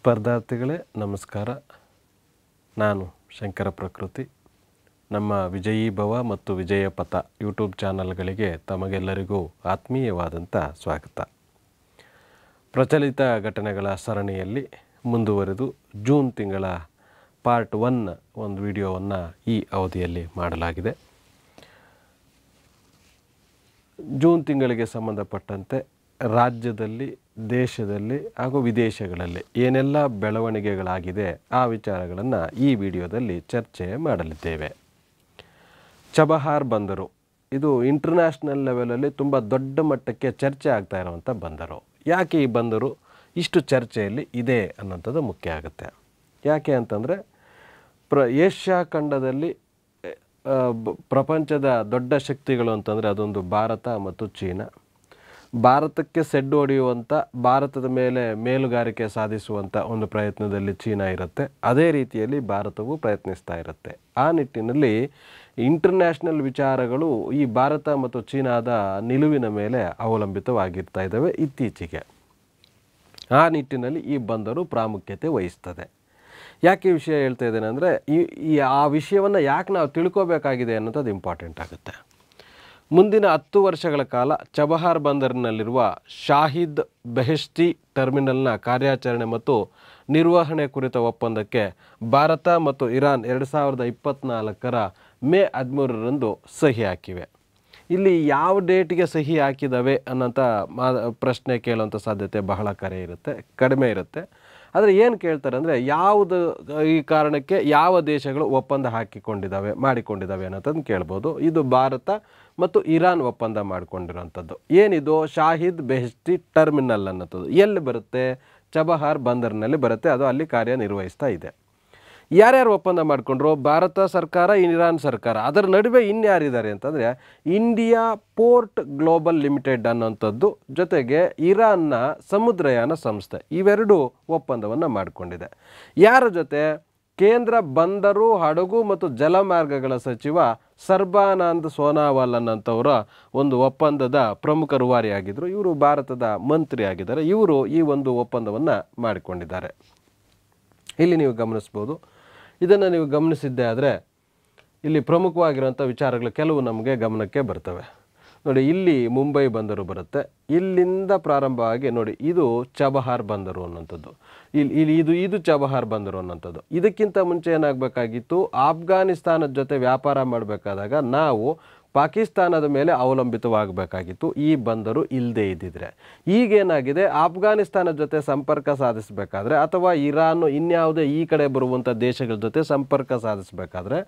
ಸ್ಪರ್ಧಾರ್ಥಿಗಳೇ ನಮಸ್ಕಾರ ನಾನು ಶಂಕರ ಪ್ರಕೃತಿ ನಮ್ಮ ವಿಜಯೀ ಭವ ಮತ್ತು ವಿಜಯ ಪಥ ಯೂಟ್ಯೂಬ್ ಚಾನಲ್ಗಳಿಗೆ ತಮಗೆಲ್ಲರಿಗೂ ಆತ್ಮೀಯವಾದಂಥ ಸ್ವಾಗತ ಪ್ರಚಲಿತ ಘಟನೆಗಳ ಸರಣಿಯಲ್ಲಿ ಮುಂದುವರೆದು ಜೂನ್ ತಿಂಗಳ ಪಾರ್ಟ್ ಒನ್ ಒಂದು ವಿಡಿಯೋವನ್ನು ಈ ಅವಧಿಯಲ್ಲಿ ಮಾಡಲಾಗಿದೆ ಜೂನ್ ತಿಂಗಳಿಗೆ ಸಂಬಂಧಪಟ್ಟಂತೆ ರಾಜ್ಯದಲ್ಲಿ ದೇಶದಲ್ಲಿ ಹಾಗೂ ವಿದೇಶಗಳಲ್ಲಿ ಏನೆಲ್ಲ ಬೆಳವಣಿಗೆಗಳಾಗಿದೆ ಆ ವಿಚಾರಗಳನ್ನು ಈ ವಿಡಿಯೋದಲ್ಲಿ ಚರ್ಚೆ ಮಾಡಲಿದ್ದೇವೆ ಚಬಹಾರ್ ಬಂದರು ಇದು ಇಂಟರ್ನ್ಯಾಷನಲ್ ಲೆವೆಲಲ್ಲಿ ತುಂಬ ದೊಡ್ಡ ಮಟ್ಟಕ್ಕೆ ಚರ್ಚೆ ಆಗ್ತಾ ಇರುವಂಥ ಬಂದರು ಯಾಕೆ ಈ ಬಂದರು ಇಷ್ಟು ಚರ್ಚೆಯಲ್ಲಿ ಇದೆ ಅನ್ನೋಂಥದ್ದು ಮುಖ್ಯ ಆಗುತ್ತೆ ಯಾಕೆ ಅಂತಂದರೆ ಪ್ರ ಏಷ್ಯಾ ಖಂಡದಲ್ಲಿ ಪ್ರಪಂಚದ ದೊಡ್ಡ ಶಕ್ತಿಗಳು ಅಂತಂದರೆ ಅದೊಂದು ಭಾರತ ಮತ್ತು ಚೀನಾ ಭಾರತಕ್ಕೆ ಸೆಡ್ಡು ಹೊಡೆಯುವಂಥ ಭಾರತದ ಮೇಲೆ ಮೇಲುಗಾರಿಕೆ ಸಾಧಿಸುವಂಥ ಒಂದು ಪ್ರಯತ್ನದಲ್ಲಿ ಚೀನಾ ಇರುತ್ತೆ ಅದೇ ರೀತಿಯಲ್ಲಿ ಭಾರತವು ಪ್ರಯತ್ನಿಸ್ತಾ ಇರುತ್ತೆ ಆ ನಿಟ್ಟಿನಲ್ಲಿ ಇಂಟರ್ನ್ಯಾಷನಲ್ ವಿಚಾರಗಳು ಈ ಭಾರತ ಮತ್ತು ಚೀನಾದ ನಿಲುವಿನ ಮೇಲೆ ಅವಲಂಬಿತವಾಗಿರ್ತಾ ಇದ್ದಾವೆ ಇತ್ತೀಚೆಗೆ ಆ ನಿಟ್ಟಿನಲ್ಲಿ ಈ ಬಂದರು ಪ್ರಾಮುಖ್ಯತೆ ವಹಿಸ್ತದೆ ಯಾಕೆ ಈ ವಿಷಯ ಹೇಳ್ತಾ ಇದ್ದೇನೆ ಅಂದರೆ ಈ ಆ ವಿಷಯವನ್ನು ಯಾಕೆ ನಾವು ತಿಳ್ಕೋಬೇಕಾಗಿದೆ ಅನ್ನೋದು ಇಂಪಾರ್ಟೆಂಟ್ ಆಗುತ್ತೆ ಮುಂದಿನ ಹತ್ತು ವರ್ಷಗಳ ಕಾಲ ಚಬಹಾರ್ ಬಂದರಿನಲ್ಲಿರುವ ಶಾಹಿದ್ ಬೆಹೆಶ್ತಿ ಟರ್ಮಿನಲ್ನ ಕಾರ್ಯಾಚರಣೆ ಮತ್ತು ನಿರ್ವಹಣೆ ಕುರಿತ ಒಪ್ಪಂದಕ್ಕೆ ಭಾರತ ಮತ್ತು ಇರಾನ್ ಎರಡು ಸಾವಿರದ ಇಪ್ಪತ್ತ್ನಾಲ್ಕರ ಮೇ ಹದಿಮೂರರಂದು ಸಹಿ ಹಾಕಿವೆ ಇಲ್ಲಿ ಯಾವ ಡೇಟ್ಗೆ ಸಹಿ ಹಾಕಿದ್ದಾವೆ ಅನ್ನೋಂಥ ಮಾ ಪ್ರಶ್ನೆ ಕೇಳುವಂಥ ಸಾಧ್ಯತೆ ಬಹಳ ಕರೆ ಇರುತ್ತೆ ಕಡಿಮೆ ಇರುತ್ತೆ ಆದರೆ ಏನು ಕೇಳ್ತಾರೆ ಅಂದರೆ ಯಾವುದು ಈ ಕಾರಣಕ್ಕೆ ಯಾವ ದೇಶಗಳು ಒಪ್ಪಂದ ಹಾಕಿಕೊಂಡಿದ್ದಾವೆ ಮಾಡಿಕೊಂಡಿದ್ದಾವೆ ಅನ್ನೋದನ್ನು ಕೇಳ್ಬೋದು ಇದು ಭಾರತ ಮತ್ತು ಇರಾನ್ ಒಪ್ಪಂದ ಮಾಡಿಕೊಂಡಿರೋಂಥದ್ದು ಏನಿದು ಶಾಹಿದ್ ಬೆಹೆಸ್ಟಿ ಟರ್ಮಿನಲ್ ಅನ್ನೋದು ಎಲ್ಲಿ ಬರುತ್ತೆ ಚಬಹಾರ್ ಬಂದರ್ನಲ್ಲಿ ಬರುತ್ತೆ ಅದು ಅಲ್ಲಿ ಕಾರ್ಯನಿರ್ವಹಿಸ್ತಾ ಇದೆ ಯಾರ್ಯಾರು ಒಪ್ಪಂದ ಮಾಡಿಕೊಂಡ್ರು ಭಾರತ ಸರ್ಕಾರ ಇರಾನ್ ಸರ್ಕಾರ ಅದರ ನಡುವೆ ಇನ್ಯಾರಿದ್ದಾರೆ ಅಂತಂದರೆ ಇಂಡಿಯಾ ಪೋರ್ಟ್ ಗ್ಲೋಬಲ್ ಲಿಮಿಟೆಡ್ ಅನ್ನೋಂಥದ್ದು ಜೊತೆಗೆ ಇರಾನ್ನ ಸಮುದ್ರಯಾನ ಸಂಸ್ಥೆ ಇವೆರಡು ಒಪ್ಪಂದವನ್ನು ಮಾಡಿಕೊಂಡಿದೆ ಯಾರ ಜೊತೆ ಕೇಂದ್ರ ಬಂದರು ಹಡಗು ಮತ್ತು ಜಲಮಾರ್ಗಗಳ ಸಚಿವ ಸರ್ಬಾನಂದ್ ಸೋನಾವಾಲ್ ಅನ್ನೋಂಥವರ ಒಂದು ಒಪ್ಪಂದದ ಪ್ರಮುಖ ರೂವಾರಿಯಾಗಿದ್ದರು ಇವರು ಭಾರತದ ಮಂತ್ರಿ ಆಗಿದ್ದಾರೆ ಇವರು ಈ ಒಂದು ಒಪ್ಪಂದವನ್ನು ಮಾಡಿಕೊಂಡಿದ್ದಾರೆ ಇಲ್ಲಿ ನೀವು ಗಮನಿಸ್ಬೋದು ಇದನ್ನು ನೀವು ಗಮನಿಸಿದ್ದೇ ಆದರೆ ಇಲ್ಲಿ ಪ್ರಮುಖವಾಗಿರುವಂಥ ವಿಚಾರಗಳು ಕೆಲವು ನಮಗೆ ಗಮನಕ್ಕೆ ಬರ್ತವೆ ನೋಡಿ ಇಲ್ಲಿ ಮುಂಬೈ ಬಂದರು ಬರುತ್ತೆ ಇಲ್ಲಿಂದ ಪ್ರಾರಂಭವಾಗಿ ನೋಡಿ ಇದು ಚಬಹಾರ್ ಬಂದರು ಅನ್ನೋಂಥದ್ದು ಇಲ್ಲಿ ಇಲ್ಲಿ ಇದು ಇದು ಚಬಹಾರ್ ಬಂದರು ಅನ್ನೋಂಥದ್ದು ಇದಕ್ಕಿಂತ ಮುಂಚೆ ಏನಾಗಬೇಕಾಗಿತ್ತು ಆಫ್ಘಾನಿಸ್ತಾನದ ಜೊತೆ ವ್ಯಾಪಾರ ಮಾಡಬೇಕಾದಾಗ ನಾವು ಪಾಕಿಸ್ತಾನದ ಮೇಲೆ ಅವಲಂಬಿತವಾಗಬೇಕಾಗಿತ್ತು ಈ ಬಂದರು ಇಲ್ಲದೇ ಇದ್ದಿದ್ರೆ ಈಗೇನಾಗಿದೆ ಆಫ್ಘಾನಿಸ್ತಾನ ಜೊತೆ ಸಂಪರ್ಕ ಸಾಧಿಸಬೇಕಾದ್ರೆ ಅಥವಾ ಇರಾನ್ ಇನ್ಯಾವುದೇ ಈ ಕಡೆ ಬರುವಂಥ ದೇಶಗಳ ಜೊತೆ ಸಂಪರ್ಕ ಸಾಧಿಸಬೇಕಾದ್ರೆ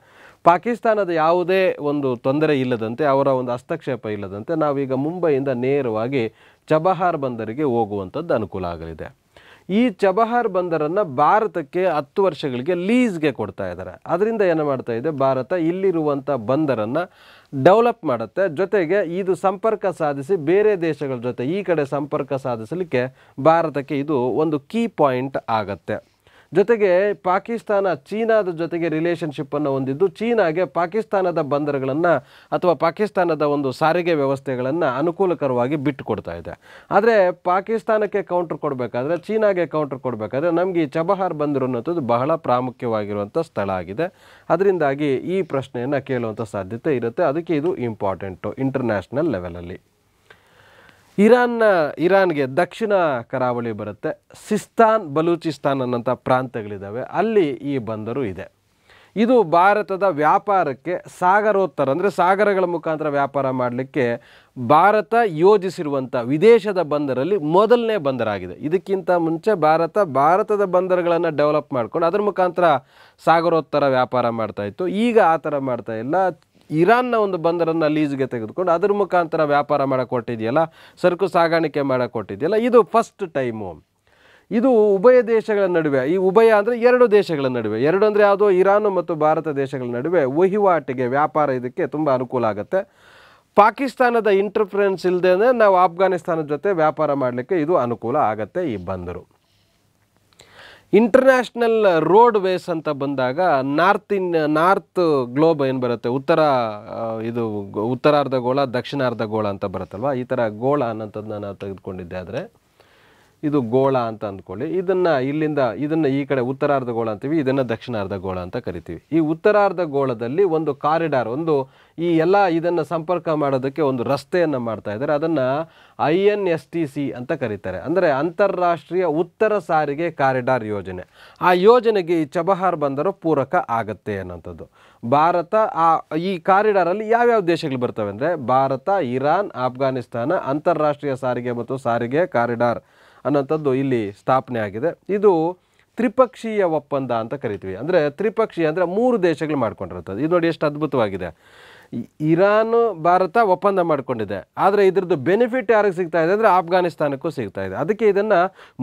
ಪಾಕಿಸ್ತಾನದ ಯಾವುದೇ ಒಂದು ತೊಂದರೆ ಇಲ್ಲದಂತೆ ಅವರ ಒಂದು ಹಸ್ತಕ್ಷೇಪ ಇಲ್ಲದಂತೆ ನಾವೀಗ ಮುಂಬೈಯಿಂದ ನೇರವಾಗಿ ಚಬಹಾರ್ ಬಂದರಿಗೆ ಹೋಗುವಂಥದ್ದು ಅನುಕೂಲ ಆಗಲಿದೆ ಈ ಚಬಹಾರ್ ಬಂದರನ್ನು ಭಾರತಕ್ಕೆ ಹತ್ತು ವರ್ಷಗಳಿಗೆ ಲೀಸ್ಗೆ ಕೊಡ್ತಾ ಇದ್ದಾರೆ ಅದರಿಂದ ಏನು ಮಾಡ್ತಾ ಇದೆ ಭಾರತ ಇಲ್ಲಿರುವಂಥ ಬಂದರನ್ನು ಡೆವಲಪ್ ಮಾಡುತ್ತೆ ಜೊತೆಗೆ ಇದು ಸಂಪರ್ಕ ಸಾಧಿಸಿ ಬೇರೆ ದೇಶಗಳ ಜೊತೆ ಈ ಕಡೆ ಸಂಪರ್ಕ ಸಾಧಿಸಲಿಕ್ಕೆ ಭಾರತಕ್ಕೆ ಇದು ಒಂದು ಕೀ ಪಾಯಿಂಟ್ ಆಗತ್ತೆ ಜೊತೆಗೆ ಪಾಕಿಸ್ತಾನ ಚೀನಾದ ಜೊತೆಗೆ ರಿಲೇಷನ್ಶಿಪ್ಪನ್ನು ಹೊಂದಿದ್ದು ಚೀನಾಗೆ ಪಾಕಿಸ್ತಾನದ ಬಂದರುಗಳನ್ನು ಅಥವಾ ಪಾಕಿಸ್ತಾನದ ಒಂದು ಸಾರಿಗೆ ವ್ಯವಸ್ಥೆಗಳನ್ನು ಅನುಕೂಲಕರವಾಗಿ ಕೊಡ್ತಾ ಇದೆ ಆದರೆ ಪಾಕಿಸ್ತಾನಕ್ಕೆ ಕೌಂಟ್ರ್ ಕೊಡಬೇಕಾದ್ರೆ ಚೀನಾಗೆ ಕೌಂಟ್ರ್ ಕೊಡಬೇಕಾದ್ರೆ ನಮಗೆ ಈ ಚಬಹಾರ್ ಬಂದರು ಅನ್ನೋಂಥದ್ದು ಬಹಳ ಪ್ರಾಮುಖ್ಯವಾಗಿರುವಂಥ ಸ್ಥಳ ಆಗಿದೆ ಅದರಿಂದಾಗಿ ಈ ಪ್ರಶ್ನೆಯನ್ನು ಕೇಳುವಂಥ ಸಾಧ್ಯತೆ ಇರುತ್ತೆ ಅದಕ್ಕೆ ಇದು ಇಂಪಾರ್ಟೆಂಟು ಇಂಟರ್ನ್ಯಾಷನಲ್ ಲೆವೆಲಲ್ಲಿ ಇರಾನ್ನ ಇರಾನ್ಗೆ ದಕ್ಷಿಣ ಕರಾವಳಿ ಬರುತ್ತೆ ಸಿಸ್ತಾನ್ ಬಲೂಚಿಸ್ತಾನ್ ಅನ್ನೋಂಥ ಪ್ರಾಂತ್ಯಗಳಿದ್ದಾವೆ ಅಲ್ಲಿ ಈ ಬಂದರು ಇದೆ ಇದು ಭಾರತದ ವ್ಯಾಪಾರಕ್ಕೆ ಸಾಗರೋತ್ತರ ಅಂದರೆ ಸಾಗರಗಳ ಮುಖಾಂತರ ವ್ಯಾಪಾರ ಮಾಡಲಿಕ್ಕೆ ಭಾರತ ಯೋಜಿಸಿರುವಂಥ ವಿದೇಶದ ಬಂದರಲ್ಲಿ ಮೊದಲನೇ ಬಂದರಾಗಿದೆ ಇದಕ್ಕಿಂತ ಮುಂಚೆ ಭಾರತ ಭಾರತದ ಬಂದರುಗಳನ್ನು ಡೆವಲಪ್ ಮಾಡಿಕೊಂಡು ಅದರ ಮುಖಾಂತರ ಸಾಗರೋತ್ತರ ವ್ಯಾಪಾರ ಮಾಡ್ತಾಯಿತ್ತು ಈಗ ಆ ಥರ ಮಾಡ್ತಾ ಇಲ್ಲ ಇರಾನ್ನ ಒಂದು ಬಂದರನ್ನು ಲೀಸ್ಗೆ ತೆಗೆದುಕೊಂಡು ಅದರ ಮುಖಾಂತರ ವ್ಯಾಪಾರ ಕೊಟ್ಟಿದೆಯಲ್ಲ ಸರಕು ಸಾಗಾಣಿಕೆ ಕೊಟ್ಟಿದೆಯಲ್ಲ ಇದು ಫಸ್ಟ್ ಟೈಮು ಇದು ಉಭಯ ದೇಶಗಳ ನಡುವೆ ಈ ಉಭಯ ಅಂದರೆ ಎರಡು ದೇಶಗಳ ನಡುವೆ ಎರಡು ಅಂದರೆ ಯಾವುದೋ ಇರಾನು ಮತ್ತು ಭಾರತ ದೇಶಗಳ ನಡುವೆ ವಹಿವಾಟಿಗೆ ವ್ಯಾಪಾರ ಇದಕ್ಕೆ ತುಂಬ ಅನುಕೂಲ ಆಗುತ್ತೆ ಪಾಕಿಸ್ತಾನದ ಇಂಟರ್ಫ್ರೆನ್ಸ್ ಇಲ್ಲದೆ ನಾವು ಆಫ್ಘಾನಿಸ್ತಾನದ ಜೊತೆ ವ್ಯಾಪಾರ ಮಾಡಲಿಕ್ಕೆ ಇದು ಅನುಕೂಲ ಆಗುತ್ತೆ ಈ ಬಂದರು ಇಂಟರ್ನ್ಯಾಷನಲ್ ರೋಡ್ ವೇಸ್ ಅಂತ ಬಂದಾಗ ನಾರ್ತ್ ಇನ್ ನಾರ್ತ್ ಗ್ಲೋಬ್ ಏನು ಬರುತ್ತೆ ಉತ್ತರ ಇದು ಉತ್ತರಾರ್ಧ ಗೋಳ ದಕ್ಷಿಣಾರ್ಧ ಗೋಳ ಅಂತ ಬರುತ್ತಲ್ವ ಈ ಥರ ಗೋಳ ಅನ್ನೋಂಥದ್ದನ್ನ ನಾನು ತೆಗೆದುಕೊಂಡಿದ್ದೆ ಆದರೆ ಇದು ಗೋಳ ಅಂತ ಅಂದ್ಕೊಳ್ಳಿ ಇದನ್ನು ಇಲ್ಲಿಂದ ಇದನ್ನು ಈ ಕಡೆ ಉತ್ತರಾರ್ಧ ಗೋಳ ಅಂತೀವಿ ಇದನ್ನು ದಕ್ಷಿಣಾರ್ಧ ಗೋಳ ಅಂತ ಕರಿತೀವಿ ಈ ಉತ್ತರಾರ್ಧ ಗೋಳದಲ್ಲಿ ಒಂದು ಕಾರಿಡಾರ್ ಒಂದು ಈ ಎಲ್ಲ ಇದನ್ನು ಸಂಪರ್ಕ ಮಾಡೋದಕ್ಕೆ ಒಂದು ರಸ್ತೆಯನ್ನು ಮಾಡ್ತಾ ಇದ್ದಾರೆ ಅದನ್ನು I N S T C ಅಂತ ಕರೀತಾರೆ ಅಂದರೆ ಅಂತಾರಾಷ್ಟ್ರೀಯ ಉತ್ತರ ಸಾರಿಗೆ ಕಾರಿಡಾರ್ ಯೋಜನೆ ಆ ಯೋಜನೆಗೆ ಈ ಚಬಹಾರ್ ಬಂದರು ಪೂರಕ ಆಗತ್ತೆ ಅನ್ನೋಂಥದ್ದು ಭಾರತ ಆ ಈ ಕಾರಿಡಾರಲ್ಲಿ ಯಾವ್ಯಾವ ದೇಶಗಳು ಬರ್ತವೆ ಅಂದರೆ ಭಾರತ ಇರಾನ್ ಆಫ್ಘಾನಿಸ್ತಾನ ಅಂತಾರಾಷ್ಟ್ರೀಯ ಸಾರಿಗೆ ಮತ್ತು ಸಾರಿಗೆ ಕಾರಿಡಾರ್ ಅನ್ನೋಂಥದ್ದು ಇಲ್ಲಿ ಸ್ಥಾಪನೆ ಆಗಿದೆ ಇದು ತ್ರಿಪಕ್ಷೀಯ ಒಪ್ಪಂದ ಅಂತ ಕರಿತೀವಿ ಅಂದರೆ ತ್ರಿಪಕ್ಷೀಯ ಅಂದರೆ ಮೂರು ದೇಶಗಳು ಮಾಡ್ಕೊಂಡಿರ್ತದೆ ಇದು ನೋಡಿ ಎಷ್ಟು ಅದ್ಭುತವಾಗಿದೆ ಇರಾನು ಭಾರತ ಒಪ್ಪಂದ ಮಾಡಿಕೊಂಡಿದೆ ಆದರೆ ಇದ್ರದ್ದು ಬೆನಿಫಿಟ್ ಯಾರಿಗೆ ಸಿಗ್ತಾ ಇದೆ ಅಂದರೆ ಆಫ್ಘಾನಿಸ್ತಾನಕ್ಕೂ ಸಿಗ್ತಾ ಇದೆ ಅದಕ್ಕೆ ಇದನ್ನು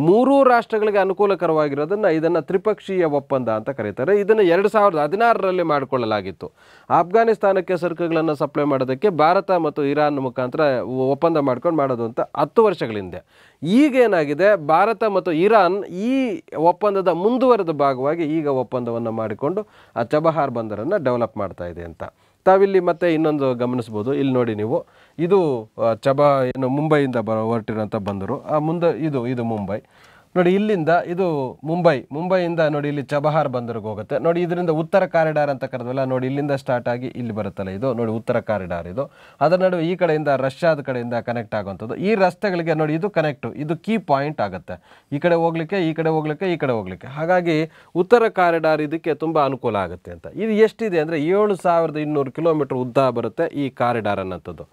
ಮೂರೂ ರಾಷ್ಟ್ರಗಳಿಗೆ ಅನುಕೂಲಕರವಾಗಿರೋದನ್ನು ಇದನ್ನು ತ್ರಿಪಕ್ಷೀಯ ಒಪ್ಪಂದ ಅಂತ ಕರೀತಾರೆ ಇದನ್ನು ಎರಡು ಸಾವಿರದ ಹದಿನಾರರಲ್ಲಿ ಮಾಡಿಕೊಳ್ಳಲಾಗಿತ್ತು ಆಫ್ಘಾನಿಸ್ತಾನಕ್ಕೆ ಸರಕುಗಳನ್ನು ಸಪ್ಲೈ ಮಾಡೋದಕ್ಕೆ ಭಾರತ ಮತ್ತು ಇರಾನ್ ಮುಖಾಂತರ ಒಪ್ಪಂದ ಮಾಡ್ಕೊಂಡು ಮಾಡೋದು ಅಂತ ಹತ್ತು ವರ್ಷಗಳ ಹಿಂದೆ ಈಗೇನಾಗಿದೆ ಭಾರತ ಮತ್ತು ಇರಾನ್ ಈ ಒಪ್ಪಂದದ ಮುಂದುವರೆದ ಭಾಗವಾಗಿ ಈಗ ಒಪ್ಪಂದವನ್ನು ಮಾಡಿಕೊಂಡು ಆ ಚಬಹಾರ್ ಬಂದರನ್ನು ಡೆವಲಪ್ ಮಾಡ್ತಾ ಇದೆ ಅಂತ ತಾವಿಲ್ಲಿ ಮತ್ತೆ ಇನ್ನೊಂದು ಗಮನಿಸ್ಬೋದು ಇಲ್ಲಿ ನೋಡಿ ನೀವು ಇದು ಚಬಾ ಏನು ಮುಂಬೈಯಿಂದ ಬ ಹೊರಟಿರೋಂಥ ಬಂದರು ಆ ಮುಂದೆ ಇದು ಇದು ಮುಂಬೈ ನೋಡಿ ಇಲ್ಲಿಂದ ಇದು ಮುಂಬೈ ಮುಂಬೈಯಿಂದ ನೋಡಿ ಇಲ್ಲಿ ಚಬಹಾರ್ ಬಂದರಿಗೆ ಹೋಗುತ್ತೆ ನೋಡಿ ಇದರಿಂದ ಉತ್ತರ ಕಾರಿಡಾರ್ ಅಂತ ಕರೆದ್ವಲ್ಲ ನೋಡಿ ಇಲ್ಲಿಂದ ಸ್ಟಾರ್ಟ್ ಆಗಿ ಇಲ್ಲಿ ಬರುತ್ತಲ್ಲ ಇದು ನೋಡಿ ಉತ್ತರ ಕಾರಿಡಾರ್ ಇದು ಅದರ ನಡುವೆ ಈ ಕಡೆಯಿಂದ ರಷ್ಯಾದ ಕಡೆಯಿಂದ ಕನೆಕ್ಟ್ ಆಗುವಂಥದ್ದು ಈ ರಸ್ತೆಗಳಿಗೆ ನೋಡಿ ಇದು ಕನೆಕ್ಟು ಇದು ಕೀ ಪಾಯಿಂಟ್ ಆಗುತ್ತೆ ಈ ಕಡೆ ಹೋಗ್ಲಿಕ್ಕೆ ಈ ಕಡೆ ಹೋಗ್ಲಿಕ್ಕೆ ಈ ಕಡೆ ಹೋಗ್ಲಿಕ್ಕೆ ಹಾಗಾಗಿ ಉತ್ತರ ಕಾರಿಡಾರ್ ಇದಕ್ಕೆ ತುಂಬ ಅನುಕೂಲ ಆಗುತ್ತೆ ಅಂತ ಇದು ಎಷ್ಟಿದೆ ಅಂದರೆ ಏಳು ಸಾವಿರದ ಇನ್ನೂರು ಕಿಲೋಮೀಟರ್ ಉದ್ದ ಬರುತ್ತೆ ಈ ಕಾರಿಡಾರ್ ಅನ್ನೋಂಥದ್ದು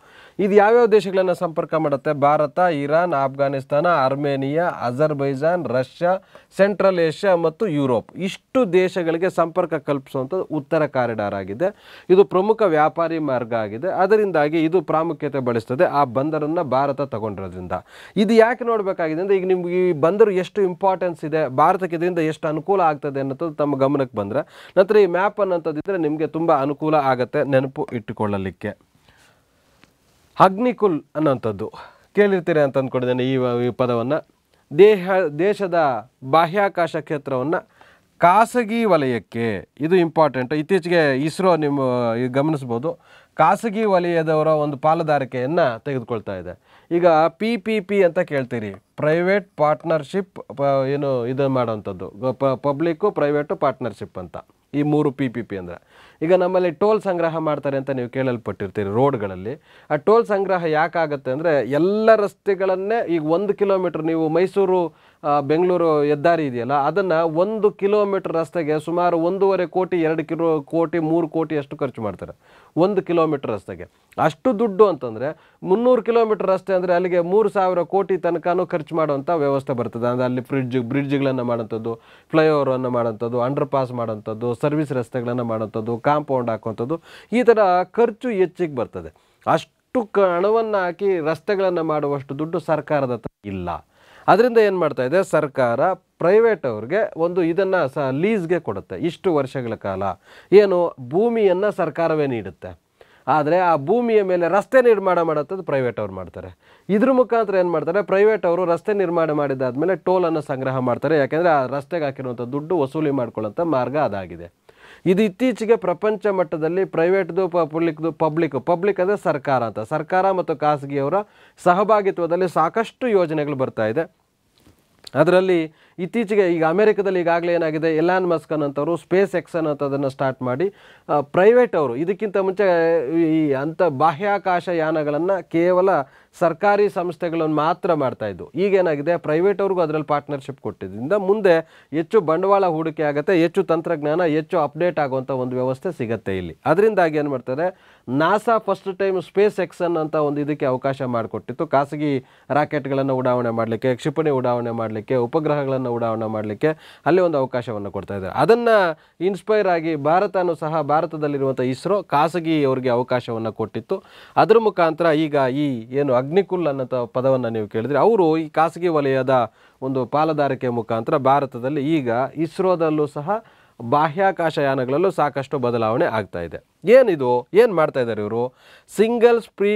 ಇದು ಯಾವ್ಯಾವ ದೇಶಗಳನ್ನು ಸಂಪರ್ಕ ಮಾಡುತ್ತೆ Bharat Iran Afghanistan Armenia Azerbaijan Russia central Asia ಮತ್ತು ಯುರೋಪ್ ಇಷ್ಟು ದೇಶಗಳಿಗೆ ಸಂಪರ್ಕ ಕಲ್ಪಿಸುವಂಥದ್ದು ಉತ್ತರ ಕಾರಿಡಾರ್ ಆಗಿದೆ ಇದು ಪ್ರಮುಖ ವ್ಯಾಪಾರಿ ಮಾರ್ಗ ಆಗಿದೆ ಅದರಿಂದಾಗಿ ಇದು ಪ್ರಾಮುಖ್ಯತೆ ಬಳಸ್ತದೆ ಆ ಬಂದರನ್ನು ಭಾರತ ತಗೊಂಡಿರೋದ್ರಿಂದ ಇದು ಯಾಕೆ ನೋಡಬೇಕಾಗಿದೆ ಅಂದರೆ ಈಗ ನಿಮ್ಗೆ ಈ ಬಂದರು ಎಷ್ಟು ಇಂಪಾರ್ಟೆನ್ಸ್ ಇದೆ ಭಾರತಕ್ಕೆ ಇದರಿಂದ ಎಷ್ಟು ಅನುಕೂಲ ಆಗ್ತದೆ ಅನ್ನೋದು ತಮ್ಮ ಗಮನಕ್ಕೆ ಬಂದರೆ ನಂತರ ಈ ಮ್ಯಾಪ್ ಅನ್ನೋಂಥದ್ದಿದ್ರೆ ನಿಮಗೆ ತುಂಬ ಅನುಕೂಲ ಆಗುತ್ತೆ ನೆನಪು ಇಟ್ಟುಕೊಳ್ಳಲಿಕ್ಕೆ ಅಗ್ನಿಕುಲ್ ಅನ್ನೋಂಥದ್ದು ಕೇಳಿರ್ತೀರಿ ಅಂತ ಅಂದ್ಕೊಂಡಿದ್ದೇನೆ ಈ ಈ ಪದವನ್ನು ದೇಹ ದೇಶದ ಬಾಹ್ಯಾಕಾಶ ಕ್ಷೇತ್ರವನ್ನು ಖಾಸಗಿ ವಲಯಕ್ಕೆ ಇದು ಇಂಪಾರ್ಟೆಂಟ್ ಇತ್ತೀಚೆಗೆ ಇಸ್ರೋ ನಿಮ್ಮ ಗಮನಿಸ್ಬೋದು ಖಾಸಗಿ ವಲಯದವರ ಒಂದು ಪಾಲುದಾರಿಕೆಯನ್ನು ತೆಗೆದುಕೊಳ್ತಾ ಇದೆ ಈಗ ಪಿ ಪಿ ಪಿ ಅಂತ ಕೇಳ್ತೀರಿ ಪ್ರೈವೇಟ್ ಪಾರ್ಟ್ನರ್ಶಿಪ್ ಏನು ಇದು ಮಾಡೋವಂಥದ್ದು ಪಬ್ಲಿಕ್ಕು ಪ್ರೈವೇಟು ಪಾರ್ಟ್ನರ್ಶಿಪ್ ಅಂತ ಈ ಮೂರು ಪಿ ಪಿ ಪಿ ಅಂದರೆ ಈಗ ನಮ್ಮಲ್ಲಿ ಟೋಲ್ ಸಂಗ್ರಹ ಮಾಡ್ತಾರೆ ಅಂತ ನೀವು ಕೇಳಲ್ಪಟ್ಟಿರ್ತೀರಿ ರೋಡ್ಗಳಲ್ಲಿ ಆ ಟೋಲ್ ಸಂಗ್ರಹ ಯಾಕಾಗತ್ತೆ ಅಂದರೆ ಎಲ್ಲ ರಸ್ತೆಗಳನ್ನೇ ಈಗ ಒಂದು ಕಿಲೋಮೀಟ್ರ್ ನೀವು ಮೈಸೂರು ಬೆಂಗಳೂರು ಹೆದ್ದಾರಿ ಇದೆಯಲ್ಲ ಅದನ್ನು ಒಂದು ಕಿಲೋಮೀಟರ್ ರಸ್ತೆಗೆ ಸುಮಾರು ಒಂದೂವರೆ ಕೋಟಿ ಎರಡು ಕಿಲೋ ಕೋಟಿ ಮೂರು ಕೋಟಿ ಅಷ್ಟು ಖರ್ಚು ಮಾಡ್ತಾರೆ ಒಂದು ಕಿಲೋಮೀಟರ್ ರಸ್ತೆಗೆ ಅಷ್ಟು ದುಡ್ಡು ಅಂತಂದರೆ ಮುನ್ನೂರು ಕಿಲೋಮೀಟರ್ ರಸ್ತೆ ಅಂದರೆ ಅಲ್ಲಿಗೆ ಮೂರು ಸಾವಿರ ಕೋಟಿ ತನಕನೂ ಖರ್ಚು ಮಾಡುವಂಥ ವ್ಯವಸ್ಥೆ ಬರ್ತದೆ ಅಂದರೆ ಅಲ್ಲಿ ಫ್ರಿಡ್ಜ್ ಬ್ರಿಡ್ಜ್ಗಳನ್ನು ಮಾಡೋಂಥದ್ದು ಫ್ಲೈಓವರನ್ನು ಮಾಡೋಂಥದ್ದು ಅಂಡರ್ ಪಾಸ್ ಮಾಡೋಂಥದ್ದು ಸರ್ವಿಸ್ ರಸ್ತೆಗಳನ್ನು ಮಾಡೋಂಥದ್ದು ಕಾಂಪೌಂಡ್ ಹಾಕೋಂಥದ್ದು ಈ ಥರ ಖರ್ಚು ಹೆಚ್ಚಿಗೆ ಬರ್ತದೆ ಅಷ್ಟು ಹಣವನ್ನು ಹಾಕಿ ರಸ್ತೆಗಳನ್ನು ಮಾಡುವಷ್ಟು ದುಡ್ಡು ಸರ್ಕಾರದ ಇಲ್ಲ ಅದರಿಂದ ಏನು ಮಾಡ್ತಾ ಇದೆ ಸರ್ಕಾರ ಪ್ರೈವೇಟ್ ಅವ್ರಿಗೆ ಒಂದು ಇದನ್ನು ಸ ಲೀಸ್ಗೆ ಕೊಡುತ್ತೆ ಇಷ್ಟು ವರ್ಷಗಳ ಕಾಲ ಏನು ಭೂಮಿಯನ್ನು ಸರ್ಕಾರವೇ ನೀಡುತ್ತೆ ಆದರೆ ಆ ಭೂಮಿಯ ಮೇಲೆ ರಸ್ತೆ ನಿರ್ಮಾಣ ಮಾಡುತ್ತದ್ದು ಪ್ರೈವೇಟ್ ಅವ್ರು ಮಾಡ್ತಾರೆ ಇದ್ರ ಮುಖಾಂತರ ಏನು ಮಾಡ್ತಾರೆ ಪ್ರೈವೇಟ್ ಅವರು ರಸ್ತೆ ನಿರ್ಮಾಣ ಮಾಡಿದಾದಮೇಲೆ ಟೋಲನ್ನು ಸಂಗ್ರಹ ಮಾಡ್ತಾರೆ ಯಾಕೆಂದರೆ ಆ ರಸ್ತೆಗೆ ಹಾಕಿರುವಂಥ ದುಡ್ಡು ವಸೂಲಿ ಮಾಡ್ಕೊಳ್ಳೋಂಥ ಮಾರ್ಗ ಅದಾಗಿದೆ ಇದು ಇತ್ತೀಚೆಗೆ ಪ್ರಪಂಚ ಮಟ್ಟದಲ್ಲಿ ಪ್ರೈವೇಟ್ದು ಪಬ್ಲಿಕ್ದು ಪಬ್ಲಿಕ್ ಪಬ್ಲಿಕ್ ಅಂದರೆ ಸರ್ಕಾರ ಅಂತ ಸರ್ಕಾರ ಮತ್ತು ಖಾಸಗಿಯವರ ಸಹಭಾಗಿತ್ವದಲ್ಲಿ ಸಾಕಷ್ಟು ಯೋಜನೆಗಳು ಬರ್ತಾ ಇದೆ ಅದರಲ್ಲಿ ಇತ್ತೀಚೆಗೆ ಈಗ ಅಮೆರಿಕದಲ್ಲಿ ಈಗಾಗಲೇ ಏನಾಗಿದೆ ಎಲಾನ್ ಮಸ್ಕ್ ಅನ್ನೋಂಥವ್ರು ಸ್ಪೇಸ್ ಎಕ್ಸ್ ಅನ್ನೋಂಥದ್ದನ್ನು ಸ್ಟಾರ್ಟ್ ಮಾಡಿ ಪ್ರೈವೇಟ್ ಅವರು ಇದಕ್ಕಿಂತ ಮುಂಚೆ ಈ ಅಂಥ ಬಾಹ್ಯಾಕಾಶ ಯಾನಗಳನ್ನು ಕೇವಲ ಸರ್ಕಾರಿ ಸಂಸ್ಥೆಗಳನ್ನು ಮಾತ್ರ ಮಾಡ್ತಾಯಿದ್ದು ಈಗೇನಾಗಿದೆ ಪ್ರೈವೇಟ್ ಅವ್ರಿಗೂ ಅದರಲ್ಲಿ ಪಾರ್ಟ್ನರ್ಶಿಪ್ ಕೊಟ್ಟಿದ್ದರಿಂದ ಮುಂದೆ ಹೆಚ್ಚು ಬಂಡವಾಳ ಹೂಡಿಕೆ ಆಗುತ್ತೆ ಹೆಚ್ಚು ತಂತ್ರಜ್ಞಾನ ಹೆಚ್ಚು ಅಪ್ಡೇಟ್ ಆಗುವಂಥ ಒಂದು ವ್ಯವಸ್ಥೆ ಸಿಗುತ್ತೆ ಇಲ್ಲಿ ಅದರಿಂದಾಗಿ ಏನು ಮಾಡ್ತಾರೆ ನಾಸಾ ಫಸ್ಟ್ ಟೈಮ್ ಸ್ಪೇಸ್ ಎಕ್ಸನ್ ಅಂತ ಒಂದು ಇದಕ್ಕೆ ಅವಕಾಶ ಮಾಡಿಕೊಟ್ಟಿತ್ತು ಖಾಸಗಿ ರಾಕೆಟ್ಗಳನ್ನು ಉಡಾವಣೆ ಮಾಡಲಿಕ್ಕೆ ಕ್ಷಿಪಣಿ ಉಡಾವಣೆ ಮಾಡಲಿಕ್ಕೆ ಉಪಗ್ರಹಗಳನ್ನು ಉಡಾವಣೆ ಮಾಡಲಿಕ್ಕೆ ಅಲ್ಲಿ ಒಂದು ಅವಕಾಶವನ್ನು ಕೊಡ್ತಾ ಇದ್ದಾರೆ ಅದನ್ನು ಇನ್ಸ್ಪೈರ್ ಆಗಿ ಭಾರತನೂ ಸಹ ಭಾರತದಲ್ಲಿರುವಂಥ ಇಸ್ರೋ ಖಾಸಗಿ ಅವರಿಗೆ ಅವಕಾಶವನ್ನು ಕೊಟ್ಟಿತ್ತು ಅದರ ಮುಖಾಂತರ ಈಗ ಈ ಏನು ಅಗ್ನಿಕುಲ್ ಅನ್ನೋ ಪದವನ್ನು ನೀವು ಕೇಳಿದ್ರೆ ಅವರು ಈ ಖಾಸಗಿ ವಲಯದ ಒಂದು ಪಾಲುದಾರಿಕೆ ಮುಖಾಂತರ ಭಾರತದಲ್ಲಿ ಈಗ ಇಸ್ರೋದಲ್ಲೂ ಸಹ ಬಾಹ್ಯಾಕಾಶಯಾನಗಳಲ್ಲೂ ಸಾಕಷ್ಟು ಬದಲಾವಣೆ ಆಗ್ತಾ ಇದೆ ಏನಿದು ಏನು ಮಾಡ್ತಾ ಇದ್ದಾರೆ ಇವರು single spree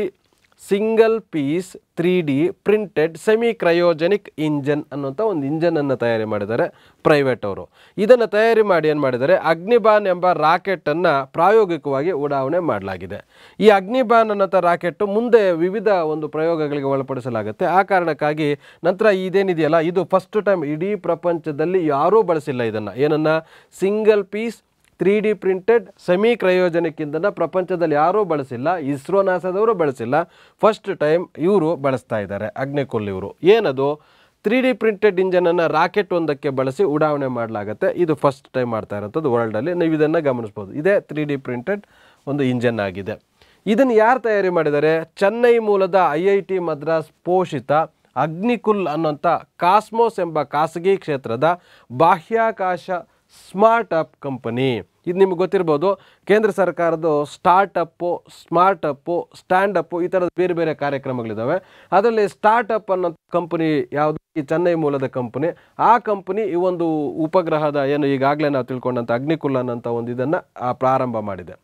single piece three D printed semi cryogenic engine ಅನ್ನುವಂಥ ಒಂದು ಇಂಜನನ್ನು ತಯಾರಿ ಮಾಡಿದ್ದಾರೆ ಪ್ರೈವೇಟ್ ಅವರು ಇದನ್ನು ತಯಾರಿ ಮಾಡಿ ಏನು ಮಾಡಿದ್ದಾರೆ ಅಗ್ನಿಬಾನ್ ಎಂಬ ರಾಕೆಟನ್ನು ಪ್ರಾಯೋಗಿಕವಾಗಿ ಉಡಾವಣೆ ಮಾಡಲಾಗಿದೆ ಈ ಅಗ್ನಿಬಾನ್ ಅನ್ನೋಂಥ ರಾಕೆಟ್ ಮುಂದೆ ವಿವಿಧ ಒಂದು ಪ್ರಯೋಗಗಳಿಗೆ ಒಳಪಡಿಸಲಾಗುತ್ತೆ ಆ ಕಾರಣಕ್ಕಾಗಿ ನಂತರ ಇದೇನಿದೆಯಲ್ಲ ಇದು ಫಸ್ಟ್ ಟೈಮ್ ಇಡೀ ಪ್ರಪಂಚದಲ್ಲಿ ಯಾರೂ ಬಳಸಿಲ್ಲ ಇದನ್ನು ಏನನ್ನು single piece three D printed semi cryogenic ಪ್ರಪಂಚದಲ್ಲಿ ಯಾರೂ ಬಳಸಿಲ್ಲ ಇಸ್ರೋ ನಾಸಾದವರು ಬಳಸಿಲ್ಲ ಫಸ್ಟ್ ಟೈಮ್ ಇವರು ಬಳಸ್ತಾ ಇದ್ದಾರೆ ಅಗ್ನಿಕುಲ್ ಇವರು ಏನದು ತ್ರೀ ಡಿ ಪ್ರಿಂಟೆಡ್ ಇಂಜನನ್ನು ರಾಕೆಟ್ ಒಂದಕ್ಕೆ ಬಳಸಿ ಉಡಾವಣೆ ಮಾಡಲಾಗುತ್ತೆ ಇದು ಫಸ್ಟ್ ಟೈಮ್ ಮಾಡ್ತಾ ಇರೋಂಥದ್ದು ವರ್ಲ್ಡಲ್ಲಿ ನೀವು ಇದನ್ನು ಗಮನಿಸ್ಬೋದು ಇದೇ ತ್ರೀ ಡಿ ಪ್ರಿಂಟೆಡ್ ಒಂದು ಇಂಜನ್ ಆಗಿದೆ ಇದನ್ನು ಯಾರು ತಯಾರಿ ಮಾಡಿದ್ದಾರೆ ಚೆನ್ನೈ ಮೂಲದ ಐ ಐ ಟಿ ಮದ್ರಾಸ್ ಪೋಷಿತ ಅಗ್ನಿಕುಲ್ ಅನ್ನೋಂಥ ಕಾಸ್ಮೋಸ್ ಎಂಬ ಖಾಸಗಿ ಕ್ಷೇತ್ರದ ಬಾಹ್ಯಾಕಾಶ ಸ್ಮಾರ್ಟ್ ಅಪ್ ಕಂಪನಿ ಇದು ನಿಮ್ಗೆ ಗೊತ್ತಿರ್ಬೋದು ಕೇಂದ್ರ ಸರ್ಕಾರದ್ದು ಸ್ಟಾರ್ಟಪ್ಪು ಸ್ಮಾರ್ಟಪ್ಪು ಸ್ಟ್ಯಾಂಡಪ್ಪು ಈ ಥರದ ಬೇರೆ ಬೇರೆ ಕಾರ್ಯಕ್ರಮಗಳಿದ್ದಾವೆ ಅದರಲ್ಲಿ ಸ್ಟಾರ್ಟಪ್ ಅನ್ನೋ ಕಂಪನಿ ಯಾವುದು ಈ ಚೆನ್ನೈ ಮೂಲದ ಕಂಪನಿ ಆ ಕಂಪನಿ ಈ ಒಂದು ಉಪಗ್ರಹದ ಏನು ಈಗಾಗಲೇ ನಾವು ತಿಳ್ಕೊಂಡಂಥ ಅಗ್ನಿಕುಲ್ಲನ್ ಅಂತ ಒಂದು ಇದನ್ನು ಪ್ರಾರಂಭ ಮಾಡಿದೆ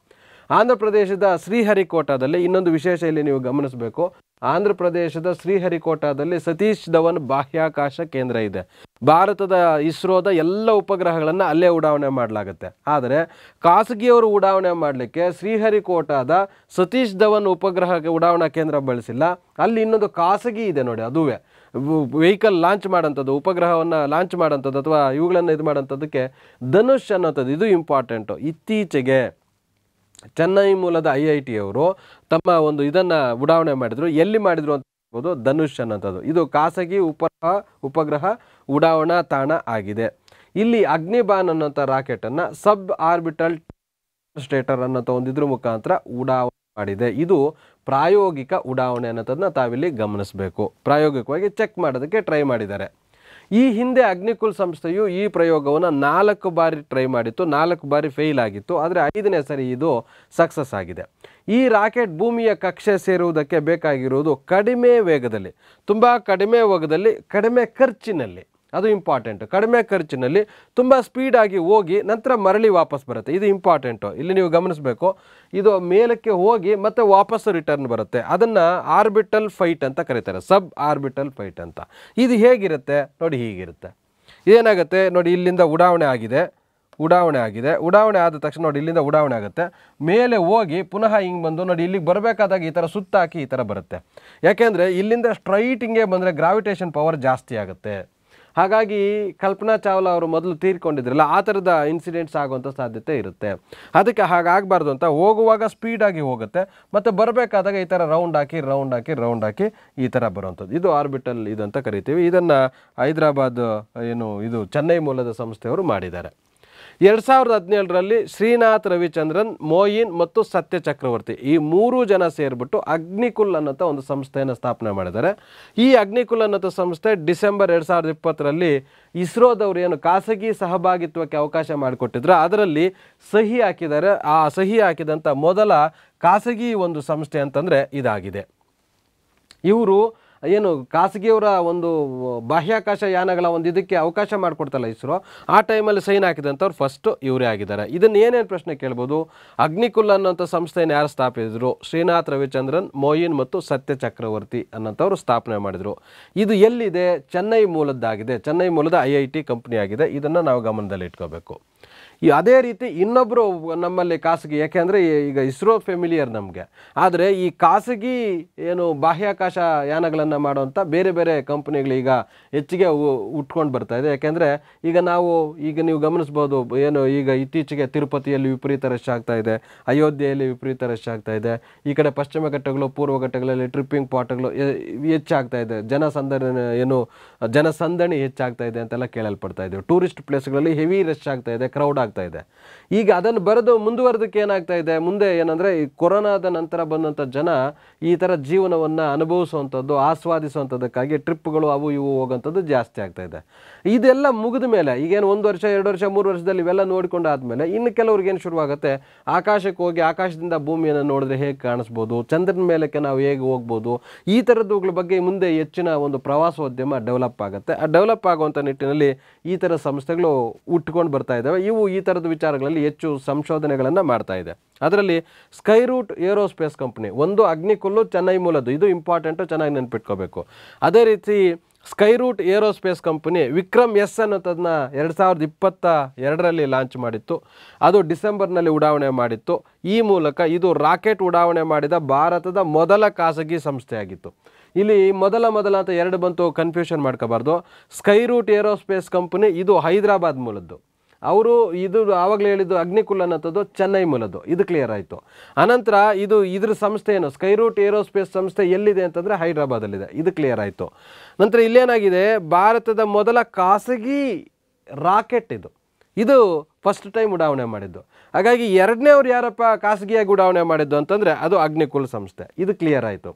ಆಂಧ್ರ ಪ್ರದೇಶದ ಶ್ರೀಹರಿಕೋಟಾದಲ್ಲಿ ಇನ್ನೊಂದು ವಿಶೇಷ ಇಲ್ಲಿ ನೀವು ಗಮನಿಸಬೇಕು ಆಂಧ್ರ ಪ್ರದೇಶದ ಶ್ರೀಹರಿಕೋಟಾದಲ್ಲಿ ಸತೀಶ್ ಧವನ್ ಬಾಹ್ಯಾಕಾಶ ಕೇಂದ್ರ ಇದೆ ಭಾರತದ ಇಸ್ರೋದ ಎಲ್ಲ ಉಪಗ್ರಹಗಳನ್ನು ಅಲ್ಲೇ ಉಡಾವಣೆ ಮಾಡಲಾಗುತ್ತೆ ಆದರೆ ಖಾಸಗಿಯವರು ಉಡಾವಣೆ ಮಾಡಲಿಕ್ಕೆ ಶ್ರೀಹರಿಕೋಟಾದ ಸತೀಶ್ ಧವನ್ ಉಪಗ್ರಹ ಉಡಾವಣಾ ಕೇಂದ್ರ ಬಳಸಿಲ್ಲ ಅಲ್ಲಿ ಇನ್ನೊಂದು ಖಾಸಗಿ ಇದೆ ನೋಡಿ ಅದುವೇ ವೆಹಿಕಲ್ ಲಾಂಚ್ ಮಾಡೋಂಥದ್ದು ಉಪಗ್ರಹವನ್ನು ಲಾಂಚ್ ಮಾಡೋಂಥದ್ದು ಅಥವಾ ಇವುಗಳನ್ನು ಇದು ಮಾಡೋಂಥದ್ದಕ್ಕೆ ಧನುಷ್ ಅನ್ನೋಂಥದ್ದು ಇದು ಇಂಪಾರ್ಟೆಂಟು ಇತ್ತೀಚೆಗೆ ಚೆನ್ನೈ ಮೂಲದ ಐ ಐ ಟಿಯವರು ತಮ್ಮ ಒಂದು ಇದನ್ನು ಉಡಾವಣೆ ಮಾಡಿದರು ಎಲ್ಲಿ ಮಾಡಿದರು ಅಂತ ಹೇಳ್ಬೋದು ಧನುಷ್ ಅನ್ನೋಂಥದ್ದು ಇದು ಖಾಸಗಿ ಉಪಗ್ರಹ ಉಪಗ್ರಹ ಉಡಾವಣಾ ತಾಣ ಆಗಿದೆ ಇಲ್ಲಿ ಅಗ್ನಿಬಾನ್ ಅನ್ನೋಂಥ ರಾಕೆಟನ್ನು ಸಬ್ ಆರ್ಬಿಟಲ್ ಸ್ಟೇಟರ್ ಅನ್ನೋಂಥ ಒಂದು ಇದ್ರ ಮುಖಾಂತರ ಉಡಾವಣೆ ಮಾಡಿದೆ ಇದು ಪ್ರಾಯೋಗಿಕ ಉಡಾವಣೆ ಅನ್ನೋದನ್ನ ತಾವಿಲ್ಲಿ ಗಮನಿಸಬೇಕು ಪ್ರಾಯೋಗಿಕವಾಗಿ ಚೆಕ್ ಮಾಡೋದಕ್ಕೆ ಟ್ರೈ ಮಾಡಿದ್ದಾರೆ ಈ ಹಿಂದೆ ಅಗ್ನಿಕುಲ್ ಸಂಸ್ಥೆಯು ಈ ಪ್ರಯೋಗವನ್ನು ನಾಲ್ಕು ಬಾರಿ ಟ್ರೈ ಮಾಡಿತ್ತು ನಾಲ್ಕು ಬಾರಿ ಫೇಲ್ ಆಗಿತ್ತು ಆದರೆ ಐದನೇ ಸರಿ ಇದು ಸಕ್ಸಸ್ ಆಗಿದೆ ಈ ರಾಕೆಟ್ ಭೂಮಿಯ ಕಕ್ಷೆ ಸೇರುವುದಕ್ಕೆ ಬೇಕಾಗಿರುವುದು ಕಡಿಮೆ ವೇಗದಲ್ಲಿ ತುಂಬ ಕಡಿಮೆ ವೇಗದಲ್ಲಿ ಕಡಿಮೆ ಖರ್ಚಿನಲ್ಲಿ ಅದು ಇಂಪಾರ್ಟೆಂಟ್ ಕಡಿಮೆ ಖರ್ಚಿನಲ್ಲಿ ತುಂಬ ಸ್ಪೀಡಾಗಿ ಹೋಗಿ ನಂತರ ಮರಳಿ ವಾಪಸ್ ಬರುತ್ತೆ ಇದು ಇಂಪಾರ್ಟೆಂಟು ಇಲ್ಲಿ ನೀವು ಗಮನಿಸಬೇಕು ಇದು ಮೇಲಕ್ಕೆ ಹೋಗಿ ಮತ್ತೆ ವಾಪಸ್ ರಿಟರ್ನ್ ಬರುತ್ತೆ ಅದನ್ನು ಆರ್ಬಿಟಲ್ ಫೈಟ್ ಅಂತ ಕರೀತಾರೆ ಸಬ್ ಆರ್ಬಿಟಲ್ ಫೈಟ್ ಅಂತ ಇದು ಹೇಗಿರುತ್ತೆ ನೋಡಿ ಹೀಗಿರುತ್ತೆ ಏನಾಗುತ್ತೆ ನೋಡಿ ಇಲ್ಲಿಂದ ಉಡಾವಣೆ ಆಗಿದೆ ಉಡಾವಣೆ ಆಗಿದೆ ಉಡಾವಣೆ ಆದ ತಕ್ಷಣ ನೋಡಿ ಇಲ್ಲಿಂದ ಉಡಾವಣೆ ಆಗುತ್ತೆ ಮೇಲೆ ಹೋಗಿ ಪುನಃ ಹಿಂಗೆ ಬಂದು ನೋಡಿ ಇಲ್ಲಿಗೆ ಬರಬೇಕಾದಾಗ ಈ ಥರ ಸುತ್ತಾಕಿ ಈ ಥರ ಬರುತ್ತೆ ಯಾಕೆಂದರೆ ಇಲ್ಲಿಂದ ಸ್ಟ್ರೈಟ್ ಬಂದರೆ ಗ್ರಾವಿಟೇಷನ್ ಪವರ್ ಜಾಸ್ತಿ ಆಗುತ್ತೆ ಹಾಗಾಗಿ ಕಲ್ಪನಾ ಚಾವ್ಲಾ ಅವರು ಮೊದಲು ತೀರ್ಕೊಂಡಿದ್ರಲ್ಲ ಆ ಥರದ ಇನ್ಸಿಡೆಂಟ್ಸ್ ಆಗುವಂಥ ಸಾಧ್ಯತೆ ಇರುತ್ತೆ ಅದಕ್ಕೆ ಹಾಗಾಗಬಾರ್ದು ಅಂತ ಹೋಗುವಾಗ ಸ್ಪೀಡಾಗಿ ಹೋಗುತ್ತೆ ಮತ್ತು ಬರಬೇಕಾದಾಗ ಈ ಥರ ರೌಂಡ್ ಹಾಕಿ ರೌಂಡ್ ಹಾಕಿ ರೌಂಡ್ ಹಾಕಿ ಈ ಥರ ಬರುವಂಥದ್ದು ಇದು ಆರ್ಬಿಟಲ್ ಇದಂತ ಕರಿತೀವಿ ಇದನ್ನು ಹೈದರಾಬಾದ್ ಏನು ಇದು ಚೆನ್ನೈ ಮೂಲದ ಸಂಸ್ಥೆಯವರು ಮಾಡಿದ್ದಾರೆ ಎರಡು ಸಾವಿರದ ಹದಿನೇಳರಲ್ಲಿ ಶ್ರೀನಾಥ್ ರವಿಚಂದ್ರನ್ ಮೋಯಿನ್ ಮತ್ತು ಸತ್ಯ ಚಕ್ರವರ್ತಿ ಈ ಮೂರು ಜನ ಸೇರಿಬಿಟ್ಟು ಅಗ್ನಿಕುಲ್ ಅನ್ನೋಂಥ ಒಂದು ಸಂಸ್ಥೆಯನ್ನು ಸ್ಥಾಪನೆ ಮಾಡಿದ್ದಾರೆ ಈ ಅಗ್ನಿಕುಲ್ ಅನ್ನೋಂಥ ಸಂಸ್ಥೆ ಡಿಸೆಂಬರ್ ಎರಡು ಸಾವಿರದ ಇಪ್ಪತ್ತರಲ್ಲಿ ಇಸ್ರೋದವರು ಏನು ಖಾಸಗಿ ಸಹಭಾಗಿತ್ವಕ್ಕೆ ಅವಕಾಶ ಮಾಡಿಕೊಟ್ಟಿದ್ರು ಅದರಲ್ಲಿ ಸಹಿ ಹಾಕಿದ್ದಾರೆ ಆ ಸಹಿ ಹಾಕಿದಂಥ ಮೊದಲ ಖಾಸಗಿ ಒಂದು ಸಂಸ್ಥೆ ಅಂತಂದರೆ ಇದಾಗಿದೆ ಇವರು ಏನು ಖಾಸಗಿಯವರ ಒಂದು ಬಾಹ್ಯಾಕಾಶ ಯಾನಗಳ ಒಂದು ಇದಕ್ಕೆ ಅವಕಾಶ ಮಾಡಿಕೊಡ್ತಲ್ಲ ಇಸ್ರೋ ಆ ಟೈಮಲ್ಲಿ ಸೈನ್ ಹಾಕಿದಂಥವ್ರು ಫಸ್ಟು ಇವರೇ ಆಗಿದ್ದಾರೆ ಇದನ್ನು ಏನೇನು ಪ್ರಶ್ನೆ ಕೇಳ್ಬೋದು ಅಗ್ನಿಕುಲ್ ಅನ್ನೋಂಥ ಸಂಸ್ಥೆಯನ್ನು ಯಾರು ಸ್ಥಾಪಿಸಿದ್ರು ಶ್ರೀನಾಥ್ ರವಿಚಂದ್ರನ್ ಮೋಯಿನ್ ಮತ್ತು ಸತ್ಯ ಚಕ್ರವರ್ತಿ ಅನ್ನೋಂಥವ್ರು ಸ್ಥಾಪನೆ ಮಾಡಿದರು ಇದು ಎಲ್ಲಿದೆ ಚೆನ್ನೈ ಮೂಲದ್ದಾಗಿದೆ ಚೆನ್ನೈ ಮೂಲದ ಐ ಐ ಟಿ ಕಂಪ್ನಿಯಾಗಿದೆ ಇದನ್ನು ನಾವು ಗಮನದಲ್ಲಿ ಇಟ್ಕೋಬೇಕು ಈ ಅದೇ ರೀತಿ ಇನ್ನೊಬ್ಬರು ನಮ್ಮಲ್ಲಿ ಖಾಸಗಿ ಯಾಕೆಂದರೆ ಈಗ ಇಸ್ರೋ ಫೆಮಿಲಿಯರ್ ನಮಗೆ ಆದರೆ ಈ ಖಾಸಗಿ ಏನು ಬಾಹ್ಯಾಕಾಶ ಯಾನಗಳನ್ನು ಮಾಡುವಂಥ ಬೇರೆ ಬೇರೆ ಈಗ ಹೆಚ್ಚಿಗೆ ಉಟ್ಕೊಂಡು ಬರ್ತಾ ಇದೆ ಯಾಕೆಂದರೆ ಈಗ ನಾವು ಈಗ ನೀವು ಗಮನಿಸ್ಬೋದು ಏನು ಈಗ ಇತ್ತೀಚೆಗೆ ತಿರುಪತಿಯಲ್ಲಿ ವಿಪರೀತ ರಶ್ ಆಗ್ತಾ ಇದೆ ಅಯೋಧ್ಯೆಯಲ್ಲಿ ವಿಪರೀತ ರಶ್ ಆಗ್ತಾ ಇದೆ ಈ ಕಡೆ ಪಶ್ಚಿಮ ಘಟ್ಟಗಳು ಪೂರ್ವ ಘಟ್ಟಗಳಲ್ಲಿ ಟ್ರಿಪ್ಪಿಂಗ್ ಪಾಟ್ಗಳು ಹೆಚ್ಚಾಗ್ತಾ ಇದೆ ಜನಸಂದಣಿ ಏನು ಜನಸಂದಣಿ ಹೆಚ್ಚಾಗ್ತಾ ಇದೆ ಅಂತೆಲ್ಲ ಕೇಳಲ್ಪಡ್ತಾ ಇದೆ ಟೂರಿಸ್ಟ್ ಪ್ಲೇಸ್ಗಳಲ್ಲಿ ಹೆವಿ ರಶ್ ಆಗ್ತಾ ಇದೆ ಕ್ರೌಡ್ ಆಗ್ತಾ ಇದೆ ಈಗ ಅದನ್ನು ಬರೆದು ಮುಂದುವರೆದಕ್ಕೆ ಏನಾಗ್ತಾ ಇದೆ ಮುಂದೆ ಏನಂದರೆ ಈ ಕೊರೋನಾದ ನಂತರ ಬಂದಂಥ ಜನ ಈ ಥರ ಜೀವನವನ್ನು ಅನುಭವಿಸುವಂಥದ್ದು ಆಸ್ವಾದಿಸುವಂಥದ್ದಕ್ಕಾಗಿ ಟ್ರಿಪ್ಗಳು ಅವು ಇವು ಹೋಗೋಂಥದ್ದು ಜಾಸ್ತಿ ಆಗ್ತಾ ಇದೆ ಇದೆಲ್ಲ ಮುಗಿದ ಮೇಲೆ ಈಗೇನು ಒಂದು ವರ್ಷ ಎರಡು ವರ್ಷ ಮೂರು ವರ್ಷದಲ್ಲಿ ಇವೆಲ್ಲ ನೋಡಿಕೊಂಡು ಆದಮೇಲೆ ಇನ್ನು ಕೆಲವ್ರಿಗೆ ಏನು ಶುರುವಾಗುತ್ತೆ ಆಕಾಶಕ್ಕೆ ಹೋಗಿ ಆಕಾಶದಿಂದ ಭೂಮಿಯನ್ನು ನೋಡಿದ್ರೆ ಹೇಗೆ ಕಾಣಿಸ್ಬೋದು ಚಂದ್ರನ ಮೇಲಕ್ಕೆ ನಾವು ಹೇಗೆ ಹೋಗ್ಬೋದು ಈ ಥರದ್ದುಗಳ ಬಗ್ಗೆ ಮುಂದೆ ಹೆಚ್ಚಿನ ಒಂದು ಪ್ರವಾಸೋದ್ಯಮ ಡೆವಲಪ್ ಆಗುತ್ತೆ ಆ ಡೆವಲಪ್ ಆಗುವಂಥ ನಿಟ್ಟಿನಲ್ಲಿ ಈ ಥರ ಸಂಸ್ಥೆಗಳು ಹುಟ್ಕೊಂಡು ಬರ್ತಾ ಇದ್ದಾವೆ ಇವು ಈ ಥರದ ವಿಚಾರಗಳಲ್ಲಿ ಹೆಚ್ಚು ಸಂಶೋಧನೆಗಳನ್ನು ಮಾಡ್ತಾ ಇದೆ ಅದರಲ್ಲಿ ಸ್ಕೈ ರೂಟ್ ಏರೋಸ್ಪೇಸ್ ಕಂಪ್ನಿ ಒಂದು ಅಗ್ನಿಕುಲ್ಲು ಚೆನ್ನೈ ಮೂಲದ್ದು ಇದು ಇಂಪಾರ್ಟೆಂಟು ಚೆನ್ನಾಗಿ ನೆನ್ಪಿಟ್ಕೋಬೇಕು ಅದೇ ರೀತಿ Skyroot Aerospace company Vikram S ಅನ್ನೋದನ್ನ ಎರಡು ಸಾವಿರದ ಇಪ್ಪತ್ತ ಎರಡರಲ್ಲಿ ಲಾಂಚ್ ಮಾಡಿತ್ತು ಅದು ಡಿಸೆಂಬರ್ನಲ್ಲಿ ಉಡಾವಣೆ ಮಾಡಿತ್ತು ಈ ಮೂಲಕ ಇದು ರಾಕೆಟ್ ಉಡಾವಣೆ ಮಾಡಿದ ಭಾರತದ ಮೊದಲ ಖಾಸಗಿ ಸಂಸ್ಥೆಯಾಗಿತ್ತು ಇಲ್ಲಿ ಮೊದಲ ಮೊದಲ ಅಂತ ಎರಡು ಬಂತು ಕನ್ಫ್ಯೂಷನ್ ಮಾಡ್ಕೋಬಾರ್ದು ಸ್ಕೈ ರೂಟ್ ಏರೋಸ್ಪೇಸ್ ಕಂಪನಿ ಇದು ಹೈದರಾಬಾದ್ ಮೂಲದ್ದು ಅವರು ಇದು ಆವಾಗಲೇ ಹೇಳಿದ್ದು ಅಗ್ನಿಕುಲ್ ಅನ್ನೋಂಥದ್ದು ಚೆನ್ನೈ ಮೂಲದ್ದು ಇದು ಕ್ಲಿಯರ್ ಆಯಿತು ಅನಂತರ ಇದು ಇದ್ರ ಸಂಸ್ಥೆ ಏನು ಸ್ಕೈರೂಟ್ ಏರೋಸ್ಪೇಸ್ ಸಂಸ್ಥೆ ಎಲ್ಲಿದೆ ಅಂತಂದರೆ ಹೈದ್ರಾಬಾದಲ್ಲಿದೆ ಇದು ಕ್ಲಿಯರ್ ಆಯಿತು ನಂತರ ಇಲ್ಲೇನಾಗಿದೆ ಭಾರತದ ಮೊದಲ ಖಾಸಗಿ ರಾಕೆಟ್ ಇದು ಇದು ಫಸ್ಟ್ ಟೈಮ್ ಉಡಾವಣೆ ಮಾಡಿದ್ದು ಹಾಗಾಗಿ ಎರಡನೇ ಅವ್ರು ಯಾರಪ್ಪ ಖಾಸಗಿಯಾಗಿ ಉಡಾವಣೆ ಮಾಡಿದ್ದು ಅಂತಂದರೆ ಅದು ಅಗ್ನಿಕುಲ್ ಸಂಸ್ಥೆ ಇದು ಕ್ಲಿಯರ್ ಆಯಿತು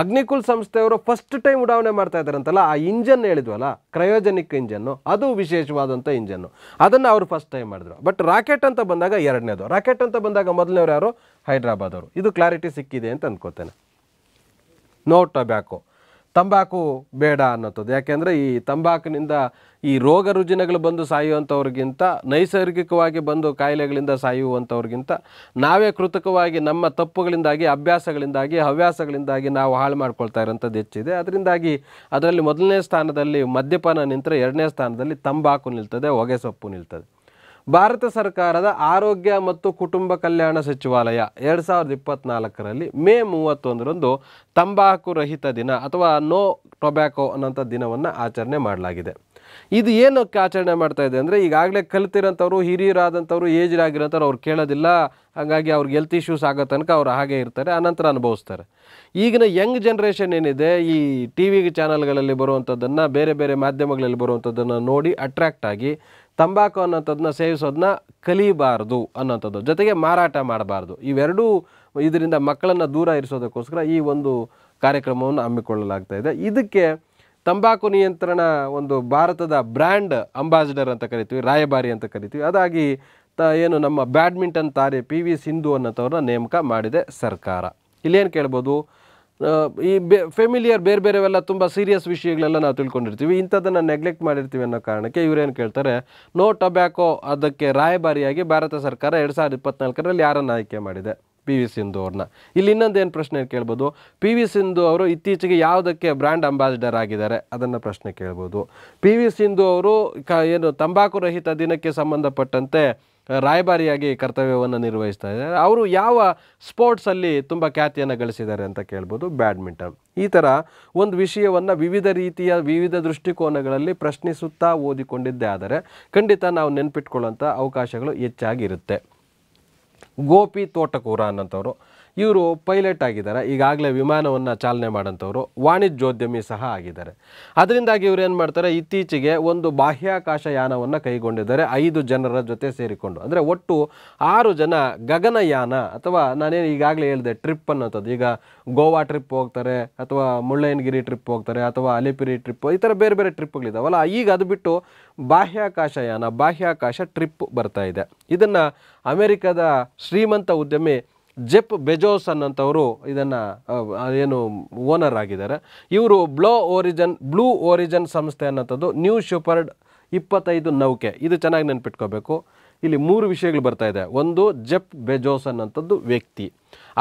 ಅಗ್ನಿಕುಲ್ ಸಂಸ್ಥೆಯವರು ಫಸ್ಟ್ ಟೈಮ್ ಉಡಾವಣೆ ಮಾಡ್ತಾ ಇದ್ದಾರಂತಲ್ಲ ಆ ಇಂಜನ್ ಹೇಳಿದ್ವಲ್ಲ ಕ್ರಯೋಜನಿಕ್ ಇಂಜನ್ನು ಅದು ವಿಶೇಷವಾದಂಥ ಇಂಜನ್ನು ಅದನ್ನು ಅವರು ಫಸ್ಟ್ ಟೈಮ್ ಮಾಡಿದ್ರು ಬಟ್ ರಾಕೆಟ್ ಅಂತ ಬಂದಾಗ ಎರಡನೇದು ರಾಕೆಟ್ ಅಂತ ಬಂದಾಗ ಮೊದಲನೇವ್ರು ಯಾರು ಹೈದ್ರಾಬಾದ್ ಅವರು ಇದು ಕ್ಲಾರಿಟಿ ಸಿಕ್ಕಿದೆ ಅಂತ ಅಂದ್ಕೋತೇನೆ ನೋ ಟೊಬ್ಯಾಕೋ ತಂಬಾಕು ಬೇಡ ಅನ್ನೋದು ಯಾಕೆಂದರೆ ಈ ತಂಬಾಕಿನಿಂದ ಈ ರೋಗ ರುಜಿನಗಳು ಬಂದು ಸಾಯುವಂಥವ್ರಿಗಿಂತ ನೈಸರ್ಗಿಕವಾಗಿ ಬಂದು ಕಾಯಿಲೆಗಳಿಂದ ಸಾಯುವಂಥವ್ರಿಗಿಂತ ನಾವೇ ಕೃತಕವಾಗಿ ನಮ್ಮ ತಪ್ಪುಗಳಿಂದಾಗಿ ಅಭ್ಯಾಸಗಳಿಂದಾಗಿ ಹವ್ಯಾಸಗಳಿಂದಾಗಿ ನಾವು ಹಾಳು ಮಾಡ್ಕೊಳ್ತಾ ಇರೋಂಥದ್ದು ಹೆಚ್ಚಿದೆ ಅದರಿಂದಾಗಿ ಅದರಲ್ಲಿ ಮೊದಲನೇ ಸ್ಥಾನದಲ್ಲಿ ಮದ್ಯಪಾನ ನಿಂತರೆ ಎರಡನೇ ಸ್ಥಾನದಲ್ಲಿ ತಂಬಾಕು ನಿಲ್ತದೆ ಹೊಗೆ ಸೊಪ್ಪು ನಿಲ್ತದೆ ಭಾರತ ಸರ್ಕಾರದ ಆರೋಗ್ಯ ಮತ್ತು ಕುಟುಂಬ ಕಲ್ಯಾಣ ಸಚಿವಾಲಯ ಎರಡು ಸಾವಿರದ ಇಪ್ಪತ್ನಾಲ್ಕರಲ್ಲಿ ಮೇ ಮೂವತ್ತೊಂದರಂದು ತಂಬಾಕು ರಹಿತ ದಿನ ಅಥವಾ ನೋ ಟೊಬ್ಯಾಕೋ ಅನ್ನೋಂಥ ದಿನವನ್ನು ಆಚರಣೆ ಮಾಡಲಾಗಿದೆ ಇದು ಏನಕ್ಕೆ ಆಚರಣೆ ಮಾಡ್ತಾ ಇದೆ ಅಂದರೆ ಈಗಾಗಲೇ ಕಲಿತಿರೋಂಥವ್ರು ಹಿರಿಯರಾದಂಥವ್ರು ಏಜ್ಡ್ ಆಗಿರೋಂಥವ್ರು ಅವ್ರು ಕೇಳೋದಿಲ್ಲ ಹಾಗಾಗಿ ಅವ್ರಿಗೆ ಹೆಲ್ತ್ ಇಶ್ಯೂಸ್ ಆಗೋ ತನಕ ಅವ್ರು ಹಾಗೆ ಇರ್ತಾರೆ ಆನಂತರ ಅನುಭವಿಸ್ತಾರೆ ಈಗಿನ ಯಂಗ್ ಜನ್ರೇಷನ್ ಏನಿದೆ ಈ ಟಿ ವಿ ಚಾನಲ್ಗಳಲ್ಲಿ ಬರುವಂಥದ್ದನ್ನು ಬೇರೆ ಬೇರೆ ಮಾಧ್ಯಮಗಳಲ್ಲಿ ಬರುವಂಥದ್ದನ್ನು ನೋಡಿ ಅಟ್ರ್ಯಾಕ್ಟ್ ಆಗಿ ತಂಬಾಕು ಅನ್ನೋಂಥದ್ದನ್ನ ಸೇವಿಸೋದನ್ನ ಕಲಿಬಾರ್ದು ಅನ್ನೋಂಥದ್ದು ಜೊತೆಗೆ ಮಾರಾಟ ಮಾಡಬಾರ್ದು ಇವೆರಡೂ ಇದರಿಂದ ಮಕ್ಕಳನ್ನು ದೂರ ಇರಿಸೋದಕ್ಕೋಸ್ಕರ ಈ ಒಂದು ಕಾರ್ಯಕ್ರಮವನ್ನು ಹಮ್ಮಿಕೊಳ್ಳಲಾಗ್ತಾ ಇದೆ ಇದಕ್ಕೆ ತಂಬಾಕು ನಿಯಂತ್ರಣ ಒಂದು ಭಾರತದ ಬ್ರ್ಯಾಂಡ್ ಅಂಬಾಸಿಡರ್ ಅಂತ ಕರಿತೀವಿ ರಾಯಭಾರಿ ಅಂತ ಕರಿತೀವಿ ಅದಾಗಿ ತ ಏನು ನಮ್ಮ ಬ್ಯಾಡ್ಮಿಂಟನ್ ತಾರೆ ಪಿ ವಿ ಸಿಂಧು ಅನ್ನೋಂಥವ್ರನ್ನ ನೇಮಕ ಮಾಡಿದೆ ಸರ್ಕಾರ ಇಲ್ಲೇನು ಕೇಳ್ಬೋದು ಈ ಬೇ ಫೆಮಿಲಿಯರ್ ಬೇರೆ ಬೇರೆವೆಲ್ಲ ತುಂಬ ಸೀರಿಯಸ್ ವಿಷಯಗಳೆಲ್ಲ ನಾವು ತಿಳ್ಕೊಂಡಿರ್ತೀವಿ ಇಂಥದ್ದನ್ನು ನೆಗ್ಲೆಕ್ಟ್ ಮಾಡಿರ್ತೀವಿ ಅನ್ನೋ ಕಾರಣಕ್ಕೆ ಇವರೇನು ಕೇಳ್ತಾರೆ ನೋ ಟಬ್ಯಾಕೋ ಅದಕ್ಕೆ ರಾಯಭಾರಿಯಾಗಿ ಭಾರತ ಸರ್ಕಾರ ಎರಡು ಸಾವಿರದ ಇಪ್ಪತ್ನಾಲ್ಕರಲ್ಲಿ ಯಾರನ್ನು ಆಯ್ಕೆ ಮಾಡಿದೆ ಪಿ ವಿ ಸಿಂಧು ಅವ್ರನ್ನ ಇಲ್ಲಿ ಇನ್ನೊಂದು ಏನು ಪ್ರಶ್ನೆ ಕೇಳ್ಬೋದು ಪಿ ವಿ ಸಿಂಧು ಅವರು ಇತ್ತೀಚೆಗೆ ಯಾವುದಕ್ಕೆ ಬ್ರ್ಯಾಂಡ್ ಅಂಬಾಸಿಡರ್ ಆಗಿದ್ದಾರೆ ಅದನ್ನು ಪ್ರಶ್ನೆ ಕೇಳ್ಬೋದು ಪಿ ವಿ ಸಿಂಧು ಅವರು ಕ ಏನು ತಂಬಾಕು ರಹಿತ ದಿನಕ್ಕೆ ಸಂಬಂಧಪಟ್ಟಂತೆ ರಾಯಭಾರಿಯಾಗಿ ಕರ್ತವ್ಯವನ್ನು ನಿರ್ವಹಿಸ್ತಾ ಇದ್ದಾರೆ ಅವರು ಯಾವ ಸ್ಪೋರ್ಟ್ಸಲ್ಲಿ ತುಂಬ ಖ್ಯಾತಿಯನ್ನು ಗಳಿಸಿದ್ದಾರೆ ಅಂತ ಕೇಳ್ಬೋದು ಬ್ಯಾಡ್ಮಿಂಟನ್ ಈ ಥರ ಒಂದು ವಿಷಯವನ್ನು ವಿವಿಧ ರೀತಿಯ ವಿವಿಧ ದೃಷ್ಟಿಕೋನಗಳಲ್ಲಿ ಪ್ರಶ್ನಿಸುತ್ತಾ ಓದಿಕೊಂಡಿದ್ದೇ ಆದರೆ ಖಂಡಿತ ನಾವು ನೆನ್ಪಿಟ್ಕೊಳ್ಳೋಂಥ ಅವಕಾಶಗಳು ಹೆಚ್ಚಾಗಿರುತ್ತೆ ಗೋಪಿ ತೋಟಕೂರ ಅನ್ನೋಂಥವ್ರು ಇವರು ಪೈಲಟ್ ಆಗಿದ್ದಾರೆ ಈಗಾಗಲೇ ವಿಮಾನವನ್ನು ಚಾಲನೆ ಮಾಡೋಂಥವ್ರು ವಾಣಿಜ್ಯೋದ್ಯಮಿ ಸಹ ಆಗಿದ್ದಾರೆ ಅದರಿಂದಾಗಿ ಇವರು ಏನು ಮಾಡ್ತಾರೆ ಇತ್ತೀಚೆಗೆ ಒಂದು ಬಾಹ್ಯಾಕಾಶ ಯಾನವನ್ನು ಕೈಗೊಂಡಿದ್ದಾರೆ ಐದು ಜನರ ಜೊತೆ ಸೇರಿಕೊಂಡು ಅಂದರೆ ಒಟ್ಟು ಆರು ಜನ ಗಗನಯಾನ ಅಥವಾ ನಾನೇನು ಈಗಾಗಲೇ ಹೇಳಿದೆ ಟ್ರಿಪ್ ಅನ್ನೋಂಥದ್ದು ಈಗ ಗೋವಾ ಟ್ರಿಪ್ ಹೋಗ್ತಾರೆ ಅಥವಾ ಮುಳ್ಳಯ್ಯನಗಿರಿ ಟ್ರಿಪ್ ಹೋಗ್ತಾರೆ ಅಥವಾ ಅಲಿಪಿರಿ ಟ್ರಿಪ್ ಈ ಥರ ಬೇರೆ ಬೇರೆ ಟ್ರಿಪ್ಗಳಿದ್ದಾವಲ್ಲ ಈಗ ಅದು ಬಿಟ್ಟು ಬಾಹ್ಯಾಕಾಶಯಾನ ಬಾಹ್ಯಾಕಾಶ ಟ್ರಿಪ್ ಬರ್ತಾ ಇದೆ ಇದನ್ನು ಅಮೆರಿಕದ ಶ್ರೀಮಂತ ಉದ್ಯಮಿ ಜೆಪ್ ಬೆಜೋಸ್ ಅನ್ನೋಂಥವರು ಇದನ್ನು ಏನು ಓನರ್ ಆಗಿದ್ದಾರೆ ಇವರು ಬ್ಲೋ ಓರಿಜನ್ ಬ್ಲೂ ಓರಿಜನ್ ಸಂಸ್ಥೆ ಅನ್ನೋಂಥದ್ದು ನ್ಯೂ ಶುಪರ್ಡ್ ಇಪ್ಪತ್ತೈದು ನೌಕೆ ಇದು ಚೆನ್ನಾಗಿ ನೆನ್ಪಿಟ್ಕೋಬೇಕು ಇಲ್ಲಿ ಮೂರು ವಿಷಯಗಳು ಬರ್ತಾ ಇದೆ ಒಂದು ಜೆಪ್ ಬೆಜೋಸ್ ಅನ್ನೋಂಥದ್ದು ವ್ಯಕ್ತಿ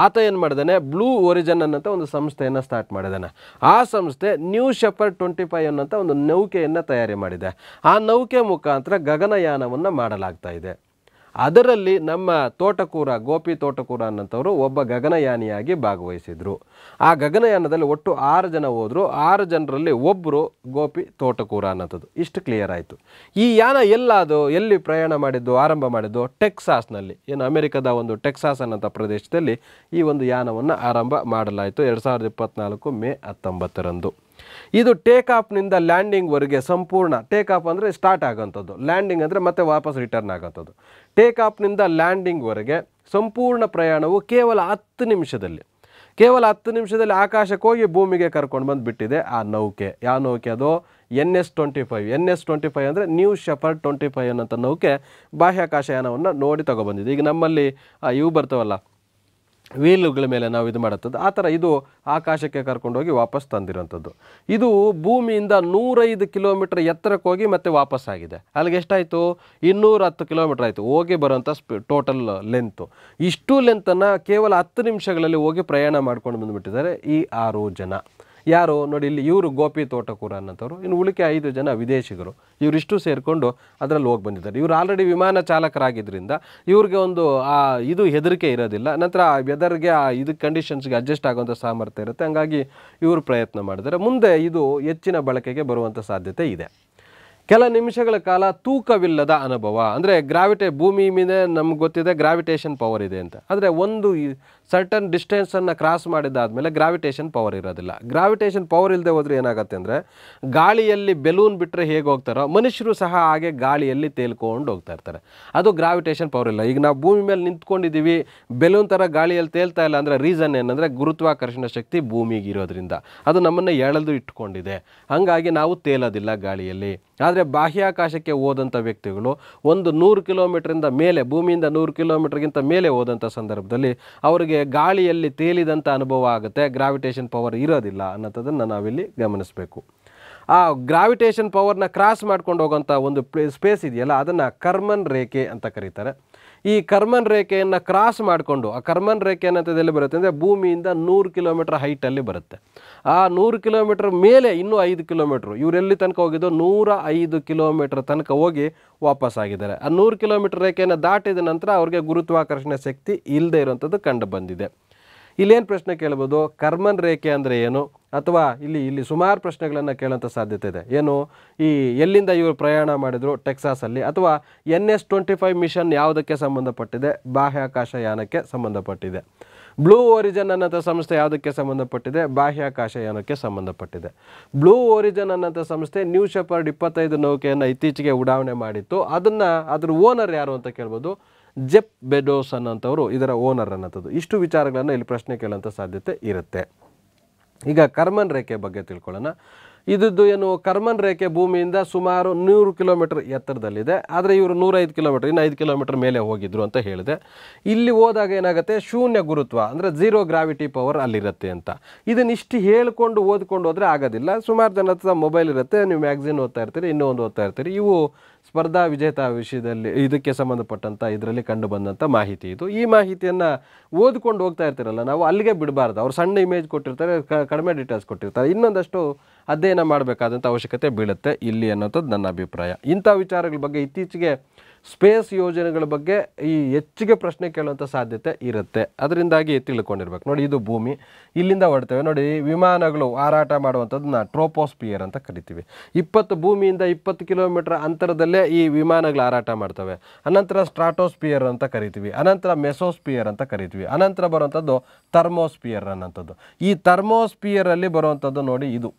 ಆತ ಏನು ಮಾಡಿದಾನೆ ಬ್ಲೂ ಒರಿಜನ್ ಅನ್ನೋಂಥ ಒಂದು ಸಂಸ್ಥೆಯನ್ನು ಸ್ಟಾರ್ಟ್ ಮಾಡಿದ್ದಾನೆ ಆ ಸಂಸ್ಥೆ ನ್ಯೂ ಶೆಪರ್ ಟ್ವೆಂಟಿ ಫೈವ್ ಅನ್ನೋಂಥ ಒಂದು ನೌಕೆಯನ್ನು ತಯಾರಿ ಮಾಡಿದೆ ಆ ನೌಕೆ ಮುಖಾಂತರ ಗಗನಯಾನವನ್ನು ಮಾಡಲಾಗ್ತಾ ಇದೆ ಅದರಲ್ಲಿ ನಮ್ಮ ತೋಟಕೂರ ಗೋಪಿ ತೋಟಕೂರ ಅನ್ನಂಥವರು ಒಬ್ಬ ಗಗನಯಾನಿಯಾಗಿ ಭಾಗವಹಿಸಿದರು ಆ ಗಗನಯಾನದಲ್ಲಿ ಒಟ್ಟು ಆರು ಜನ ಹೋದರು ಆರು ಜನರಲ್ಲಿ ಒಬ್ಬರು ಗೋಪಿ ತೋಟಕೂರ ಅನ್ನೋಂಥದ್ದು ಇಷ್ಟು ಕ್ಲಿಯರ್ ಆಯಿತು ಈ ಯಾನ ಎಲ್ಲಾದು ಎಲ್ಲಿ ಪ್ರಯಾಣ ಮಾಡಿದ್ದು ಆರಂಭ ಮಾಡಿದ್ದು ಟೆಕ್ಸಾಸ್ನಲ್ಲಿ ಏನು ಅಮೆರಿಕದ ಒಂದು ಟೆಕ್ಸಾಸ್ ಅನ್ನೋಂಥ ಪ್ರದೇಶದಲ್ಲಿ ಈ ಒಂದು ಯಾನವನ್ನು ಆರಂಭ ಮಾಡಲಾಯಿತು ಎರಡು ಸಾವಿರದ ಇಪ್ಪತ್ತ್ನಾಲ್ಕು ಮೇ ಹತ್ತೊಂಬತ್ತರಂದು ಇದು ಟೇಕ್ ಆಫ್ನಿಂದ ಲ್ಯಾಂಡಿಂಗ್ವರೆಗೆ ಸಂಪೂರ್ಣ ಟೇಕ್ ಆಫ್ ಅಂದರೆ ಸ್ಟಾರ್ಟ್ ಆಗೋಂಥದ್ದು ಲ್ಯಾಂಡಿಂಗ್ ಅಂದರೆ ಮತ್ತೆ ವಾಪಸ್ ರಿಟರ್ನ್ ಆಗೋಂಥದ್ದು ಟೇಕ್ ಆಫ್ನಿಂದ ಲ್ಯಾಂಡಿಂಗ್ವರೆಗೆ ಸಂಪೂರ್ಣ ಪ್ರಯಾಣವು ಕೇವಲ ಹತ್ತು ನಿಮಿಷದಲ್ಲಿ ಕೇವಲ ಹತ್ತು ನಿಮಿಷದಲ್ಲಿ ಆಕಾಶಕ್ಕೆ ಹೋಗಿ ಭೂಮಿಗೆ ಕರ್ಕೊಂಡು ಬಂದುಬಿಟ್ಟಿದೆ ಆ ನೌಕೆ ಯಾವ ನೌಕೆ ಅದು N S twenty five N S twenty five ಅಂದರೆ ನ್ಯೂ ಶೆಫರ್ಡ್ ಟ್ವೆಂಟಿ ಫೈವ್ ಅನ್ನೋಂಥ ನೌಕೆ ಬಾಹ್ಯಾಕಾಶಯಾನವನ್ನು ನೋಡಿ ತಗೊಬಂದಿದೆ ಈಗ ನಮ್ಮಲ್ಲಿ ಇವು ಬರ್ತವಲ್ಲ ವೀಲುಗಳ ಮೇಲೆ ನಾವು ಇದು ಮಾಡುತ್ತದ್ದು ಆ ಥರ ಇದು ಆಕಾಶಕ್ಕೆ ಕರ್ಕೊಂಡೋಗಿ ವಾಪಸ್ ತಂದಿರುವಂಥದ್ದು ಇದು ಭೂಮಿಯಿಂದ ನೂರೈದು ಕಿಲೋಮೀಟ್ರ್ ಎತ್ತರಕ್ಕೆ ಹೋಗಿ ಮತ್ತೆ ಆಗಿದೆ ಅಲ್ಲಿಗೆ ಎಷ್ಟಾಯಿತು ಇನ್ನೂರ ಹತ್ತು ಕಿಲೋಮೀಟ್ರ್ ಆಯಿತು ಹೋಗಿ ಬರುವಂಥ ಸ್ಪಿ ಟೋಟಲ್ ಲೆಂತು ಇಷ್ಟು ಲೆಂತನ್ನು ಕೇವಲ ಹತ್ತು ನಿಮಿಷಗಳಲ್ಲಿ ಹೋಗಿ ಪ್ರಯಾಣ ಮಾಡ್ಕೊಂಡು ಬಂದುಬಿಟ್ಟಿದ್ದಾರೆ ಈ ಆರು ಜನ ಯಾರು ನೋಡಿ ಇಲ್ಲಿ ಇವರು ಗೋಪಿ ತೋಟಕೂರ ಅನ್ನೋಂಥವ್ರು ಇನ್ನು ಉಳಿಕೆ ಐದು ಜನ ವಿದೇಶಿಗರು ಇವರಿಷ್ಟು ಸೇರಿಕೊಂಡು ಅದರಲ್ಲಿ ಹೋಗಿ ಬಂದಿದ್ದಾರೆ ಇವರು ಆಲ್ರೆಡಿ ವಿಮಾನ ಚಾಲಕರಾಗಿದ್ದರಿಂದ ಇವ್ರಿಗೆ ಒಂದು ಆ ಇದು ಹೆದರಿಕೆ ಇರೋದಿಲ್ಲ ನಂತರ ಆ ವೆದರ್ಗೆ ಆ ಇದು ಕಂಡೀಷನ್ಸ್ಗೆ ಅಡ್ಜಸ್ಟ್ ಆಗುವಂಥ ಸಾಮರ್ಥ್ಯ ಇರುತ್ತೆ ಹಂಗಾಗಿ ಇವರು ಪ್ರಯತ್ನ ಮಾಡಿದರೆ ಮುಂದೆ ಇದು ಹೆಚ್ಚಿನ ಬಳಕೆಗೆ ಬರುವಂಥ ಸಾಧ್ಯತೆ ಇದೆ ಕೆಲ ನಿಮಿಷಗಳ ಕಾಲ ತೂಕವಿಲ್ಲದ ಅನುಭವ ಅಂದರೆ ಗ್ರಾವಿಟೇ ಭೂಮಿ ಮೇಲೆ ನಮ್ಗೆ ಗೊತ್ತಿದೆ ಗ್ರಾವಿಟೇಷನ್ ಪವರ್ ಇದೆ ಅಂತ ಆದರೆ ಒಂದು ಸರ್ಟನ್ ಡಿಸ್ಟೆನ್ಸನ್ನು ಕ್ರಾಸ್ ಮಾಡಿದ್ದಾದಮೇಲೆ ಗ್ರಾವಿಟೇಷನ್ ಪವರ್ ಇರೋದಿಲ್ಲ ಗ್ರಾವಿಟೇಷನ್ ಪವರ್ ಇಲ್ಲದೆ ಹೋದರೆ ಏನಾಗುತ್ತೆ ಅಂದರೆ ಗಾಳಿಯಲ್ಲಿ ಬೆಲೂನ್ ಬಿಟ್ಟರೆ ಹೇಗೆ ಹೋಗ್ತಾರೋ ಮನುಷ್ಯರು ಸಹ ಹಾಗೆ ಗಾಳಿಯಲ್ಲಿ ತೇಲ್ಕೊಂಡು ಹೋಗ್ತಾ ಇರ್ತಾರೆ ಅದು ಗ್ರಾವಿಟೇಷನ್ ಪವರ್ ಇಲ್ಲ ಈಗ ನಾವು ಭೂಮಿ ಮೇಲೆ ನಿಂತ್ಕೊಂಡಿದ್ದೀವಿ ಬೆಲೂನ್ ಥರ ಗಾಳಿಯಲ್ಲಿ ತೇಲ್ತಾ ಇಲ್ಲ ಅಂದರೆ ರೀಸನ್ ಏನಂದರೆ ಗುರುತ್ವಾಕರ್ಷಣ ಶಕ್ತಿ ಭೂಮಿಗೆ ಇರೋದ್ರಿಂದ ಅದು ನಮ್ಮನ್ನು ಎಳೆದು ಇಟ್ಕೊಂಡಿದೆ ಹಾಗಾಗಿ ನಾವು ತೇಲೋದಿಲ್ಲ ಗಾಳಿಯಲ್ಲಿ ಆದರೆ ಬಾಹ್ಯಾಕಾಶಕ್ಕೆ ಹೋದಂಥ ವ್ಯಕ್ತಿಗಳು ಒಂದು ನೂರು ಕಿಲೋಮೀಟ್ರಿಂದ ಮೇಲೆ ಭೂಮಿಯಿಂದ ನೂರು ಕಿಲೋಮೀಟ್ರ್ಗಿಂತ ಮೇಲೆ ಹೋದಂಥ ಸಂದರ್ಭದಲ್ಲಿ ಅವರಿಗೆ ಗಾಳಿಯಲ್ಲಿ ತೇಲಿದಂಥ ಅನುಭವ ಆಗುತ್ತೆ ಗ್ರಾವಿಟೇಷನ್ ಪವರ್ ಇರೋದಿಲ್ಲ ಅನ್ನೋದನ್ನು ನಾವಿಲ್ಲಿ ಗಮನಿಸಬೇಕು ಆ ಗ್ರಾವಿಟೇಷನ್ ಪವರ್ನ ಕ್ರಾಸ್ ಮಾಡ್ಕೊಂಡು ಹೋಗೋಂಥ ಒಂದು ಪ್ಲೇ ಸ್ಪೇಸ್ ಇದೆಯಲ್ಲ ಅದನ್ನು ಕರ್ಮನ್ ರೇಖೆ ಅಂತ ಕರೀತಾರೆ ಈ ಕರ್ಮನ್ ರೇಖೆಯನ್ನು ಕ್ರಾಸ್ ಮಾಡಿಕೊಂಡು ಆ ಕರ್ಮನ್ ರೇಖೆ ಅನ್ನೋದು ಬರುತ್ತೆ ಅಂದರೆ ಭೂಮಿಯಿಂದ ನೂರು ಕಿಲೋಮೀಟ್ರ್ ಹೈಟಲ್ಲಿ ಬರುತ್ತೆ ಆ ನೂರು ಕಿಲೋಮೀಟ್ರ್ ಮೇಲೆ ಇನ್ನೂ ಐದು ಕಿಲೋಮೀಟ್ರ್ ಇವರೆಲ್ಲಿ ತನಕ ಹೋಗಿದ್ದು ನೂರ ಐದು ಕಿಲೋಮೀಟ್ರ್ ತನಕ ಹೋಗಿ ಆಗಿದ್ದಾರೆ ಆ ನೂರು ಕಿಲೋಮೀಟ್ರ್ ರೇಖೆಯನ್ನು ದಾಟಿದ ನಂತರ ಅವ್ರಿಗೆ ಗುರುತ್ವಾಕರ್ಷಣೆ ಶಕ್ತಿ ಇಲ್ಲದೆ ಇರುವಂಥದ್ದು ಕಂಡು ಬಂದಿದೆ ಇಲ್ಲೇನು ಪ್ರಶ್ನೆ ಕೇಳ್ಬೋದು ಕರ್ಮನ್ ರೇಖೆ ಅಂದರೆ ಏನು ಅಥವಾ ಇಲ್ಲಿ ಇಲ್ಲಿ ಸುಮಾರು ಪ್ರಶ್ನೆಗಳನ್ನು ಕೇಳೋಂಥ ಸಾಧ್ಯತೆ ಇದೆ ಏನು ಈ ಎಲ್ಲಿಂದ ಇವರು ಪ್ರಯಾಣ ಮಾಡಿದರು ಟೆಕ್ಸಾಸಲ್ಲಿ ಅಥವಾ N S twenty five mission ಯಾವುದಕ್ಕೆ ಸಂಬಂಧಪಟ್ಟಿದೆ ಬಾಹ್ಯಾಕಾಶ ಯಾನಕ್ಕೆ ಸಂಬಂಧಪಟ್ಟಿದೆ ಬ್ಲೂ ಓರಿಜನ್ ಅನ್ನೋಂಥ ಸಂಸ್ಥೆ ಯಾವುದಕ್ಕೆ ಸಂಬಂಧಪಟ್ಟಿದೆ ಬಾಹ್ಯಾಕಾಶಯಾನಕ್ಕೆ ಸಂಬಂಧಪಟ್ಟಿದೆ ಬ್ಲೂ ಓರಿಜನ್ ಅನ್ನೋ ಸಂಸ್ಥೆ ನ್ಯೂ ಶೆಪರ್ಡ್ ಇಪ್ಪತ್ತೈದು ನೌಕೆಯನ್ನು ಇತ್ತೀಚೆಗೆ ಉಡಾವಣೆ ಮಾಡಿತ್ತು ಅದನ್ನು ಅದರ ಓನರ್ ಯಾರು ಅಂತ ಕೇಳ್ಬೋದು ಜೆಪ್ ಬೆಡೋಸ್ ಅನ್ನೋಂಥವ್ರು ಇದರ ಓನರ್ ಅನ್ನೋಂಥದ್ದು ಇಷ್ಟು ವಿಚಾರಗಳನ್ನು ಇಲ್ಲಿ ಪ್ರಶ್ನೆ ಕೇಳುವಂಥ ಸಾಧ್ಯತೆ ಇರುತ್ತೆ ಈಗ ಕರ್ಮನ್ ರೇಖೆ ಬಗ್ಗೆ ತಿಳ್ಕೊಳ್ಳೋಣ ಇದ್ದು ಏನು ಕರ್ಮನ್ ರೇಖೆ ಭೂಮಿಯಿಂದ ಸುಮಾರು ನೂರು ಕಿಲೋಮೀಟರ್ ಎತ್ತರದಲ್ಲಿದೆ ಆದರೆ ಇವರು ನೂರೈದು ಕಿಲೋಮೀಟರ್ ಇನ್ನು ಐದು ಕಿಲೋಮೀಟರ್ ಮೇಲೆ ಹೋಗಿದ್ರು ಅಂತ ಹೇಳಿದೆ ಇಲ್ಲಿ ಹೋದಾಗ ಏನಾಗುತ್ತೆ ಶೂನ್ಯ ಗುರುತ್ವ ಅಂದರೆ ಝೀರೋ ಗ್ರಾವಿಟಿ ಪವರ್ ಅಲ್ಲಿರುತ್ತೆ ಅಂತ ಇದನ್ನಿಷ್ಟು ಹೇಳ್ಕೊಂಡು ಓದ್ಕೊಂಡು ಹೋದರೆ ಆಗೋದಿಲ್ಲ ಸುಮಾರು ಜನ ಹತ್ರ ಮೊಬೈಲ್ ಇರುತ್ತೆ ನೀವು ಮ್ಯಾಗ್ಝಿನ್ ಓದ್ತಾ ಇರ್ತೀರಿ ಇನ್ನೂ ಒಂದು ಓದ್ತಾ ಇರ್ತೀರಿ ಇವು ಸ್ಪರ್ಧಾ ವಿಜೇತ ವಿಷಯದಲ್ಲಿ ಇದಕ್ಕೆ ಸಂಬಂಧಪಟ್ಟಂಥ ಇದರಲ್ಲಿ ಕಂಡು ಬಂದಂಥ ಮಾಹಿತಿ ಇದು ಈ ಮಾಹಿತಿಯನ್ನು ಓದ್ಕೊಂಡು ಹೋಗ್ತಾ ಇರ್ತೀರಲ್ಲ ನಾವು ಅಲ್ಲಿಗೆ ಬಿಡಬಾರ್ದು ಅವ್ರು ಸಣ್ಣ ಇಮೇಜ್ ಕೊಟ್ಟಿರ್ತಾರೆ ಕಡಿಮೆ ಡೀಟೇಲ್ಸ್ ಕೊಟ್ಟಿರ್ತಾರೆ ಇನ್ನೊಂದಷ್ಟು ಅಧ್ಯಯನ ಮಾಡಬೇಕಾದಂಥ ಅವಶ್ಯಕತೆ ಬೀಳುತ್ತೆ ಇಲ್ಲಿ ಅನ್ನೋಂಥದ್ದು ನನ್ನ ಅಭಿಪ್ರಾಯ ಇಂಥ ವಿಚಾರಗಳ ಬಗ್ಗೆ ಇತ್ತೀಚೆಗೆ ಸ್ಪೇಸ್ ಯೋಜನೆಗಳ ಬಗ್ಗೆ ಈ ಹೆಚ್ಚಿಗೆ ಪ್ರಶ್ನೆ ಕೇಳುವಂಥ ಸಾಧ್ಯತೆ ಇರುತ್ತೆ ಅದರಿಂದಾಗಿ ತಿಳ್ಕೊಂಡಿರ್ಬೇಕು ನೋಡಿ ಇದು ಭೂಮಿ ಇಲ್ಲಿಂದ ಹೊಡ್ತೇವೆ ನೋಡಿ ವಿಮಾನಗಳು ಹಾರಾಟ ಮಾಡುವಂಥದ್ದನ್ನ ಟ್ರೋಪೋಸ್ಪಿಯರ್ ಅಂತ ಕರಿತೀವಿ ಇಪ್ಪತ್ತು ಭೂಮಿಯಿಂದ ಇಪ್ಪತ್ತು ಕಿಲೋಮೀಟರ್ ಅಂತರದಲ್ಲೇ ಈ ವಿಮಾನಗಳು ಹಾರಾಟ ಮಾಡ್ತವೆ ಅನಂತರ ಸ್ಟ್ರಾಟೋಸ್ಪಿಯರ್ ಅಂತ ಕರಿತೀವಿ ಅನಂತರ ಮೆಸೋಸ್ಪಿಯರ್ ಅಂತ ಕರಿತೀವಿ ಅನಂತರ ಬರುವಂಥದ್ದು ಥರ್ಮೋಸ್ಪಿಯರ್ ಅನ್ನೋಂಥದ್ದು ಈ ಥರ್ಮೋಸ್ಪಿಯರಲ್ಲಿ ಬರುವಂಥದ್ದು ನೋಡಿ ಇದು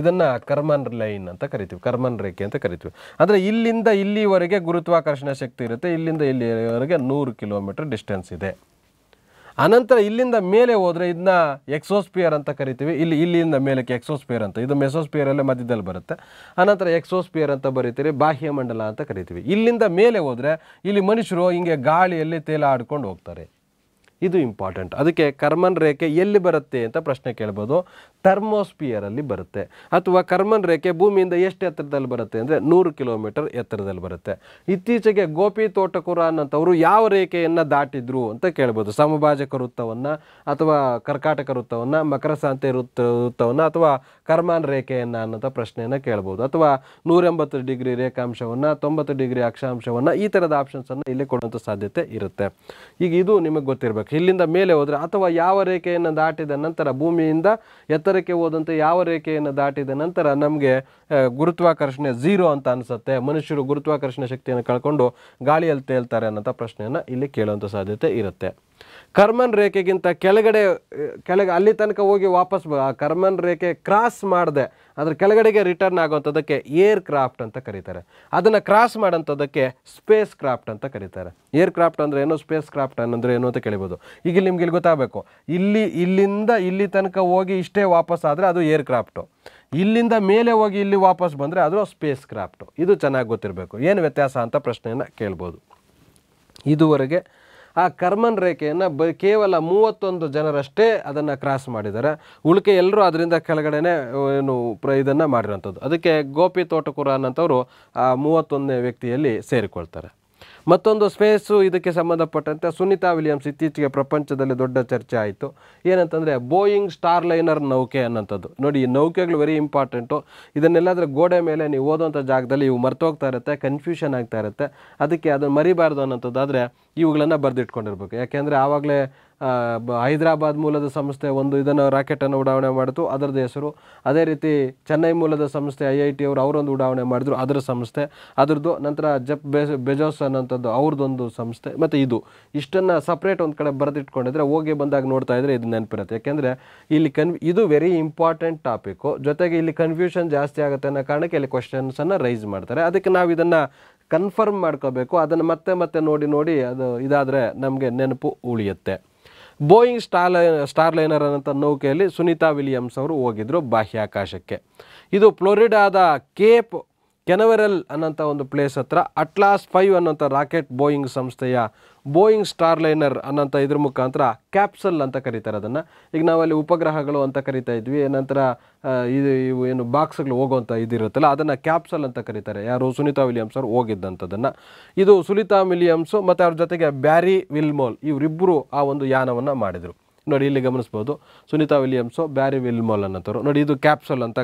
ಇದನ್ನು ಕರ್ಮನ್ ಲೈನ್ ಅಂತ ಕರಿತೀವಿ ಕರ್ಮನ್ ರೇಖೆ ಅಂತ ಕರಿತೀವಿ ಅಂದರೆ ಇಲ್ಲಿಂದ ಇಲ್ಲಿವರೆಗೆ ಗುರುತ್ವಾಕರ್ಷಣ ಶಕ್ತಿ ಇರುತ್ತೆ ಇಲ್ಲಿಂದ ಇಲ್ಲಿವರೆಗೆ ನೂರು ಕಿಲೋಮೀಟರ್ ಡಿಸ್ಟೆನ್ಸ್ ಇದೆ ಅನಂತರ ಇಲ್ಲಿಂದ ಮೇಲೆ ಹೋದರೆ ಇದನ್ನ ಎಕ್ಸೋಸ್ಪಿಯರ್ ಅಂತ ಕರಿತೀವಿ ಇಲ್ಲಿ ಇಲ್ಲಿಂದ ಮೇಲಕ್ಕೆ ಎಕ್ಸೋಸ್ಪಿಯರ್ ಅಂತ ಇದು ಮೆಸೋಸ್ಪಿಯರಲ್ಲೇ ಮಧ್ಯದಲ್ಲಿ ಬರುತ್ತೆ ಅನಂತರ ಎಕ್ಸೋಸ್ಪಿಯರ್ ಅಂತ ಬರೀತೀರಿ ಮಂಡಲ ಅಂತ ಕರಿತೀವಿ ಇಲ್ಲಿಂದ ಮೇಲೆ ಹೋದರೆ ಇಲ್ಲಿ ಮನುಷ್ಯರು ಹಿಂಗೆ ಗಾಳಿಯಲ್ಲಿ ತೇಲಾಡ್ಕೊಂಡು ಹೋಗ್ತಾರೆ ಇದು ಇಂಪಾರ್ಟೆಂಟ್ ಅದಕ್ಕೆ ಕರ್ಮನ್ ರೇಖೆ ಎಲ್ಲಿ ಬರುತ್ತೆ ಅಂತ ಪ್ರಶ್ನೆ ಕೇಳ್ಬೋದು ಥರ್ಮೋಸ್ಪಿಯರಲ್ಲಿ ಬರುತ್ತೆ ಅಥವಾ ಕರ್ಮನ್ ರೇಖೆ ಭೂಮಿಯಿಂದ ಎಷ್ಟು ಎತ್ತರದಲ್ಲಿ ಬರುತ್ತೆ ಅಂದರೆ ನೂರು ಕಿಲೋಮೀಟರ್ ಎತ್ತರದಲ್ಲಿ ಬರುತ್ತೆ ಇತ್ತೀಚೆಗೆ ಗೋಪಿ ತೋಟಕುರ ಅನ್ನಂಥವ್ರು ಯಾವ ರೇಖೆಯನ್ನು ದಾಟಿದ್ರು ಅಂತ ಕೇಳ್ಬೋದು ಸಮಭಾಜಕ ವೃತ್ತವನ್ನು ಅಥವಾ ಕರ್ಕಾಟಕ ವೃತ್ತವನ್ನು ಮಕರ ವೃತ್ತ ವೃತ್ತವನ್ನು ಅಥವಾ ಕರ್ಮಾನ್ ರೇಖೆಯನ್ನು ಅನ್ನೋಂಥ ಪ್ರಶ್ನೆಯನ್ನು ಕೇಳ್ಬೋದು ಅಥವಾ ನೂರೆಂಬತ್ತು ಡಿಗ್ರಿ ರೇಖಾಂಶವನ್ನು ತೊಂಬತ್ತು ಡಿಗ್ರಿ ಅಕ್ಷಾಂಶವನ್ನು ಈ ಥರದ ಆಪ್ಷನ್ಸನ್ನು ಇಲ್ಲಿ ಕೊಡುವಂಥ ಸಾಧ್ಯತೆ ಇರುತ್ತೆ ಈಗ ಇದು ನಿಮಗೆ ಗೊತ್ತಿರಬೇಕು ಇಲ್ಲಿಂದ ಮೇಲೆ ಹೋದರೆ ಅಥವಾ ಯಾವ ರೇಖೆಯನ್ನು ದಾಟಿದ ನಂತರ ಭೂಮಿಯಿಂದ ಎತ್ತರಕ್ಕೆ ಹೋದಂತೆ ಯಾವ ರೇಖೆಯನ್ನು ದಾಟಿದ ನಂತರ ನಮಗೆ ಗುರುತ್ವಾಕರ್ಷಣೆ ಝೀರೋ ಅಂತ ಅನಿಸುತ್ತೆ ಮನುಷ್ಯರು ಗುರುತ್ವಾಕರ್ಷಣೆ ಶಕ್ತಿಯನ್ನು ಕಳ್ಕೊಂಡು ಗಾಳಿಯಲ್ಲಿ ತೇಲ್ತಾರೆ ಅನ್ನೋಂಥ ಪ್ರಶ್ನೆಯನ್ನು ಇಲ್ಲಿ ಕೇಳುವಂಥ ಸಾಧ್ಯತೆ ಇರುತ್ತೆ ಕರ್ಮನ್ ರೇಖೆಗಿಂತ ಕೆಳಗಡೆ ಕೆಳಗೆ ಅಲ್ಲಿ ತನಕ ಹೋಗಿ ವಾಪಸ್ ಆ ಕರ್ಮನ್ ರೇಖೆ ಕ್ರಾಸ್ ಮಾಡಿದೆ ಅದ್ರ ಕೆಳಗಡೆಗೆ ರಿಟರ್ನ್ ಆಗುವಂಥದ್ದಕ್ಕೆ ಏರ್ ಕ್ರಾಫ್ಟ್ ಅಂತ ಕರೀತಾರೆ ಅದನ್ನು ಕ್ರಾಸ್ ಮಾಡೋಂಥದ್ದಕ್ಕೆ ಸ್ಪೇಸ್ ಕ್ರಾಫ್ಟ್ ಅಂತ ಕರೀತಾರೆ ಏರ್ ಕ್ರಾಫ್ಟ್ ಅಂದರೆ ಏನು ಸ್ಪೇಸ್ ಕ್ರಾಫ್ಟ್ ಅನ್ನೋದ್ರೆ ಏನು ಅಂತ ಕೇಳಿಬೋದು ಈಗ ನಿಮ್ಗೆ ಇಲ್ಲಿ ಗೊತ್ತಾಗಬೇಕು ಇಲ್ಲಿ ಇಲ್ಲಿಂದ ಇಲ್ಲಿ ತನಕ ಹೋಗಿ ಇಷ್ಟೇ ವಾಪಸ್ ಆದರೆ ಅದು ಏರ್ ಕ್ರಾಫ್ಟು ಇಲ್ಲಿಂದ ಮೇಲೆ ಹೋಗಿ ಇಲ್ಲಿ ವಾಪಸ್ ಬಂದರೆ ಅದು ಸ್ಪೇಸ್ ಕ್ರಾಫ್ಟು ಇದು ಚೆನ್ನಾಗಿ ಗೊತ್ತಿರಬೇಕು ಏನು ವ್ಯತ್ಯಾಸ ಅಂತ ಪ್ರಶ್ನೆಯನ್ನು ಕೇಳ್ಬೋದು ಇದುವರೆಗೆ ಆ ಕರ್ಮನ್ ರೇಖೆಯನ್ನು ಬ ಕೇವಲ ಮೂವತ್ತೊಂದು ಜನರಷ್ಟೇ ಅದನ್ನು ಕ್ರಾಸ್ ಮಾಡಿದ್ದಾರೆ ಉಳಿಕೆ ಎಲ್ಲರೂ ಅದರಿಂದ ಕೆಳಗಡೆನೆ ಏನು ಪ್ರ ಇದನ್ನು ಮಾಡಿರೋಂಥದ್ದು ಅದಕ್ಕೆ ಗೋಪಿ ತೋಟಕುರ ಅನ್ನೋಂಥವರು ಆ ಮೂವತ್ತೊಂದನೇ ವ್ಯಕ್ತಿಯಲ್ಲಿ ಸೇರಿಕೊಳ್ತಾರೆ ಮತ್ತೊಂದು ಸ್ಪೇಸು ಇದಕ್ಕೆ ಸಂಬಂಧಪಟ್ಟಂತೆ ಸುನಿತಾ ವಿಲಿಯಮ್ಸ್ ಇತ್ತೀಚೆಗೆ ಪ್ರಪಂಚದಲ್ಲಿ ದೊಡ್ಡ ಚರ್ಚೆ ಆಯಿತು ಏನಂತಂದರೆ ಬೋಯಿಂಗ್ ಸ್ಟಾರ್ ಲೈನರ್ ನೌಕೆ ಅನ್ನೋಂಥದ್ದು ನೋಡಿ ಈ ನೌಕೆಗಳು ವೆರಿ ಇಂಪಾರ್ಟೆಂಟು ಇದನ್ನೆಲ್ಲಾದರೆ ಗೋಡೆ ಮೇಲೆ ನೀವು ಓದೋಂಥ ಜಾಗದಲ್ಲಿ ಇವು ಮರ್ತೋಗ್ತಾ ಇರುತ್ತೆ ಕನ್ಫ್ಯೂಷನ್ ಆಗ್ತಾ ಇರುತ್ತೆ ಅದಕ್ಕೆ ಅದನ್ನು ಮರಿಬಾರ್ದು ಅನ್ನೋಂಥದ್ದಾದರೆ ಇವುಗಳನ್ನು ಬರೆದಿಟ್ಕೊಂಡಿರ್ಬೇಕು ಯಾಕೆಂದರೆ ಆವಾಗಲೇ ಹೈದರಾಬಾದ್ ಮೂಲದ ಸಂಸ್ಥೆ ಒಂದು ಇದನ್ನು ರಾಕೆಟನ್ನು ಉಡಾವಣೆ ಮಾಡಿತು ಅದರದ ಹೆಸರು ಅದೇ ರೀತಿ ಚೆನ್ನೈ ಮೂಲದ ಸಂಸ್ಥೆ ಐ ಐ ಟಿ ಅವರು ಅವರೊಂದು ಉಡಾವಣೆ ಮಾಡಿದ್ರು ಅದರ ಸಂಸ್ಥೆ ಅದರದ್ದು ನಂತರ ಜಪ್ ಬೆಜ್ ಬೆಜೋಸ್ ಅನ್ನೋಂಥದ್ದು ಅವ್ರದ್ದೊಂದು ಸಂಸ್ಥೆ ಮತ್ತು ಇದು ಇಷ್ಟನ್ನು ಸಪ್ರೇಟ್ ಒಂದು ಕಡೆ ಬರೆದಿಟ್ಕೊಂಡಿದ್ರೆ ಹೋಗಿ ಬಂದಾಗ ನೋಡ್ತಾ ಇದ್ದರೆ ಇದು ನೆನಪಿರುತ್ತೆ ಯಾಕೆಂದರೆ ಇಲ್ಲಿ ಕನ್ ಇದು ವೆರಿ ಇಂಪಾರ್ಟೆಂಟ್ ಟಾಪಿಕ್ಕು ಜೊತೆಗೆ ಇಲ್ಲಿ ಕನ್ಫ್ಯೂಷನ್ ಜಾಸ್ತಿ ಆಗುತ್ತೆ ಅನ್ನೋ ಕಾರಣಕ್ಕೆ ಇಲ್ಲಿ ಕ್ವಶನ್ಸನ್ನು ರೈಸ್ ಮಾಡ್ತಾರೆ ಅದಕ್ಕೆ ನಾವು ಇದನ್ನು ಕನ್ಫರ್ಮ್ ಮಾಡ್ಕೋಬೇಕು ಅದನ್ನು ಮತ್ತೆ ಮತ್ತೆ ನೋಡಿ ನೋಡಿ ಅದು ಇದಾದರೆ ನಮಗೆ ನೆನಪು ಉಳಿಯುತ್ತೆ ಬೋಯಿಂಗ್ ಸ್ಟಾರ್ ಸ್ಟಾರ್ ಲೈನರ್ ಅನ್ನೋಂಥ ನೌಕೆಯಲ್ಲಿ ಸುನೀತಾ ವಿಲಿಯಮ್ಸ್ ಅವರು ಹೋಗಿದ್ದರು ಬಾಹ್ಯಾಕಾಶಕ್ಕೆ ಇದು ಫ್ಲೋರಿಡಾದ ಕೇಪ್ ಕೆನವೆರಲ್ ಅನ್ನೋಂಥ ಒಂದು ಪ್ಲೇಸ್ ಹತ್ರ ಅಟ್ಲಾಸ್ ಫೈವ್ ಅನ್ನೋಂಥ ರಾಕೆಟ್ ಬೋಯಿಂಗ್ ಸಂಸ್ಥೆಯ ಬೋಯಿಂಗ್ ಸ್ಟಾರ್ ಲೈನರ್ ಅನ್ನೋಂಥ ಇದ್ರ ಮುಖಾಂತರ ಕ್ಯಾಪ್ಸಲ್ ಅಂತ ಕರೀತಾರೆ ಅದನ್ನು ಈಗ ನಾವಲ್ಲಿ ಉಪಗ್ರಹಗಳು ಅಂತ ಕರಿತಾ ಇದ್ವಿ ನಂತರ ಇದು ಇವು ಏನು ಬಾಕ್ಸ್ಗಳು ಹೋಗುವಂಥ ಇದಿರುತ್ತಲ್ಲ ಅದನ್ನು ಕ್ಯಾಪ್ಸಲ್ ಅಂತ ಕರೀತಾರೆ ಯಾರು ಸುನೀತಾ ವಿಲಿಯಮ್ಸ್ ಅವರು ಹೋಗಿದ್ದಂಥದ್ದನ್ನು ಇದು ಸುನೀತಾ ವಿಲಿಯಮ್ಸು ಮತ್ತು ಅವ್ರ ಜೊತೆಗೆ ಬ್ಯಾರಿ ವಿಲ್ಮೋಲ್ ಇವರಿಬ್ಬರು ಆ ಒಂದು ಯಾನವನ್ನು ಮಾಡಿದರು ನೋಡಿ ಇಲ್ಲಿ ಗಮನಿಸ್ಬೋದು ಸುನೀತಾ ವಿಲಿಯಮ್ಸು ಬ್ಯಾರಿ ವಿಲ್ಮೋಲ್ ಅನ್ನೋಂಥವ್ರು ನೋಡಿ ಇದು ಕ್ಯಾಪ್ಸಲ್ ಅಂತ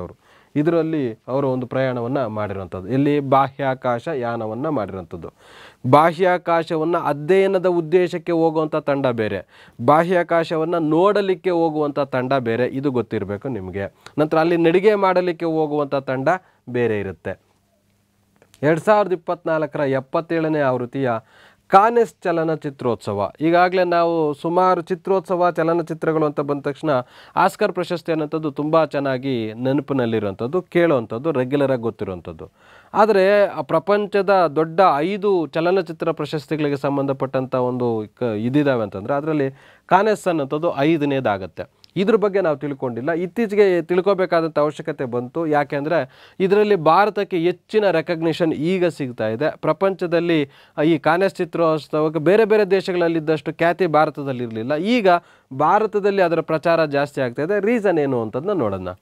ಅವರು ಇದರಲ್ಲಿ ಅವರು ಒಂದು ಪ್ರಯಾಣವನ್ನು ಮಾಡಿರುವಂಥದ್ದು ಇಲ್ಲಿ ಬಾಹ್ಯಾಕಾಶ ಯಾನವನ್ನು ಮಾಡಿರುವಂಥದ್ದು ಬಾಹ್ಯಾಕಾಶವನ್ನು ಅಧ್ಯಯನದ ಉದ್ದೇಶಕ್ಕೆ ಹೋಗುವಂಥ ತಂಡ ಬೇರೆ ಬಾಹ್ಯಾಕಾಶವನ್ನು ನೋಡಲಿಕ್ಕೆ ಹೋಗುವಂಥ ತಂಡ ಬೇರೆ ಇದು ಗೊತ್ತಿರಬೇಕು ನಿಮಗೆ ನಂತರ ಅಲ್ಲಿ ನಡಿಗೆ ಮಾಡಲಿಕ್ಕೆ ಹೋಗುವಂಥ ತಂಡ ಬೇರೆ ಇರುತ್ತೆ ಎರಡು ಸಾವಿರದ ಇಪ್ಪತ್ತ್ನಾಲ್ಕರ ಎಪ್ಪತ್ತೇಳನೇ ಆವೃತ್ತಿಯ ಕಾನೆಸ್ ಚಲನಚಿತ್ರೋತ್ಸವ ಈಗಾಗಲೇ ನಾವು ಸುಮಾರು ಚಿತ್ರೋತ್ಸವ ಚಲನಚಿತ್ರಗಳು ಅಂತ ಬಂದ ತಕ್ಷಣ ಆಸ್ಕರ್ ಪ್ರಶಸ್ತಿ ಅನ್ನೋಂಥದ್ದು ತುಂಬ ಚೆನ್ನಾಗಿ ನೆನಪಿನಲ್ಲಿರುವಂಥದ್ದು ಕೇಳುವಂಥದ್ದು ರೆಗ್ಯುಲರಾಗಿ ಗೊತ್ತಿರುವಂಥದ್ದು ಆದರೆ ಪ್ರಪಂಚದ ದೊಡ್ಡ ಐದು ಚಲನಚಿತ್ರ ಪ್ರಶಸ್ತಿಗಳಿಗೆ ಸಂಬಂಧಪಟ್ಟಂಥ ಒಂದು ಕ ಇದಿದ್ದಾವೆ ಅಂತಂದರೆ ಅದರಲ್ಲಿ ಕಾನೆಸ್ ಅನ್ನೋಂಥದ್ದು ಐದನೇದಾಗತ್ತೆ ಇದ್ರ ಬಗ್ಗೆ ನಾವು ತಿಳ್ಕೊಂಡಿಲ್ಲ ಇತ್ತೀಚೆಗೆ ತಿಳ್ಕೊಬೇಕಾದಂಥ ಅವಶ್ಯಕತೆ ಬಂತು ಯಾಕೆಂದರೆ ಇದರಲ್ಲಿ ಭಾರತಕ್ಕೆ ಹೆಚ್ಚಿನ ರೆಕಗ್ನಿಷನ್ ಈಗ ಸಿಗ್ತಾ ಇದೆ ಪ್ರಪಂಚದಲ್ಲಿ ಈ ಚಿತ್ರೋತ್ಸವಕ್ಕೆ ಬೇರೆ ಬೇರೆ ದೇಶಗಳಲ್ಲಿದ್ದಷ್ಟು ಖ್ಯಾತಿ ಭಾರತದಲ್ಲಿರಲಿಲ್ಲ ಈಗ ಭಾರತದಲ್ಲಿ ಅದರ ಪ್ರಚಾರ ಜಾಸ್ತಿ ಆಗ್ತಾ ಇದೆ ರೀಸನ್ ಏನು ಅಂತದನ್ನ ನೋಡೋಣ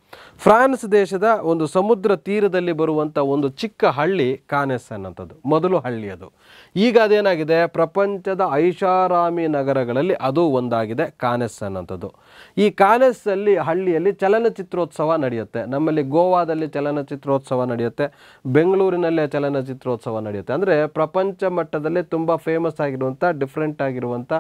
ಫ್ರಾನ್ಸ್ ದೇಶದ ಒಂದು ಸಮುದ್ರ ತೀರದಲ್ಲಿ ಬರುವಂಥ ಒಂದು ಚಿಕ್ಕ ಹಳ್ಳಿ ಕಾನೆಸ್ ಅನ್ನೋಂಥದ್ದು ಮೊದಲು ಹಳ್ಳಿ ಅದು ಈಗ ಅದೇನಾಗಿದೆ ಪ್ರಪಂಚದ ಐಷಾರಾಮಿ ನಗರಗಳಲ್ಲಿ ಅದು ಒಂದಾಗಿದೆ ಕಾನೆಸ್ ಅನ್ನೋಂಥದ್ದು ಈ ಕಾನಸಲ್ಲಿ ಹಳ್ಳಿಯಲ್ಲಿ ಚಲನಚಿತ್ರೋತ್ಸವ ನಡೆಯುತ್ತೆ ನಮ್ಮಲ್ಲಿ ಗೋವಾದಲ್ಲಿ ಚಲನಚಿತ್ರೋತ್ಸವ ನಡೆಯುತ್ತೆ ಬೆಂಗಳೂರಿನಲ್ಲೇ ಚಲನಚಿತ್ರೋತ್ಸವ ನಡೆಯುತ್ತೆ ಅಂದರೆ ಪ್ರಪಂಚ ಮಟ್ಟದಲ್ಲಿ ತುಂಬ ಫೇಮಸ್ ಆಗಿರುವಂಥ ಡಿಫ್ರೆಂಟ್ ಆಗಿರುವಂಥ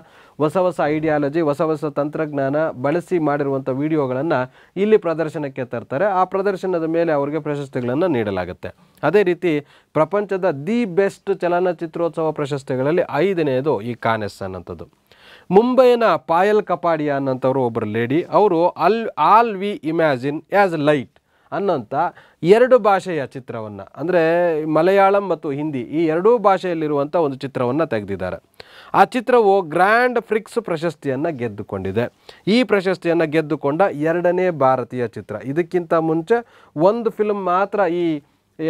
ಹೊಸ ಹೊಸ ಐಡಿಯಾಲಜಿ ಹೊಸ ಹೊಸ ತಂತ್ರಜ್ಞಾನ ಬಳಸಿ ಮಾಡಿರುವಂಥ ವಿಡಿಯೋಗಳನ್ನು ಇಲ್ಲಿ ಪ್ರದರ್ಶನಕ್ಕೆ ತರ್ತಾರೆ ಆ ಪ್ರದರ್ಶನದ ಮೇಲೆ ಅವರಿಗೆ ಪ್ರಶಸ್ತಿಗಳನ್ನು ನೀಡಲಾಗುತ್ತೆ ಅದೇ ರೀತಿ ಪ್ರಪಂಚದ ದಿ ಬೆಸ್ಟ್ ಚಲನಚಿತ್ರೋತ್ಸವ ಪ್ರಶಸ್ತಿಗಳಲ್ಲಿ ಐದನೆಯದು ಈ ಕಾನೆಸ್ ಅನ್ನೋಂಥದ್ದು ಮುಂಬೈನ ಪಾಯಲ್ ಕಪಾಡಿಯಾ ಅನ್ನೋಂಥವ್ರು ಒಬ್ಬರು ಲೇಡಿ ಅವರು all all we imagine as light ಅನ್ನೋಂಥ ಎರಡು ಭಾಷೆಯ ಚಿತ್ರವನ್ನು ಅಂದರೆ ಮಲಯಾಳಂ ಮತ್ತು ಹಿಂದಿ ಈ ಎರಡೂ ಭಾಷೆಯಲ್ಲಿರುವಂಥ ಒಂದು ಚಿತ್ರವನ್ನು ತೆಗೆದಿದ್ದಾರೆ ಆ ಚಿತ್ರವು ಗ್ರ್ಯಾಂಡ್ ಫ್ರಿಕ್ಸ್ ಪ್ರಶಸ್ತಿಯನ್ನು ಗೆದ್ದುಕೊಂಡಿದೆ ಈ ಪ್ರಶಸ್ತಿಯನ್ನು ಗೆದ್ದುಕೊಂಡ ಎರಡನೇ ಭಾರತೀಯ ಚಿತ್ರ ಇದಕ್ಕಿಂತ ಮುಂಚೆ ಒಂದು ಫಿಲ್ಮ್ ಮಾತ್ರ ಈ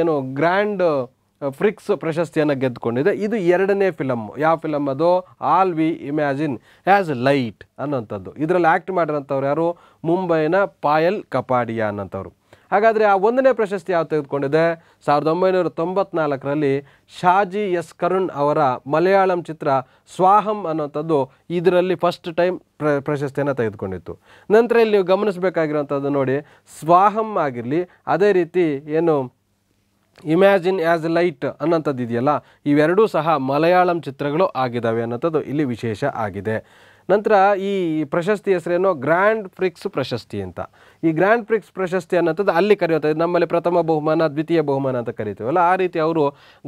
ಏನು ಗ್ರ್ಯಾಂಡ್ ಫ್ರಿಕ್ಸ್ ಪ್ರಶಸ್ತಿಯನ್ನು ಗೆದ್ದುಕೊಂಡಿದೆ ಇದು ಎರಡನೇ ಫಿಲಮ್ ಯಾವ ಫಿಲಮ್ ಅದು all we imagine as light ಅನ್ನೋಂಥದ್ದು ಇದರಲ್ಲಿ ಆ್ಯಕ್ಟ್ ಮಾಡಿರೋಂಥವ್ರು ಯಾರು ಮುಂಬೈನ ಪಾಯಲ್ ಕಪಾಡಿಯಾ ಅನ್ನೋಂಥವ್ರು ಹಾಗಾದರೆ ಆ ಒಂದನೇ ಪ್ರಶಸ್ತಿ ಯಾವ ತೆಗೆದುಕೊಂಡಿದೆ ಸಾವಿರದ ಒಂಬೈನೂರ ತೊಂಬತ್ನಾಲ್ಕರಲ್ಲಿ ಶಾಜಿ ಎಸ್ ಕರುಣ್ ಅವರ ಮಲಯಾಳಂ ಚಿತ್ರ ಸ್ವಾಹಂ ಅನ್ನೋಂಥದ್ದು ಇದರಲ್ಲಿ ಫಸ್ಟ್ ಟೈಮ್ ಪ್ರ ಪ್ರಶಸ್ತಿಯನ್ನು ತೆಗೆದುಕೊಂಡಿತ್ತು ನಂತರ ಇಲ್ಲಿ ನೀವು ಗಮನಿಸಬೇಕಾಗಿರೋಂಥದ್ದು ನೋಡಿ ಸ್ವಾಹಂ ಆಗಿರಲಿ ಅದೇ ರೀತಿ ಏನು ಇಮ್ಯಾಜಿನ್ ಆ್ಯಸ್ ಲೈಟ್ ಅನ್ನೋಂಥದ್ದು ಇದೆಯಲ್ಲ ಇವೆರಡೂ ಸಹ ಮಲಯಾಳಂ ಚಿತ್ರಗಳು ಆಗಿದ್ದಾವೆ ಅನ್ನೋಂಥದ್ದು ಇಲ್ಲಿ ವಿಶೇಷ ಆಗಿದೆ ನಂತರ ಈ ಪ್ರಶಸ್ತಿ ಹೆಸರೇನು ಗ್ರ್ಯಾಂಡ್ ಪ್ರಿಕ್ಸ್ ಪ್ರಶಸ್ತಿ ಅಂತ ಈ ಗ್ರ್ಯಾಂಡ್ ಪ್ರಿಕ್ಸ್ ಪ್ರಶಸ್ತಿ ಅನ್ನೋಂಥದ್ದು ಅಲ್ಲಿ ಕರೆಯುತ್ತದೆ ನಮ್ಮಲ್ಲಿ ಪ್ರಥಮ ಬಹುಮಾನ ದ್ವಿತೀಯ ಬಹುಮಾನ ಅಂತ ಕರಿತೀವಲ್ಲ ಆ ರೀತಿ ಅವರು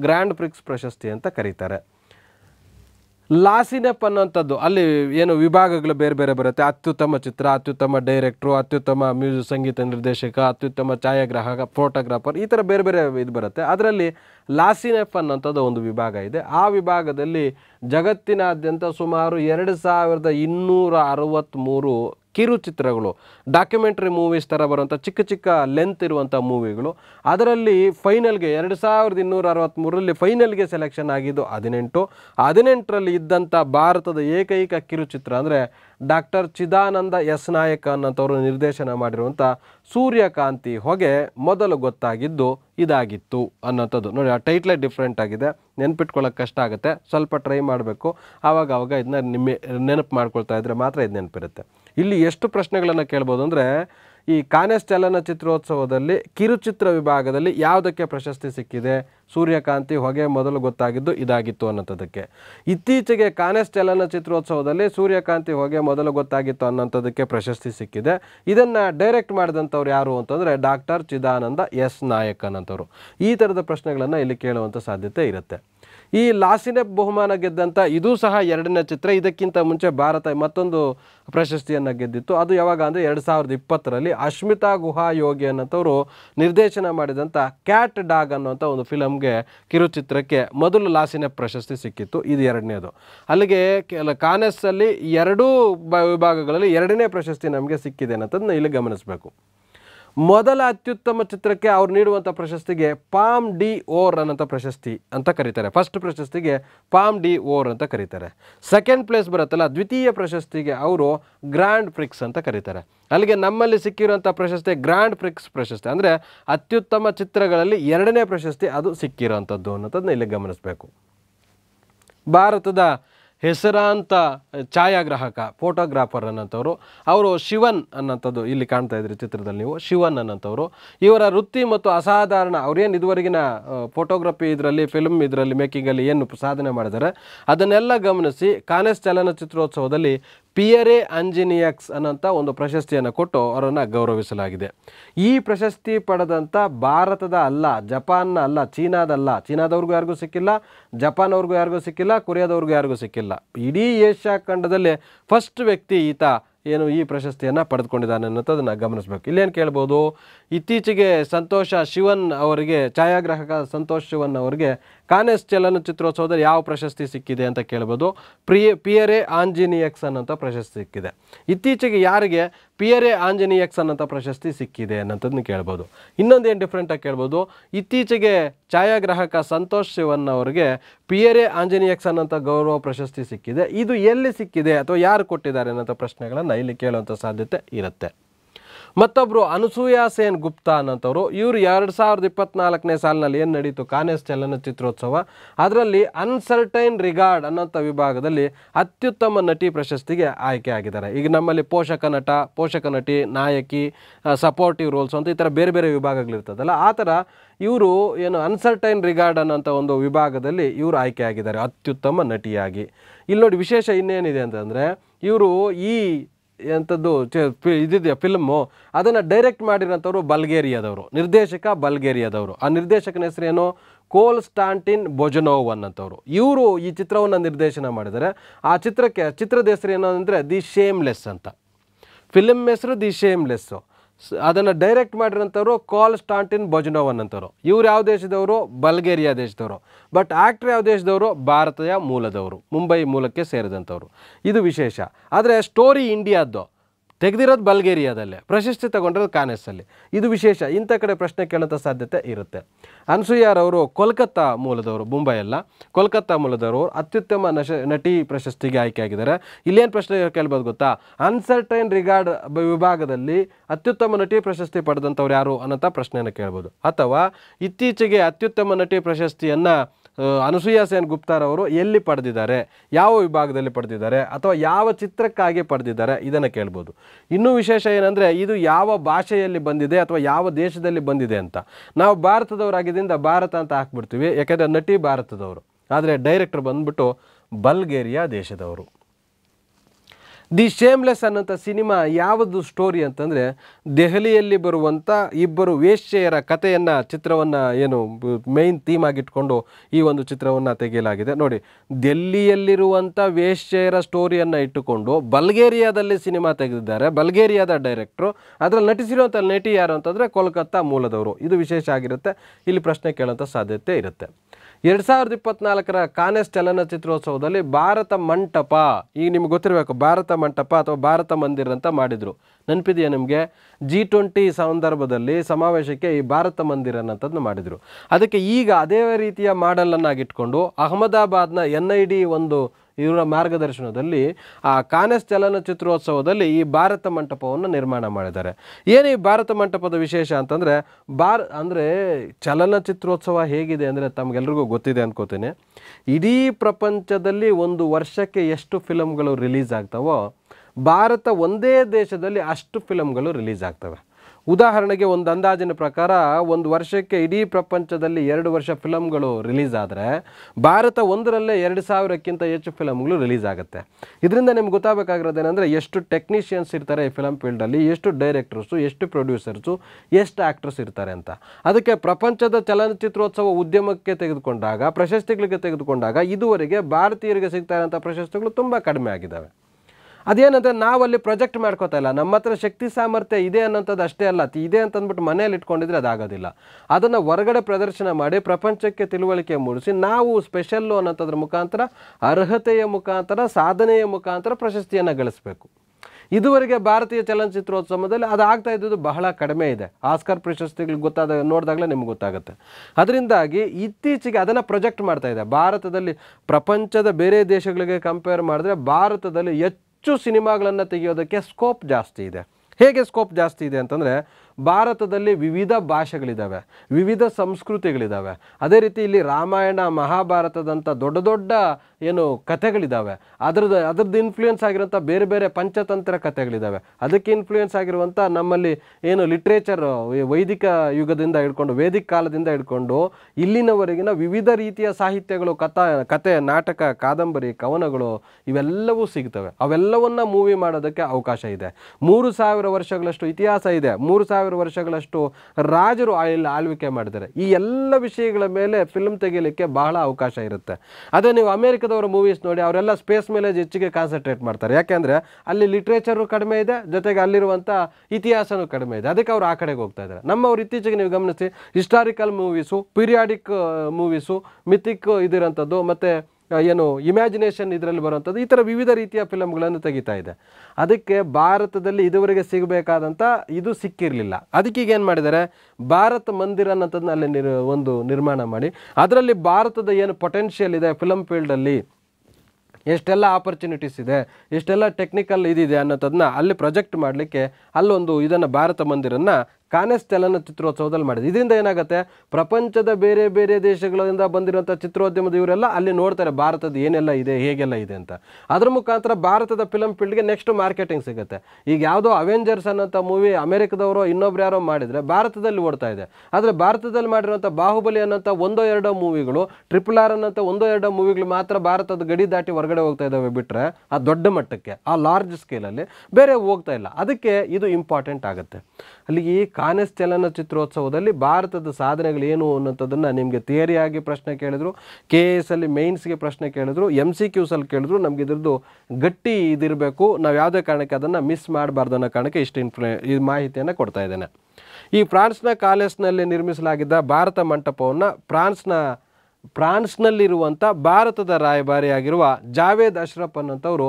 ಗ್ರ್ಯಾಂಡ್ ಪ್ರಿಕ್ಸ್ ಪ್ರಶಸ್ತಿ ಅಂತ ಕರೀತಾರೆ ಲಾಸಿನೆಪ್ ಅನ್ನೋಂಥದ್ದು ಅಲ್ಲಿ ಏನು ವಿಭಾಗಗಳು ಬೇರೆ ಬೇರೆ ಬರುತ್ತೆ ಅತ್ಯುತ್ತಮ ಚಿತ್ರ ಅತ್ಯುತ್ತಮ ಡೈರೆಕ್ಟ್ರು ಅತ್ಯುತ್ತಮ ಮ್ಯೂಸಿಕ್ ಸಂಗೀತ ನಿರ್ದೇಶಕ ಅತ್ಯುತ್ತಮ ಛಾಯಾಗ್ರಾಹಕ ಫೋಟೋಗ್ರಾಫರ್ ಈ ಥರ ಬೇರೆ ಬೇರೆ ಇದು ಬರುತ್ತೆ ಅದರಲ್ಲಿ ಲಾಸಿನೆಫ್ ಅನ್ನೋಂಥದ್ದು ಒಂದು ವಿಭಾಗ ಇದೆ ಆ ವಿಭಾಗದಲ್ಲಿ ಜಗತ್ತಿನಾದ್ಯಂತ ಸುಮಾರು ಎರಡು ಸಾವಿರದ ಇನ್ನೂರ ಅರವತ್ತ್ಮೂರು ಕಿರುಚಿತ್ರಗಳು ಡಾಕ್ಯುಮೆಂಟ್ರಿ ಮೂವೀಸ್ ಥರ ಬರುವಂಥ ಚಿಕ್ಕ ಚಿಕ್ಕ ಲೆಂತ್ ಇರುವಂಥ ಮೂವಿಗಳು ಅದರಲ್ಲಿ ಫೈನಲ್ಗೆ ಎರಡು ಸಾವಿರದ ಇನ್ನೂರ ಅರವತ್ತ್ಮೂರರಲ್ಲಿ ಫೈನಲ್ಗೆ ಸೆಲೆಕ್ಷನ್ ಆಗಿದ್ದು ಹದಿನೆಂಟು ಹದಿನೆಂಟರಲ್ಲಿ ಇದ್ದಂಥ ಭಾರತದ ಏಕೈಕ ಕಿರುಚಿತ್ರ ಅಂದರೆ ಡಾಕ್ಟರ್ ಚಿದಾನಂದ ಎಸ್ ನಾಯಕ ಅನ್ನೋಂಥವರು ನಿರ್ದೇಶನ ಮಾಡಿರುವಂಥ ಸೂರ್ಯಕಾಂತಿ ಹೊಗೆ ಮೊದಲು ಗೊತ್ತಾಗಿದ್ದು ಇದಾಗಿತ್ತು ಅನ್ನೋಂಥದ್ದು ನೋಡಿ ಆ ಟೈಟ್ಲೇ ಡಿಫ್ರೆಂಟ್ ಆಗಿದೆ ನೆನ್ಪಿಟ್ಕೊಳ್ಳೋಕೆ ಕಷ್ಟ ಆಗುತ್ತೆ ಸ್ವಲ್ಪ ಟ್ರೈ ಮಾಡಬೇಕು ಆವಾಗ ಅವಾಗ ಇದನ್ನ ನಿಮ್ಮ ನೆನಪು ಮಾಡ್ಕೊಳ್ತಾ ಇದ್ದರೆ ಮಾತ್ರ ಇದು ನೆನಪಿರುತ್ತೆ ಇಲ್ಲಿ ಎಷ್ಟು ಪ್ರಶ್ನೆಗಳನ್ನು ಕೇಳ್ಬೋದು ಅಂದರೆ ಈ ಕಾನೆಸ್ ಚಲನಚಿತ್ರೋತ್ಸವದಲ್ಲಿ ಕಿರುಚಿತ್ರ ವಿಭಾಗದಲ್ಲಿ ಯಾವುದಕ್ಕೆ ಪ್ರಶಸ್ತಿ ಸಿಕ್ಕಿದೆ ಸೂರ್ಯಕಾಂತಿ ಹೊಗೆ ಮೊದಲು ಗೊತ್ತಾಗಿದ್ದು ಇದಾಗಿತ್ತು ಅನ್ನೋಂಥದ್ದಕ್ಕೆ ಇತ್ತೀಚೆಗೆ ಕಾನೆಸ್ ಚಲನಚಿತ್ರೋತ್ಸವದಲ್ಲಿ ಸೂರ್ಯಕಾಂತಿ ಹೊಗೆ ಮೊದಲು ಗೊತ್ತಾಗಿತ್ತು ಅನ್ನೋಂಥದ್ದಕ್ಕೆ ಪ್ರಶಸ್ತಿ ಸಿಕ್ಕಿದೆ ಇದನ್ನು ಡೈರೆಕ್ಟ್ ಮಾಡಿದಂಥವ್ರು ಯಾರು ಅಂತಂದರೆ ಡಾಕ್ಟರ್ ಚಿದಾನಂದ ಎಸ್ ನಾಯಕ್ ಅನ್ನೋಂಥವ್ರು ಈ ಥರದ ಪ್ರಶ್ನೆಗಳನ್ನು ಇಲ್ಲಿ ಕೇಳುವಂಥ ಸಾಧ್ಯತೆ ಇರುತ್ತೆ ಈ ಲಾಸಿನೆಪ್ ಬಹುಮಾನ ಗೆದ್ದಂಥ ಇದು ಸಹ ಎರಡನೇ ಚಿತ್ರ ಇದಕ್ಕಿಂತ ಮುಂಚೆ ಭಾರತ ಮತ್ತೊಂದು ಪ್ರಶಸ್ತಿಯನ್ನು ಗೆದ್ದಿತ್ತು ಅದು ಯಾವಾಗ ಅಂದರೆ ಎರಡು ಸಾವಿರದ ಇಪ್ಪತ್ತರಲ್ಲಿ ಅಶ್ಮಿತಾ ಗುಹಾ ಯೋಗಿ ಅನ್ನೋಂಥವ್ರು ನಿರ್ದೇಶನ ಮಾಡಿದಂಥ ಕ್ಯಾಟ್ ಡಾಗ್ ಅನ್ನೋಂಥ ಒಂದು ಫಿಲಮ್ಗೆ ಕಿರುಚಿತ್ರಕ್ಕೆ ಮೊದಲು ಲಾಸಿನೆಪ್ ಪ್ರಶಸ್ತಿ ಸಿಕ್ಕಿತ್ತು ಇದು ಎರಡನೇದು ಅಲ್ಲಿಗೆ ಕೆಲ ಕಾನೆಸ್ಸಲ್ಲಿ ಎರಡೂ ವಿಭಾಗಗಳಲ್ಲಿ ಎರಡನೇ ಪ್ರಶಸ್ತಿ ನಮಗೆ ಸಿಕ್ಕಿದೆ ಅನ್ನೋದನ್ನ ಇಲ್ಲಿ ಗಮನಿಸಬೇಕು ಮೊದಲ ಅತ್ಯುತ್ತಮ ಚಿತ್ರಕ್ಕೆ ಅವ್ರು ನೀಡುವಂಥ ಪ್ರಶಸ್ತಿಗೆ ಪಾಮ್ ಡಿ ಓರ್ ಅನ್ನೋಂಥ ಪ್ರಶಸ್ತಿ ಅಂತ ಕರೀತಾರೆ ಫಸ್ಟ್ ಪ್ರಶಸ್ತಿಗೆ ಪಾಮ್ ಡಿ ಓರ್ ಅಂತ ಕರೀತಾರೆ ಸೆಕೆಂಡ್ ಪ್ಲೇಸ್ ಬರುತ್ತಲ್ಲ ದ್ವಿತೀಯ ಪ್ರಶಸ್ತಿಗೆ ಅವರು ಗ್ರ್ಯಾಂಡ್ ಪ್ರಿಕ್ಸ್ ಅಂತ ಕರೀತಾರೆ ಅಲ್ಲಿಗೆ ನಮ್ಮಲ್ಲಿ ಸಿಕ್ಕಿರುವಂಥ ಪ್ರಶಸ್ತಿ ಗ್ರ್ಯಾಂಡ್ ಪ್ರಿಕ್ಸ್ ಪ್ರಶಸ್ತಿ ಅಂದರೆ ಅತ್ಯುತ್ತಮ ಚಿತ್ರಗಳಲ್ಲಿ ಎರಡನೇ ಪ್ರಶಸ್ತಿ ಅದು ಸಿಕ್ಕಿರೋವಂಥದ್ದು ಅನ್ನೋಂಥದ್ದನ್ನ ಇಲ್ಲಿ ಗಮನಿಸಬೇಕು ಭಾರತದ ಹೆಸರಾಂತ ಛಾಯಾಗ್ರಾಹಕ ಫೋಟೋಗ್ರಾಫರ್ ಅನ್ನಂಥವ್ರು ಅವರು ಶಿವನ್ ಅನ್ನೋಂಥದ್ದು ಇಲ್ಲಿ ಕಾಣ್ತಾ ಇದ್ರಿ ಚಿತ್ರದಲ್ಲಿ ನೀವು ಶಿವನ್ ಅನ್ನೋಂಥವರು ಇವರ ವೃತ್ತಿ ಮತ್ತು ಅಸಾಧಾರಣ ಅವ್ರೇನು ಇದುವರೆಗಿನ ಫೋಟೋಗ್ರಫಿ ಇದರಲ್ಲಿ ಫಿಲ್ಮ್ ಇದರಲ್ಲಿ ಮೇಕಿಂಗಲ್ಲಿ ಏನು ಸಾಧನೆ ಮಾಡಿದ್ದಾರೆ ಅದನ್ನೆಲ್ಲ ಗಮನಿಸಿ ಕಾನೆಸ್ ಚಲನಚಿತ್ರೋತ್ಸವದಲ್ಲಿ ಪಿಯರೆ ಅಂಜಿನಿಯಕ್ಸ್ ಅನ್ನೋಂಥ ಒಂದು ಪ್ರಶಸ್ತಿಯನ್ನು ಕೊಟ್ಟು ಅವರನ್ನು ಗೌರವಿಸಲಾಗಿದೆ ಈ ಪ್ರಶಸ್ತಿ ಪಡೆದಂಥ ಭಾರತದ ಅಲ್ಲ ಜಪಾನ್ನ ಅಲ್ಲ ಚೀನಾದಲ್ಲ ಚೀನಾದವ್ರಿಗೂ ಯಾರಿಗೂ ಸಿಕ್ಕಿಲ್ಲ ಅವ್ರಿಗೂ ಯಾರಿಗೂ ಸಿಕ್ಕಿಲ್ಲ ಕೊರಿಯಾದವ್ರಿಗೂ ಯಾರಿಗೂ ಸಿಕ್ಕಿಲ್ಲ ಇಡೀ ಏಷ್ಯಾ ಖಂಡದಲ್ಲಿ ಫಸ್ಟ್ ವ್ಯಕ್ತಿ ಈತ ಏನು ಈ ಪ್ರಶಸ್ತಿಯನ್ನು ಪಡೆದುಕೊಂಡಿದ್ದಾನೆ ಅನ್ನೋದನ್ನು ಗಮನಿಸಬೇಕು ಇಲ್ಲೇನು ಕೇಳ್ಬೋದು ಇತ್ತೀಚೆಗೆ ಸಂತೋಷ ಶಿವನ್ ಅವರಿಗೆ ಛಾಯಾಗ್ರಾಹಕ ಸಂತೋಷ್ ಶಿವನ್ ಅವರಿಗೆ ಕಾನೆಸ್ ಚಲನಚಿತ್ರೋತ್ಸವದಲ್ಲಿ ಯಾವ ಪ್ರಶಸ್ತಿ ಸಿಕ್ಕಿದೆ ಅಂತ ಕೇಳ್ಬೋದು ಪ್ರಿಯ ಪಿಯರೆ ಆಂಜಿನಿಯಕ್ಸ್ ಅನ್ನೋಂಥ ಪ್ರಶಸ್ತಿ ಸಿಕ್ಕಿದೆ ಇತ್ತೀಚೆಗೆ ಯಾರಿಗೆ ಪಿಯರೆ ಆಂಜನೇಯಕ್ಸ್ ಅನ್ನೋಂಥ ಪ್ರಶಸ್ತಿ ಸಿಕ್ಕಿದೆ ಅನ್ನೋಂಥದ್ದನ್ನು ಕೇಳ್ಬೋದು ಇನ್ನೊಂದು ಏನು ಡಿಫ್ರೆಂಟಾಗಿ ಕೇಳ್ಬೋದು ಇತ್ತೀಚೆಗೆ ಛಾಯಾಗ್ರಾಹಕ ಸಂತೋಷ್ ಶಿವನ್ ಅವರಿಗೆ ಪಿಯರೆ ಆಂಜನೇಯಕ್ಸ್ ಅನ್ನೋಂಥ ಗೌರವ ಪ್ರಶಸ್ತಿ ಸಿಕ್ಕಿದೆ ಇದು ಎಲ್ಲಿ ಸಿಕ್ಕಿದೆ ಅಥವಾ ಯಾರು ಕೊಟ್ಟಿದ್ದಾರೆ ಅನ್ನೋಂಥ ಪ್ರಶ್ನೆಗಳನ್ನು ಇಲ್ಲಿ ಕೇಳುವಂಥ ಸಾಧ್ಯತೆ ಇರುತ್ತೆ ಮತ್ತೊಬ್ರು ಅನಸೂಯಾ ಸೇನ್ ಗುಪ್ತಾ ಅನ್ನೋಂಥವ್ರು ಇವರು ಎರಡು ಸಾವಿರದ ಇಪ್ಪತ್ನಾಲ್ಕನೇ ಸಾಲಿನಲ್ಲಿ ಏನು ನಡೀತು ಕಾನೆಸ್ ಚಲನಚಿತ್ರೋತ್ಸವ ಅದರಲ್ಲಿ ಅನ್ಸರ್ಟೈನ್ ರಿಗಾರ್ಡ್ ಅನ್ನೋಂಥ ವಿಭಾಗದಲ್ಲಿ ಅತ್ಯುತ್ತಮ ನಟಿ ಪ್ರಶಸ್ತಿಗೆ ಆಯ್ಕೆ ಆಗಿದ್ದಾರೆ ಈಗ ನಮ್ಮಲ್ಲಿ ಪೋಷಕ ನಟ ಪೋಷಕ ನಟಿ ನಾಯಕಿ ಸಪೋರ್ಟಿವ್ ರೋಲ್ಸ್ ಅಂತ ಈ ಥರ ಬೇರೆ ಬೇರೆ ವಿಭಾಗಗಳಿರ್ತದಲ್ಲ ಆ ಥರ ಇವರು ಏನು ಅನ್ಸರ್ಟೈನ್ ರಿಗಾರ್ಡ್ ಅನ್ನೋಂಥ ಒಂದು ವಿಭಾಗದಲ್ಲಿ ಇವರು ಆಯ್ಕೆ ಆಗಿದ್ದಾರೆ ಅತ್ಯುತ್ತಮ ನಟಿಯಾಗಿ ಇಲ್ಲಿ ನೋಡಿ ವಿಶೇಷ ಇನ್ನೇನಿದೆ ಅಂತಂದರೆ ಇವರು ಈ ಎಂಥದ್ದು ಇದಿದೆಯಾ ಫಿಲ್ಮು ಅದನ್ನು ಡೈರೆಕ್ಟ್ ಮಾಡಿರೋಂಥವ್ರು ಬಲ್ಗೇರಿಯಾದವರು ನಿರ್ದೇಶಕ ಬಲ್ಗೇರಿಯಾದವರು ಆ ನಿರ್ದೇಶಕನ ಹೆಸರೇನು ಕೋಲ್ ಸ್ಟಾಂಟಿನ್ ಬೊಜನೋವ್ ಅನ್ನೋಂಥವ್ರು ಇವರು ಈ ಚಿತ್ರವನ್ನು ನಿರ್ದೇಶನ ಮಾಡಿದರೆ ಆ ಚಿತ್ರಕ್ಕೆ ಚಿತ್ರದ ಹೆಸರು ಏನು ಅಂದರೆ ದಿ ಶೇಮ್ಲೆಸ್ ಅಂತ ಫಿಲಮ್ ಹೆಸರು ದಿ ಶೇಮ್ಲೆಸ್ಸು ಅದನ್ನು ಡೈರೆಕ್ಟ್ ಮಾಡಿರೋಂಥವ್ರು ಕಾಲ್ ಸ್ಟಾಂಟಿನ್ ಬೊಜನೋವನ್ ಅಂತವರು ಇವ್ರು ಯಾವ ದೇಶದವರು ಬಲ್ಗೇರಿಯಾ ದೇಶದವರು ಬಟ್ ಆ್ಯಕ್ಟ್ರ್ ಯಾವ ದೇಶದವರು ಭಾರತದ ಮೂಲದವರು ಮುಂಬೈ ಮೂಲಕ್ಕೆ ಸೇರಿದಂಥವ್ರು ಇದು ವಿಶೇಷ ಆದರೆ ಸ್ಟೋರಿ ಇಂಡಿಯಾದ್ದು ತೆಗೆದಿರೋದು ಬಲ್ಗೇರಿಯಾದಲ್ಲೇ ಪ್ರಶಸ್ತಿ ತಗೊಂಡಿರೋದು ಕಾನೆಸ್ಸಲ್ಲಿ ಇದು ವಿಶೇಷ ಇಂಥ ಕಡೆ ಪ್ರಶ್ನೆ ಕೇಳೋಂಥ ಸಾಧ್ಯತೆ ಇರುತ್ತೆ ಅವರು ಕೋಲ್ಕತ್ತಾ ಮೂಲದವರು ಮುಂಬೈಯಲ್ಲ ಕೋಲ್ಕತ್ತಾ ಮೂಲದವರು ಅತ್ಯುತ್ತಮ ನಶ ನಟಿ ಪ್ರಶಸ್ತಿಗೆ ಆಯ್ಕೆಯಾಗಿದ್ದಾರೆ ಇಲ್ಲೇನು ಪ್ರಶ್ನೆ ಕೇಳ್ಬೋದು ಗೊತ್ತಾ ಅನ್ಸರ್ಟೈನ್ ರಿಗಾರ್ಡ್ ವಿಭಾಗದಲ್ಲಿ ಅತ್ಯುತ್ತಮ ನಟಿ ಪ್ರಶಸ್ತಿ ಪಡೆದಂಥವ್ರು ಯಾರು ಅನ್ನೋಂಥ ಪ್ರಶ್ನೆಯನ್ನು ಕೇಳ್ಬೋದು ಅಥವಾ ಇತ್ತೀಚೆಗೆ ಅತ್ಯುತ್ತಮ ನಟಿ ಪ್ರಶಸ್ತಿಯನ್ನು ಅನಸೂಯ ಸೇನ್ ಗುಪ್ತಾರವರು ಎಲ್ಲಿ ಪಡೆದಿದ್ದಾರೆ ಯಾವ ವಿಭಾಗದಲ್ಲಿ ಪಡೆದಿದ್ದಾರೆ ಅಥವಾ ಯಾವ ಚಿತ್ರಕ್ಕಾಗಿ ಪಡೆದಿದ್ದಾರೆ ಇದನ್ನು ಕೇಳ್ಬೋದು ಇನ್ನೂ ವಿಶೇಷ ಏನಂದರೆ ಇದು ಯಾವ ಭಾಷೆಯಲ್ಲಿ ಬಂದಿದೆ ಅಥವಾ ಯಾವ ದೇಶದಲ್ಲಿ ಬಂದಿದೆ ಅಂತ ನಾವು ಭಾರತದವರಾಗಿದ್ದರಿಂದ ಭಾರತ ಅಂತ ಹಾಕ್ಬಿಡ್ತೀವಿ ಯಾಕೆಂದರೆ ನಟಿ ಭಾರತದವರು ಆದರೆ ಡೈರೆಕ್ಟರ್ ಬಂದ್ಬಿಟ್ಟು ಬಲ್ಗೇರಿಯಾ ದೇಶದವರು ದಿ ಶೇಮ್ಲೆಸ್ ಅನ್ನೋಂಥ ಸಿನಿಮಾ ಯಾವುದು ಸ್ಟೋರಿ ಅಂತಂದರೆ ದೆಹಲಿಯಲ್ಲಿ ಬರುವಂಥ ಇಬ್ಬರು ವೇಶ್ಯೆಯರ ಕಥೆಯನ್ನು ಚಿತ್ರವನ್ನು ಏನು ಮೇಯ್ನ್ ಥೀಮ್ ಆಗಿಟ್ಕೊಂಡು ಈ ಒಂದು ಚಿತ್ರವನ್ನು ತೆಗೆಯಲಾಗಿದೆ ನೋಡಿ ದೆಲ್ಲಿಯಲ್ಲಿರುವಂಥ ವೇಶ್ಯೆಯರ ಸ್ಟೋರಿಯನ್ನು ಇಟ್ಟುಕೊಂಡು ಬಲ್ಗೇರಿಯಾದಲ್ಲಿ ಸಿನಿಮಾ ತೆಗೆದಿದ್ದಾರೆ ಬಲ್ಗೇರಿಯಾದ ಡೈರೆಕ್ಟ್ರು ಅದರಲ್ಲಿ ನಟಿಸಿರುವಂಥ ನಟಿ ಯಾರು ಅಂತಂದರೆ ಕೋಲ್ಕತ್ತಾ ಮೂಲದವರು ಇದು ವಿಶೇಷ ಆಗಿರುತ್ತೆ ಇಲ್ಲಿ ಪ್ರಶ್ನೆ ಕೇಳೋಂಥ ಸಾಧ್ಯತೆ ಇರುತ್ತೆ ಎರಡು ಸಾವಿರದ ಇಪ್ಪತ್ನಾಲ್ಕರ ಕಾನೆಸ್ ಚಲನಚಿತ್ರೋತ್ಸವದಲ್ಲಿ ಭಾರತ ಮಂಟಪ ಈಗ ನಿಮ್ಗೆ ಗೊತ್ತಿರಬೇಕು ಭಾರತ ಮಂಟಪ ಅಥವಾ ಭಾರತ ಮಂದಿರ ಅಂತ ಮಾಡಿದರು ನೆನಪಿದೆಯಾ ನಿಮಗೆ ಜಿ ಟ್ವೆಂಟಿ ಸಂದರ್ಭದಲ್ಲಿ ಸಮಾವೇಶಕ್ಕೆ ಈ ಭಾರತ ಮಂದಿರ ಅನ್ನೋಂಥದ್ದನ್ನ ಮಾಡಿದರು ಅದಕ್ಕೆ ಈಗ ಅದೇ ರೀತಿಯ ಮಾಡಲನ್ನಾಗಿಟ್ಕೊಂಡು ಅಹಮದಾಬಾದ್ನ ಎನ್ ಐ ಡಿ ಒಂದು ಇವರ ಮಾರ್ಗದರ್ಶನದಲ್ಲಿ ಆ ಕಾನೆಸ್ ಚಲನಚಿತ್ರೋತ್ಸವದಲ್ಲಿ ಈ ಭಾರತ ಮಂಟಪವನ್ನು ನಿರ್ಮಾಣ ಮಾಡಿದ್ದಾರೆ ಏನು ಈ ಭಾರತ ಮಂಟಪದ ವಿಶೇಷ ಅಂತಂದರೆ ಬಾರ್ ಅಂದರೆ ಚಲನಚಿತ್ರೋತ್ಸವ ಹೇಗಿದೆ ಅಂದರೆ ತಮಗೆಲ್ರಿಗೂ ಗೊತ್ತಿದೆ ಅಂದ್ಕೋತೀನಿ ಇಡೀ ಪ್ರಪಂಚದಲ್ಲಿ ಒಂದು ವರ್ಷಕ್ಕೆ ಎಷ್ಟು ಫಿಲಮ್ಗಳು ರಿಲೀಸ್ ಆಗ್ತಾವೋ ಭಾರತ ಒಂದೇ ದೇಶದಲ್ಲಿ ಅಷ್ಟು ಫಿಲಮ್ಗಳು ರಿಲೀಸ್ ಆಗ್ತವೆ ಉದಾಹರಣೆಗೆ ಒಂದು ಅಂದಾಜಿನ ಪ್ರಕಾರ ಒಂದು ವರ್ಷಕ್ಕೆ ಇಡೀ ಪ್ರಪಂಚದಲ್ಲಿ ಎರಡು ವರ್ಷ ಫಿಲಮ್ಗಳು ರಿಲೀಸ್ ಆದರೆ ಭಾರತ ಒಂದರಲ್ಲೇ ಎರಡು ಸಾವಿರಕ್ಕಿಂತ ಹೆಚ್ಚು ಫಿಲಮ್ಗಳು ರಿಲೀಸ್ ಆಗುತ್ತೆ ಇದರಿಂದ ನಿಮ್ಗೆ ಗೊತ್ತಾಗಬೇಕಾಗಿರೋದೇನೆಂದರೆ ಎಷ್ಟು ಟೆಕ್ನಿಷಿಯನ್ಸ್ ಇರ್ತಾರೆ ಈ ಫಿಲಮ್ ಫೀಲ್ಡಲ್ಲಿ ಎಷ್ಟು ಡೈರೆಕ್ಟರ್ಸು ಎಷ್ಟು ಪ್ರೊಡ್ಯೂಸರ್ಸು ಎಷ್ಟು ಆ್ಯಕ್ಟರ್ಸ್ ಇರ್ತಾರೆ ಅಂತ ಅದಕ್ಕೆ ಪ್ರಪಂಚದ ಚಲನಚಿತ್ರೋತ್ಸವ ಉದ್ಯಮಕ್ಕೆ ತೆಗೆದುಕೊಂಡಾಗ ಪ್ರಶಸ್ತಿಗಳಿಗೆ ತೆಗೆದುಕೊಂಡಾಗ ಇದುವರೆಗೆ ಭಾರತೀಯರಿಗೆ ಸಿಗ್ತಾ ಇರೋಂಥ ಪ್ರಶಸ್ತಿಗಳು ತುಂಬ ಕಡಿಮೆ ಆಗಿದ್ದಾವೆ ಅದೇನಂದ್ರೆ ನಾವಲ್ಲಿ ಪ್ರೊಜೆಕ್ಟ್ ಮಾಡ್ಕೋತಾ ಇಲ್ಲ ನಮ್ಮ ಹತ್ರ ಶಕ್ತಿ ಸಾಮರ್ಥ್ಯ ಇದೆ ಅನ್ನೋಂಥದ್ದು ಅಷ್ಟೇ ಅಲ್ಲ ಇದೆ ಅಂತಂದ್ಬಿಟ್ಟು ಮನೇಲಿ ಇಟ್ಕೊಂಡಿದ್ರೆ ಅದಾಗೋದಿಲ್ಲ ಅದನ್ನು ಹೊರಗಡೆ ಪ್ರದರ್ಶನ ಮಾಡಿ ಪ್ರಪಂಚಕ್ಕೆ ತಿಳುವಳಿಕೆ ಮೂಡಿಸಿ ನಾವು ಸ್ಪೆಷಲ್ಲು ಅನ್ನೋಂಥದ್ರ ಮುಖಾಂತರ ಅರ್ಹತೆಯ ಮುಖಾಂತರ ಸಾಧನೆಯ ಮುಖಾಂತರ ಪ್ರಶಸ್ತಿಯನ್ನು ಗಳಿಸಬೇಕು ಇದುವರೆಗೆ ಭಾರತೀಯ ಚಲನಚಿತ್ರೋತ್ಸವದಲ್ಲಿ ಅದು ಆಗ್ತಾ ಇದ್ದದ್ದು ಬಹಳ ಕಡಿಮೆ ಇದೆ ಆಸ್ಕರ್ ಪ್ರಶಸ್ತಿಗಳು ಗೊತ್ತಾದ ನೋಡಿದಾಗಲೇ ನಿಮ್ಗೆ ಗೊತ್ತಾಗುತ್ತೆ ಅದರಿಂದಾಗಿ ಇತ್ತೀಚೆಗೆ ಅದನ್ನು ಪ್ರೊಜೆಕ್ಟ್ ಮಾಡ್ತಾ ಇದೆ ಭಾರತದಲ್ಲಿ ಪ್ರಪಂಚದ ಬೇರೆ ದೇಶಗಳಿಗೆ ಕಂಪೇರ್ ಮಾಡಿದ್ರೆ ಭಾರತದಲ್ಲಿ ಹೆಚ್ಚು ಹೆಚ್ಚು ಸಿನಿಮಾಗಳನ್ನು ತೆಗೆಯೋದಕ್ಕೆ ಸ್ಕೋಪ್ ಜಾಸ್ತಿ ಇದೆ ಹೇಗೆ ಸ್ಕೋಪ್ ಜಾಸ್ತಿ ಇದೆ ಅಂತಂದರೆ ಭಾರತದಲ್ಲಿ ವಿವಿಧ ಭಾಷೆಗಳಿದ್ದಾವೆ ವಿವಿಧ ಸಂಸ್ಕೃತಿಗಳಿದ್ದಾವೆ ಅದೇ ರೀತಿ ಇಲ್ಲಿ ರಾಮಾಯಣ ಮಹಾಭಾರತದಂಥ ದೊಡ್ಡ ದೊಡ್ಡ ಏನು ಕಥೆಗಳಿದ್ದಾವೆ ಅದ್ರದ್ದು ಅದ್ರದ್ದು ಇನ್ಫ್ಲೂಯೆನ್ಸ್ ಆಗಿರೋಂಥ ಬೇರೆ ಬೇರೆ ಪಂಚತಂತ್ರ ಕಥೆಗಳಿದ್ದಾವೆ ಅದಕ್ಕೆ ಇನ್ಫ್ಲೂಯೆನ್ಸ್ ಆಗಿರುವಂಥ ನಮ್ಮಲ್ಲಿ ಏನು ಲಿಟ್ರೇಚರ್ ವೈದಿಕ ಯುಗದಿಂದ ಹಿಡ್ಕೊಂಡು ವೇದಿಕ ಕಾಲದಿಂದ ಹಿಡ್ಕೊಂಡು ಇಲ್ಲಿನವರೆಗಿನ ವಿವಿಧ ರೀತಿಯ ಸಾಹಿತ್ಯಗಳು ಕಥಾ ಕತೆ ನಾಟಕ ಕಾದಂಬರಿ ಕವನಗಳು ಇವೆಲ್ಲವೂ ಸಿಗ್ತವೆ ಅವೆಲ್ಲವನ್ನು ಮೂವಿ ಮಾಡೋದಕ್ಕೆ ಅವಕಾಶ ಇದೆ ಮೂರು ಸಾವಿರ ವರ್ಷಗಳಷ್ಟು ಇತಿಹಾಸ ಇದೆ ಮೂರು ಸಾವಿರ ಸಾವಿರ ವರ್ಷಗಳಷ್ಟು ರಾಜರು ಆಳಿಲ್ಲ ಆಳ್ವಿಕೆ ಮಾಡಿದ್ದಾರೆ ಈ ಎಲ್ಲ ವಿಷಯಗಳ ಮೇಲೆ ಫಿಲ್ಮ್ ತೆಗಿಲಿಕ್ಕೆ ಬಹಳ ಅವಕಾಶ ಇರುತ್ತೆ ಅದೇ ನೀವು ಅಮೆರಿಕದವರ ಮೂವೀಸ್ ನೋಡಿ ಅವರೆಲ್ಲ ಸ್ಪೇಸ್ ಮೇಲೆ ಹೆಚ್ಚಿಗೆ ಕಾನ್ಸಂಟ್ರೇಟ್ ಮಾಡ್ತಾರೆ ಯಾಕೆಂದರೆ ಅಲ್ಲಿ ಲಿಟ್ರೇಚರು ಕಡಿಮೆ ಇದೆ ಜೊತೆಗೆ ಅಲ್ಲಿರುವಂಥ ಇತಿಹಾಸನೂ ಕಡಿಮೆ ಇದೆ ಅದಕ್ಕೆ ಅವರು ಆ ಕಡೆಗೆ ಹೋಗ್ತಾ ಇದ್ದಾರೆ ನಮ್ಮವ್ರು ಇತ್ತೀಚೆಗೆ ನೀವು ಗಮನಿಸಿ historical movies periodic movies mythic ಇದಿರೋಂಥದ್ದು ಮತ್ತು ಏನು ಇಮ್ಯಾಜಿನೇಷನ್ ಇದರಲ್ಲಿ ಬರುವಂಥದ್ದು ಈ ಥರ ವಿವಿಧ ರೀತಿಯ ಫಿಲಮ್ಗಳನ್ನು ತೆಗಿತಾ ಇದೆ ಅದಕ್ಕೆ ಭಾರತದಲ್ಲಿ ಇದುವರೆಗೆ ಸಿಗಬೇಕಾದಂಥ ಇದು ಸಿಕ್ಕಿರಲಿಲ್ಲ ಅದಕ್ಕೆ ಈಗ ಏನು ಮಾಡಿದ್ದಾರೆ ಭಾರತ ಮಂದಿರ ಅನ್ನೋಂಥದ್ದನ್ನ ಅಲ್ಲಿ ನಿರ್ ಒಂದು ನಿರ್ಮಾಣ ಮಾಡಿ ಅದರಲ್ಲಿ ಭಾರತದ ಏನು ಪೊಟೆನ್ಷಿಯಲ್ ಇದೆ ಫಿಲಮ್ ಫೀಲ್ಡಲ್ಲಿ ಎಷ್ಟೆಲ್ಲ ಆಪರ್ಚುನಿಟೀಸ್ ಇದೆ ಎಷ್ಟೆಲ್ಲ ಟೆಕ್ನಿಕಲ್ ಇದಿದೆ ಅನ್ನೋಂಥದನ್ನ ಅಲ್ಲಿ ಪ್ರೊಜೆಕ್ಟ್ ಮಾಡಲಿಕ್ಕೆ ಅಲ್ಲೊಂದು ಇದನ್ನು ಭಾರತ ಮಂದಿರನ್ನು ಕಾನೆಸ್ ಚಿತ್ರೋತ್ಸವದಲ್ಲಿ ಮಾಡಿದೆ ಇದರಿಂದ ಏನಾಗುತ್ತೆ ಪ್ರಪಂಚದ ಬೇರೆ ಬೇರೆ ದೇಶಗಳಿಂದ ಬಂದಿರುವಂಥ ಚಿತ್ರೋದ್ಯಮದ ಇವರೆಲ್ಲ ಅಲ್ಲಿ ನೋಡ್ತಾರೆ ಭಾರತದ ಏನೆಲ್ಲ ಇದೆ ಹೇಗೆಲ್ಲ ಇದೆ ಅಂತ ಅದ್ರ ಮುಖಾಂತರ ಭಾರತದ ಫಿಲಮ್ ಫೀಲ್ಡ್ಗೆ ನೆಕ್ಸ್ಟ್ ಮಾರ್ಕೆಟಿಂಗ್ ಸಿಗುತ್ತೆ ಈಗ ಯಾವುದೋ ಅವೆಂಜರ್ಸ್ ಅನ್ನೋಂಥ ಮೂವಿ ಅಮೆರಿಕದವರು ಇನ್ನೊಬ್ರು ಯಾರೋ ಮಾಡಿದರೆ ಭಾರತದಲ್ಲಿ ಓಡ್ತಾ ಇದೆ ಆದರೆ ಭಾರತದಲ್ಲಿ ಮಾಡಿರುವಂಥ ಬಾಹುಬಲಿ ಅನ್ನೋಂಥ ಒಂದೋ ಎರಡೋ ಮೂವಿಗಳು ಟ್ರಿಪಲ್ ಆರ್ ಅನ್ನೋಂಥ ಒಂದೋ ಎರಡೋ ಮೂವಿಗಳು ಮಾತ್ರ ಭಾರತದ ಗಡಿ ದಾಟಿ ಹೊರಗಡೆ ಹೋಗ್ತಾ ಇದ್ದಾವೆ ಬಿಟ್ಟರೆ ಆ ದೊಡ್ಡ ಮಟ್ಟಕ್ಕೆ ಆ ಲಾರ್ಜ್ ಸ್ಕೇಲಲ್ಲಿ ಬೇರೆ ಹೋಗ್ತಾ ಇಲ್ಲ ಅದಕ್ಕೆ ಇದು ಇಂಪಾರ್ಟೆಂಟ್ ಆಗುತ್ತೆ ಅಲ್ಲಿಗೆ ಈ ಕಾನೆಸ್ ಚಲನಚಿತ್ರೋತ್ಸವದಲ್ಲಿ ಭಾರತದ ಸಾಧನೆಗಳು ಏನು ಅನ್ನೋಂಥದ್ದನ್ನು ನಿಮಗೆ ಥಿಯರಿಯಾಗಿ ಪ್ರಶ್ನೆ ಕೇಳಿದ್ರು ಕೆ ಎಸ್ ಅಲ್ಲಿ ಮೇನ್ಸ್ಗೆ ಪ್ರಶ್ನೆ ಕೇಳಿದ್ರು ಎಮ್ ಸಿ ಕ್ಯೂಸಲ್ಲಿ ಕೇಳಿದ್ರು ನಮ್ಗೆ ಇದ್ರದ್ದು ಗಟ್ಟಿ ಇದಿರಬೇಕು ನಾವು ಯಾವುದೇ ಕಾರಣಕ್ಕೆ ಅದನ್ನು ಮಿಸ್ ಮಾಡಬಾರ್ದು ಅನ್ನೋ ಕಾರಣಕ್ಕೆ ಇಷ್ಟು ಇನ್ಫ್ಲೇ ಈ ಮಾಹಿತಿಯನ್ನು ಕೊಡ್ತಾ ಇದ್ದೇನೆ ಈ ಫ್ರಾನ್ಸ್ನ ಕಾಲೇಜ್ನಲ್ಲಿ ನಿರ್ಮಿಸಲಾಗಿದ್ದ ಭಾರತ ಮಂಟಪವನ್ನು ಫ್ರಾನ್ಸ್ನ ಫ್ರಾನ್ಸ್ನಲ್ಲಿರುವಂಥ ಭಾರತದ ರಾಯಭಾರಿಯಾಗಿರುವ ಜಾವೇದ್ ಅಶ್ರಫ್ ಅನ್ನೋಂಥವರು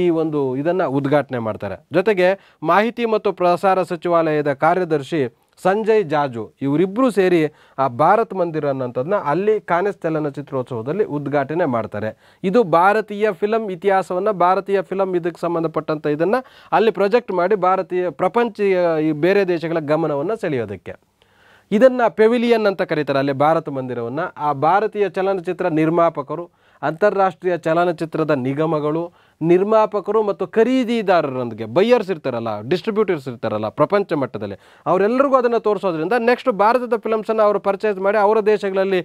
ಈ ಒಂದು ಇದನ್ನು ಉದ್ಘಾಟನೆ ಮಾಡ್ತಾರೆ ಜೊತೆಗೆ ಮಾಹಿತಿ ಮತ್ತು ಪ್ರಸಾರ ಸಚಿವಾಲಯದ ಕಾರ್ಯದರ್ಶಿ ಸಂಜಯ್ ಜಾಜು ಇವರಿಬ್ಬರೂ ಸೇರಿ ಆ ಭಾರತ್ ಮಂದಿರ ಅನ್ನೋಂಥದ್ದನ್ನ ಅಲ್ಲಿ ಕಾನೆಸ್ ಚಲನಚಿತ್ರೋತ್ಸವದಲ್ಲಿ ಉದ್ಘಾಟನೆ ಮಾಡ್ತಾರೆ ಇದು ಭಾರತೀಯ ಫಿಲಂ ಇತಿಹಾಸವನ್ನು ಭಾರತೀಯ ಫಿಲಂ ಇದಕ್ಕೆ ಸಂಬಂಧಪಟ್ಟಂಥ ಇದನ್ನು ಅಲ್ಲಿ ಪ್ರೊಜೆಕ್ಟ್ ಮಾಡಿ ಭಾರತೀಯ ಪ್ರಪಂಚ ಬೇರೆ ದೇಶಗಳ ಗಮನವನ್ನು ಸೆಳೆಯೋದಕ್ಕೆ ಇದನ್ನು ಪೆವಿಲಿಯನ್ ಅಂತ ಕರೀತಾರೆ ಅಲ್ಲಿ ಭಾರತ ಮಂದಿರವನ್ನು ಆ ಭಾರತೀಯ ಚಲನಚಿತ್ರ ನಿರ್ಮಾಪಕರು ಅಂತಾರಾಷ್ಟ್ರೀಯ ಚಲನಚಿತ್ರದ ನಿಗಮಗಳು ನಿರ್ಮಾಪಕರು ಮತ್ತು ಖರೀದಿದಾರರೊಂದಿಗೆ ಬೈಯರ್ಸ್ ಇರ್ತಾರಲ್ಲ ಡಿಸ್ಟ್ರಿಬ್ಯೂಟರ್ಸ್ ಇರ್ತಾರಲ್ಲ ಪ್ರಪಂಚ ಮಟ್ಟದಲ್ಲಿ ಅವರೆಲ್ಲರಿಗೂ ಅದನ್ನು ತೋರಿಸೋದ್ರಿಂದ ನೆಕ್ಸ್ಟ್ ಭಾರತದ ಫಿಲಮ್ಸನ್ನು ಅವರು ಪರ್ಚೇಸ್ ಮಾಡಿ ಅವರ ದೇಶಗಳಲ್ಲಿ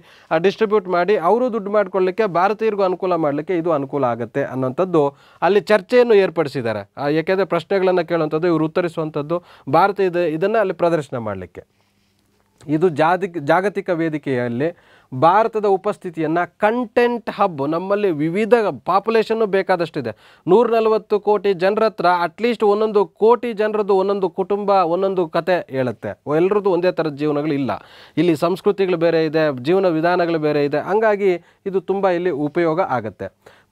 ಡಿಸ್ಟ್ರಿಬ್ಯೂಟ್ ಮಾಡಿ ಅವರು ದುಡ್ಡು ಮಾಡಿಕೊಳ್ಳಿಕ್ಕೆ ಭಾರತೀಯರಿಗೂ ಅನುಕೂಲ ಮಾಡಲಿಕ್ಕೆ ಇದು ಅನುಕೂಲ ಆಗುತ್ತೆ ಅನ್ನೋಂಥದ್ದು ಅಲ್ಲಿ ಚರ್ಚೆಯನ್ನು ಏರ್ಪಡಿಸಿದ್ದಾರೆ ಏಕೆಂದರೆ ಪ್ರಶ್ನೆಗಳನ್ನು ಕೇಳುವಂಥದ್ದು ಇವರು ಉತ್ತರಿಸುವಂಥದ್ದು ಭಾರತ ಇದನ್ನು ಅಲ್ಲಿ ಪ್ರದರ್ಶನ ಮಾಡಲಿಕ್ಕೆ ಇದು ಜಾತಿಕ ಜಾಗತಿಕ ವೇದಿಕೆಯಲ್ಲಿ ಭಾರತದ ಉಪಸ್ಥಿತಿಯನ್ನು ಕಂಟೆಂಟ್ ಹಬ್ ನಮ್ಮಲ್ಲಿ ವಿವಿಧ ಪಾಪ್ಯುಲೇಷನ್ನು ಬೇಕಾದಷ್ಟಿದೆ ನೂರ ನಲವತ್ತು ಕೋಟಿ ಜನರ ಹತ್ರ ಅಟ್ಲೀಸ್ಟ್ ಒಂದೊಂದು ಕೋಟಿ ಜನರದ್ದು ಒಂದೊಂದು ಕುಟುಂಬ ಒಂದೊಂದು ಕತೆ ಹೇಳುತ್ತೆ ಎಲ್ಲರದ್ದು ಒಂದೇ ಥರದ ಜೀವನಗಳು ಇಲ್ಲ ಇಲ್ಲಿ ಸಂಸ್ಕೃತಿಗಳು ಬೇರೆ ಇದೆ ಜೀವನ ವಿಧಾನಗಳು ಬೇರೆ ಇದೆ ಹಂಗಾಗಿ ಇದು ತುಂಬ ಇಲ್ಲಿ ಉಪಯೋಗ ಆಗುತ್ತೆ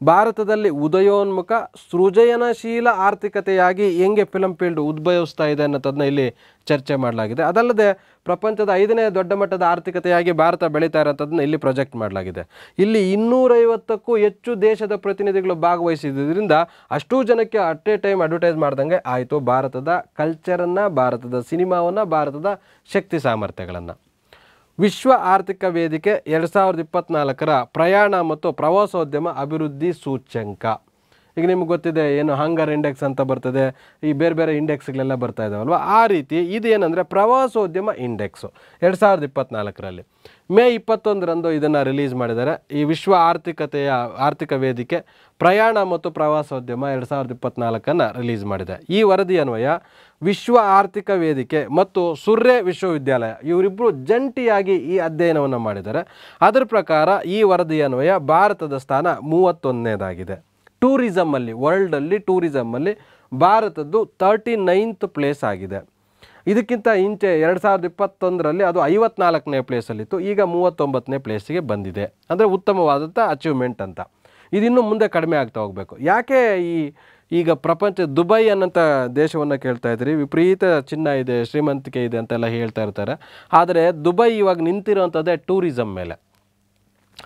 ಭಾರತದಲ್ಲಿ ಉದಯೋನ್ಮುಖ ಸೃಜನಶೀಲ ಆರ್ಥಿಕತೆಯಾಗಿ ಹೆಂಗೆ ಫಿಲಂ ಫೀಲ್ಡ್ ಉದ್ಭವಿಸ್ತಾ ಇದೆ ಅನ್ನೋದನ್ನ ಇಲ್ಲಿ ಚರ್ಚೆ ಮಾಡಲಾಗಿದೆ ಅದಲ್ಲದೆ ಪ್ರಪಂಚದ ಐದನೇ ದೊಡ್ಡ ಮಟ್ಟದ ಆರ್ಥಿಕತೆಯಾಗಿ ಭಾರತ ಬೆಳೀತಾ ಇರೋಂಥದ್ದನ್ನ ಇಲ್ಲಿ ಪ್ರೊಜೆಕ್ಟ್ ಮಾಡಲಾಗಿದೆ ಇಲ್ಲಿ ಇನ್ನೂರೈವತ್ತಕ್ಕೂ ಹೆಚ್ಚು ದೇಶದ ಪ್ರತಿನಿಧಿಗಳು ಭಾಗವಹಿಸಿದ್ದರಿಂದ ಅಷ್ಟೂ ಜನಕ್ಕೆ ಅಟ್ ಎ ಟೈಮ್ ಅಡ್ವರ್ಟೈಸ್ ಮಾಡ್ದಂಗೆ ಆಯಿತು ಭಾರತದ ಕಲ್ಚರನ್ನು ಭಾರತದ ಸಿನಿಮಾವನ್ನು ಭಾರತದ ಶಕ್ತಿ ಸಾಮರ್ಥ್ಯಗಳನ್ನು ವಿಶ್ವ ಆರ್ಥಿಕ ವೇದಿಕೆ ಎರಡು ಸಾವಿರದ ಇಪ್ಪತ್ತ್ನಾಲ್ಕರ ಪ್ರಯಾಣ ಮತ್ತು ಪ್ರವಾಸೋದ್ಯಮ ಅಭಿವೃದ್ಧಿ ಸೂಚ್ಯಂಕ ಈಗ ನಿಮ್ಗೆ ಗೊತ್ತಿದೆ ಏನು ಹಂಗರ್ ಇಂಡೆಕ್ಸ್ ಅಂತ ಬರ್ತದೆ ಈ ಬೇರೆ ಬೇರೆ ಇಂಡೆಕ್ಸ್ಗಳೆಲ್ಲ ಬರ್ತಾ ಇದಾವಲ್ವ ಆ ರೀತಿ ಇದು ಏನಂದರೆ ಪ್ರವಾಸೋದ್ಯಮ ಇಂಡೆಕ್ಸು ಎರಡು ಸಾವಿರದ ಇಪ್ಪತ್ತ್ನಾಲ್ಕರಲ್ಲಿ ಮೇ ಇಪ್ಪತ್ತೊಂದರಂದು ಇದನ್ನು ರಿಲೀಸ್ ಮಾಡಿದ್ದಾರೆ ಈ ವಿಶ್ವ ಆರ್ಥಿಕತೆಯ ಆರ್ಥಿಕ ವೇದಿಕೆ ಪ್ರಯಾಣ ಮತ್ತು ಪ್ರವಾಸೋದ್ಯಮ ಎರಡು ಸಾವಿರದ ಇಪ್ಪತ್ತ್ನಾಲ್ಕನ್ನು ರಿಲೀಸ್ ಮಾಡಿದೆ ಈ ವರದಿ ಅನ್ವಯ ವಿಶ್ವ ಆರ್ಥಿಕ ವೇದಿಕೆ ಮತ್ತು ಸುರ್ರೆ ವಿಶ್ವವಿದ್ಯಾಲಯ ಇವರಿಬ್ಬರು ಜಂಟಿಯಾಗಿ ಈ ಅಧ್ಯಯನವನ್ನು ಮಾಡಿದ್ದಾರೆ ಅದರ ಪ್ರಕಾರ ಈ ವರದಿ ಅನ್ವಯ ಭಾರತದ ಸ್ಥಾನ ಮೂವತ್ತೊಂದನೇದಾಗಿದೆ ಟೂರಿಸಮಲ್ಲಿ ವರ್ಲ್ಡಲ್ಲಿ ಟೂರಿಸಮಲ್ಲಿ ಭಾರತದ್ದು ತರ್ಟಿ ನೈನ್ತ್ ಪ್ಲೇಸ್ ಆಗಿದೆ ಇದಕ್ಕಿಂತ ಇಂಚೆ ಎರಡು ಸಾವಿರದ ಇಪ್ಪತ್ತೊಂದರಲ್ಲಿ ಅದು ಐವತ್ನಾಲ್ಕನೇ ಪ್ಲೇಸಲ್ಲಿತ್ತು ಈಗ ಮೂವತ್ತೊಂಬತ್ತನೇ ಪ್ಲೇಸಿಗೆ ಬಂದಿದೆ ಅಂದರೆ ಉತ್ತಮವಾದಂಥ ಅಚೀವ್ಮೆಂಟ್ ಅಂತ ಇದಿನ್ನೂ ಮುಂದೆ ಕಡಿಮೆ ಆಗ್ತಾ ಹೋಗಬೇಕು ಯಾಕೆ ಈ ಈಗ ಪ್ರಪಂಚ ದುಬೈ ಅನ್ನೋಂಥ ದೇಶವನ್ನು ಕೇಳ್ತಾ ಇದ್ದೀರಿ ವಿಪರೀತ ಚಿನ್ನ ಇದೆ ಶ್ರೀಮಂತಿಕೆ ಇದೆ ಅಂತೆಲ್ಲ ಹೇಳ್ತಾ ಇರ್ತಾರೆ ಆದರೆ ದುಬೈ ಇವಾಗ ನಿಂತಿರೋವಂಥದ್ದೇ ಟೂರಿಸಮ್ ಮೇಲೆ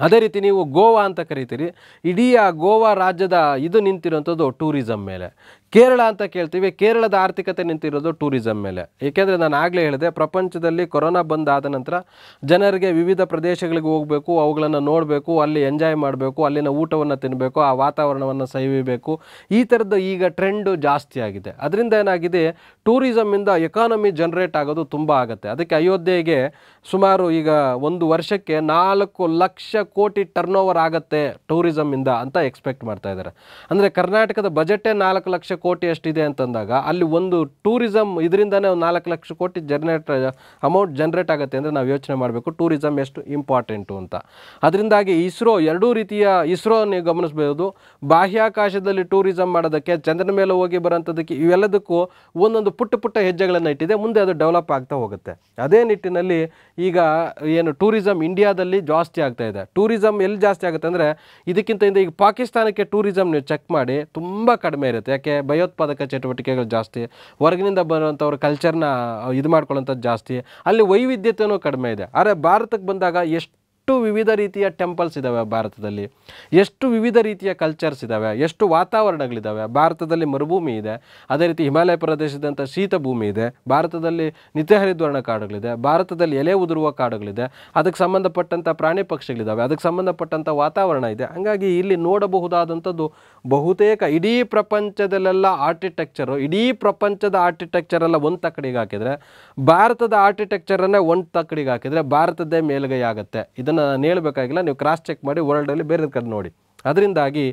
ಅದೇ ರೀತಿ ನೀವು ಗೋವಾ ಅಂತ ಕರಿತೀರಿ ಇಡೀ ಆ ಗೋವಾ ರಾಜ್ಯದ ಇದು ನಿಂತಿರುವಂಥದ್ದು ಟೂರಿಸಮ್ ಮೇಲೆ ಕೇರಳ ಅಂತ ಕೇಳ್ತೀವಿ ಕೇರಳದ ಆರ್ಥಿಕತೆ ನಿಂತಿರೋದು ಟೂರಿಸಂ ಮೇಲೆ ಏಕೆಂದರೆ ನಾನು ಆಗಲೇ ಹೇಳಿದೆ ಪ್ರಪಂಚದಲ್ಲಿ ಕೊರೋನಾ ಬಂದ್ ಆದ ನಂತರ ಜನರಿಗೆ ವಿವಿಧ ಪ್ರದೇಶಗಳಿಗೆ ಹೋಗಬೇಕು ಅವುಗಳನ್ನು ನೋಡಬೇಕು ಅಲ್ಲಿ ಎಂಜಾಯ್ ಮಾಡಬೇಕು ಅಲ್ಲಿನ ಊಟವನ್ನು ತಿನ್ನಬೇಕು ಆ ವಾತಾವರಣವನ್ನು ಸವಿಬೇಕು ಈ ಥರದ್ದು ಈಗ ಟ್ರೆಂಡು ಜಾಸ್ತಿ ಆಗಿದೆ ಅದರಿಂದ ಏನಾಗಿದೆ ಟೂರಿಸಮಿಂದ ಎಕಾನಮಿ ಜನ್ರೇಟ್ ಆಗೋದು ತುಂಬ ಆಗುತ್ತೆ ಅದಕ್ಕೆ ಅಯೋಧ್ಯೆಗೆ ಸುಮಾರು ಈಗ ಒಂದು ವರ್ಷಕ್ಕೆ ನಾಲ್ಕು ಲಕ್ಷ ಕೋಟಿ ಟರ್ನ್ ಓವರ್ ಆಗುತ್ತೆ ಟೂರಿಸಮಿಂದ ಅಂತ ಎಕ್ಸ್ಪೆಕ್ಟ್ ಮಾಡ್ತಾ ಇದ್ದಾರೆ ಅಂದರೆ ಕರ್ನಾಟಕದ ಬಜೆಟೇ ನಾಲ್ಕು ಲಕ್ಷ ಕೋಟಿ ಅಷ್ಟಿದೆ ಅಂತಂದಾಗ ಅಲ್ಲಿ ಒಂದು ಟೂರಿಸಮ್ ಇದರಿಂದನೇ ಒಂದು ನಾಲ್ಕು ಲಕ್ಷ ಕೋಟಿ ಜನರೇಟ್ ಅಮೌಂಟ್ ಜನರೇಟ್ ಆಗುತ್ತೆ ಅಂದರೆ ನಾವು ಯೋಚನೆ ಮಾಡಬೇಕು ಟೂರಿಸಮ್ ಎಷ್ಟು ಇಂಪಾರ್ಟೆಂಟು ಅಂತ ಅದರಿಂದಾಗಿ ಇಸ್ರೋ ಎರಡೂ ರೀತಿಯ ಇಸ್ರೋ ನೀವು ಗಮನಿಸ್ಬೋದು ಬಾಹ್ಯಾಕಾಶದಲ್ಲಿ ಟೂರಿಸಮ್ ಮಾಡೋದಕ್ಕೆ ಚಂದ್ರನ ಮೇಲೆ ಹೋಗಿ ಬರೋಂಥದ್ದಕ್ಕೆ ಇವೆಲ್ಲದಕ್ಕೂ ಒಂದೊಂದು ಪುಟ್ಟ ಪುಟ್ಟ ಹೆಜ್ಜೆಗಳನ್ನು ಇಟ್ಟಿದೆ ಮುಂದೆ ಅದು ಡೆವಲಪ್ ಆಗ್ತಾ ಹೋಗುತ್ತೆ ಅದೇ ನಿಟ್ಟಿನಲ್ಲಿ ಈಗ ಏನು ಟೂರಿಸಮ್ ಇಂಡಿಯಾದಲ್ಲಿ ಜಾಸ್ತಿ ಆಗ್ತಾ ಇದೆ ಟೂರಿಸಮ್ ಎಲ್ಲಿ ಜಾಸ್ತಿ ಆಗುತ್ತೆ ಅಂದರೆ ಇದಕ್ಕಿಂತ ಹಿಂದೆ ಈಗ ಪಾಕಿಸ್ತಾನಕ್ಕೆ ಟೂರಿಸಮ್ ನೀವು ಚೆಕ್ ಮಾಡಿ ತುಂಬ ಕಡಿಮೆ ಇರುತ್ತೆ ಯಾಕೆ ಭಯೋತ್ಪಾದಕ ಚಟುವಟಿಕೆಗಳು ಜಾಸ್ತಿ ಹೊರಗಿನಿಂದ ಬರುವಂಥವ್ರ ಕಲ್ಚರ್ನ ಇದು ಮಾಡ್ಕೊಳ್ಳೋಂಥದ್ದು ಜಾಸ್ತಿ ಅಲ್ಲಿ ವೈವಿಧ್ಯತೆಯೂ ಕಡಿಮೆ ಇದೆ ಆದರೆ ಭಾರತಕ್ಕೆ ಬಂದಾಗ ಎಷ್ಟು ಎಷ್ಟು ವಿವಿಧ ರೀತಿಯ ಟೆಂಪಲ್ಸ್ ಇದ್ದಾವೆ ಭಾರತದಲ್ಲಿ ಎಷ್ಟು ವಿವಿಧ ರೀತಿಯ ಕಲ್ಚರ್ಸ್ ಇದ್ದಾವೆ ಎಷ್ಟು ವಾತಾವರಣಗಳಿದ್ದಾವೆ ಭಾರತದಲ್ಲಿ ಮರುಭೂಮಿ ಇದೆ ಅದೇ ರೀತಿ ಹಿಮಾಲಯ ಪ್ರದೇಶದಂಥ ಶೀತ ಭೂಮಿ ಇದೆ ಭಾರತದಲ್ಲಿ ನಿತ್ಯಹರಿದ್ವರ್ಣ ಕಾಡುಗಳಿದೆ ಭಾರತದಲ್ಲಿ ಎಲೆ ಉದುರುವ ಕಾಡುಗಳಿದೆ ಅದಕ್ಕೆ ಸಂಬಂಧಪಟ್ಟಂಥ ಪ್ರಾಣಿ ಪಕ್ಷಿಗಳಿದ್ದಾವೆ ಅದಕ್ಕೆ ಸಂಬಂಧಪಟ್ಟಂಥ ವಾತಾವರಣ ಇದೆ ಹಾಗಾಗಿ ಇಲ್ಲಿ ನೋಡಬಹುದಾದಂಥದ್ದು ಬಹುತೇಕ ಇಡೀ ಪ್ರಪಂಚದಲ್ಲೆಲ್ಲ ಆರ್ಟಿಟೆಕ್ಚರು ಇಡೀ ಪ್ರಪಂಚದ ಆರ್ಟಿಟೆಕ್ಚರೆಲ್ಲ ಒಂದು ತಕ್ಕಡಿಗೆ ಹಾಕಿದರೆ ಭಾರತದ ಆರ್ಟಿಟೆಕ್ಚರನ್ನೇ ಒಂದು ತಕ್ಕಡಿಗೆ ಹಾಕಿದರೆ ಭಾರತದ್ದೇ ಮೇಲುಗೈ ಆಗುತ್ತೆ ಇದನ್ನು ನಾನು ಹೇಳ್ಬೇಕಾಗಿಲ್ಲ ನೀವು ಕ್ರಾಸ್ ಚೆಕ್ ಮಾಡಿ ವರ್ಲ್ಡಲ್ಲಿ ಬೇರೆ ಕಡೆ ನೋಡಿ ಅದರಿಂದಾಗಿ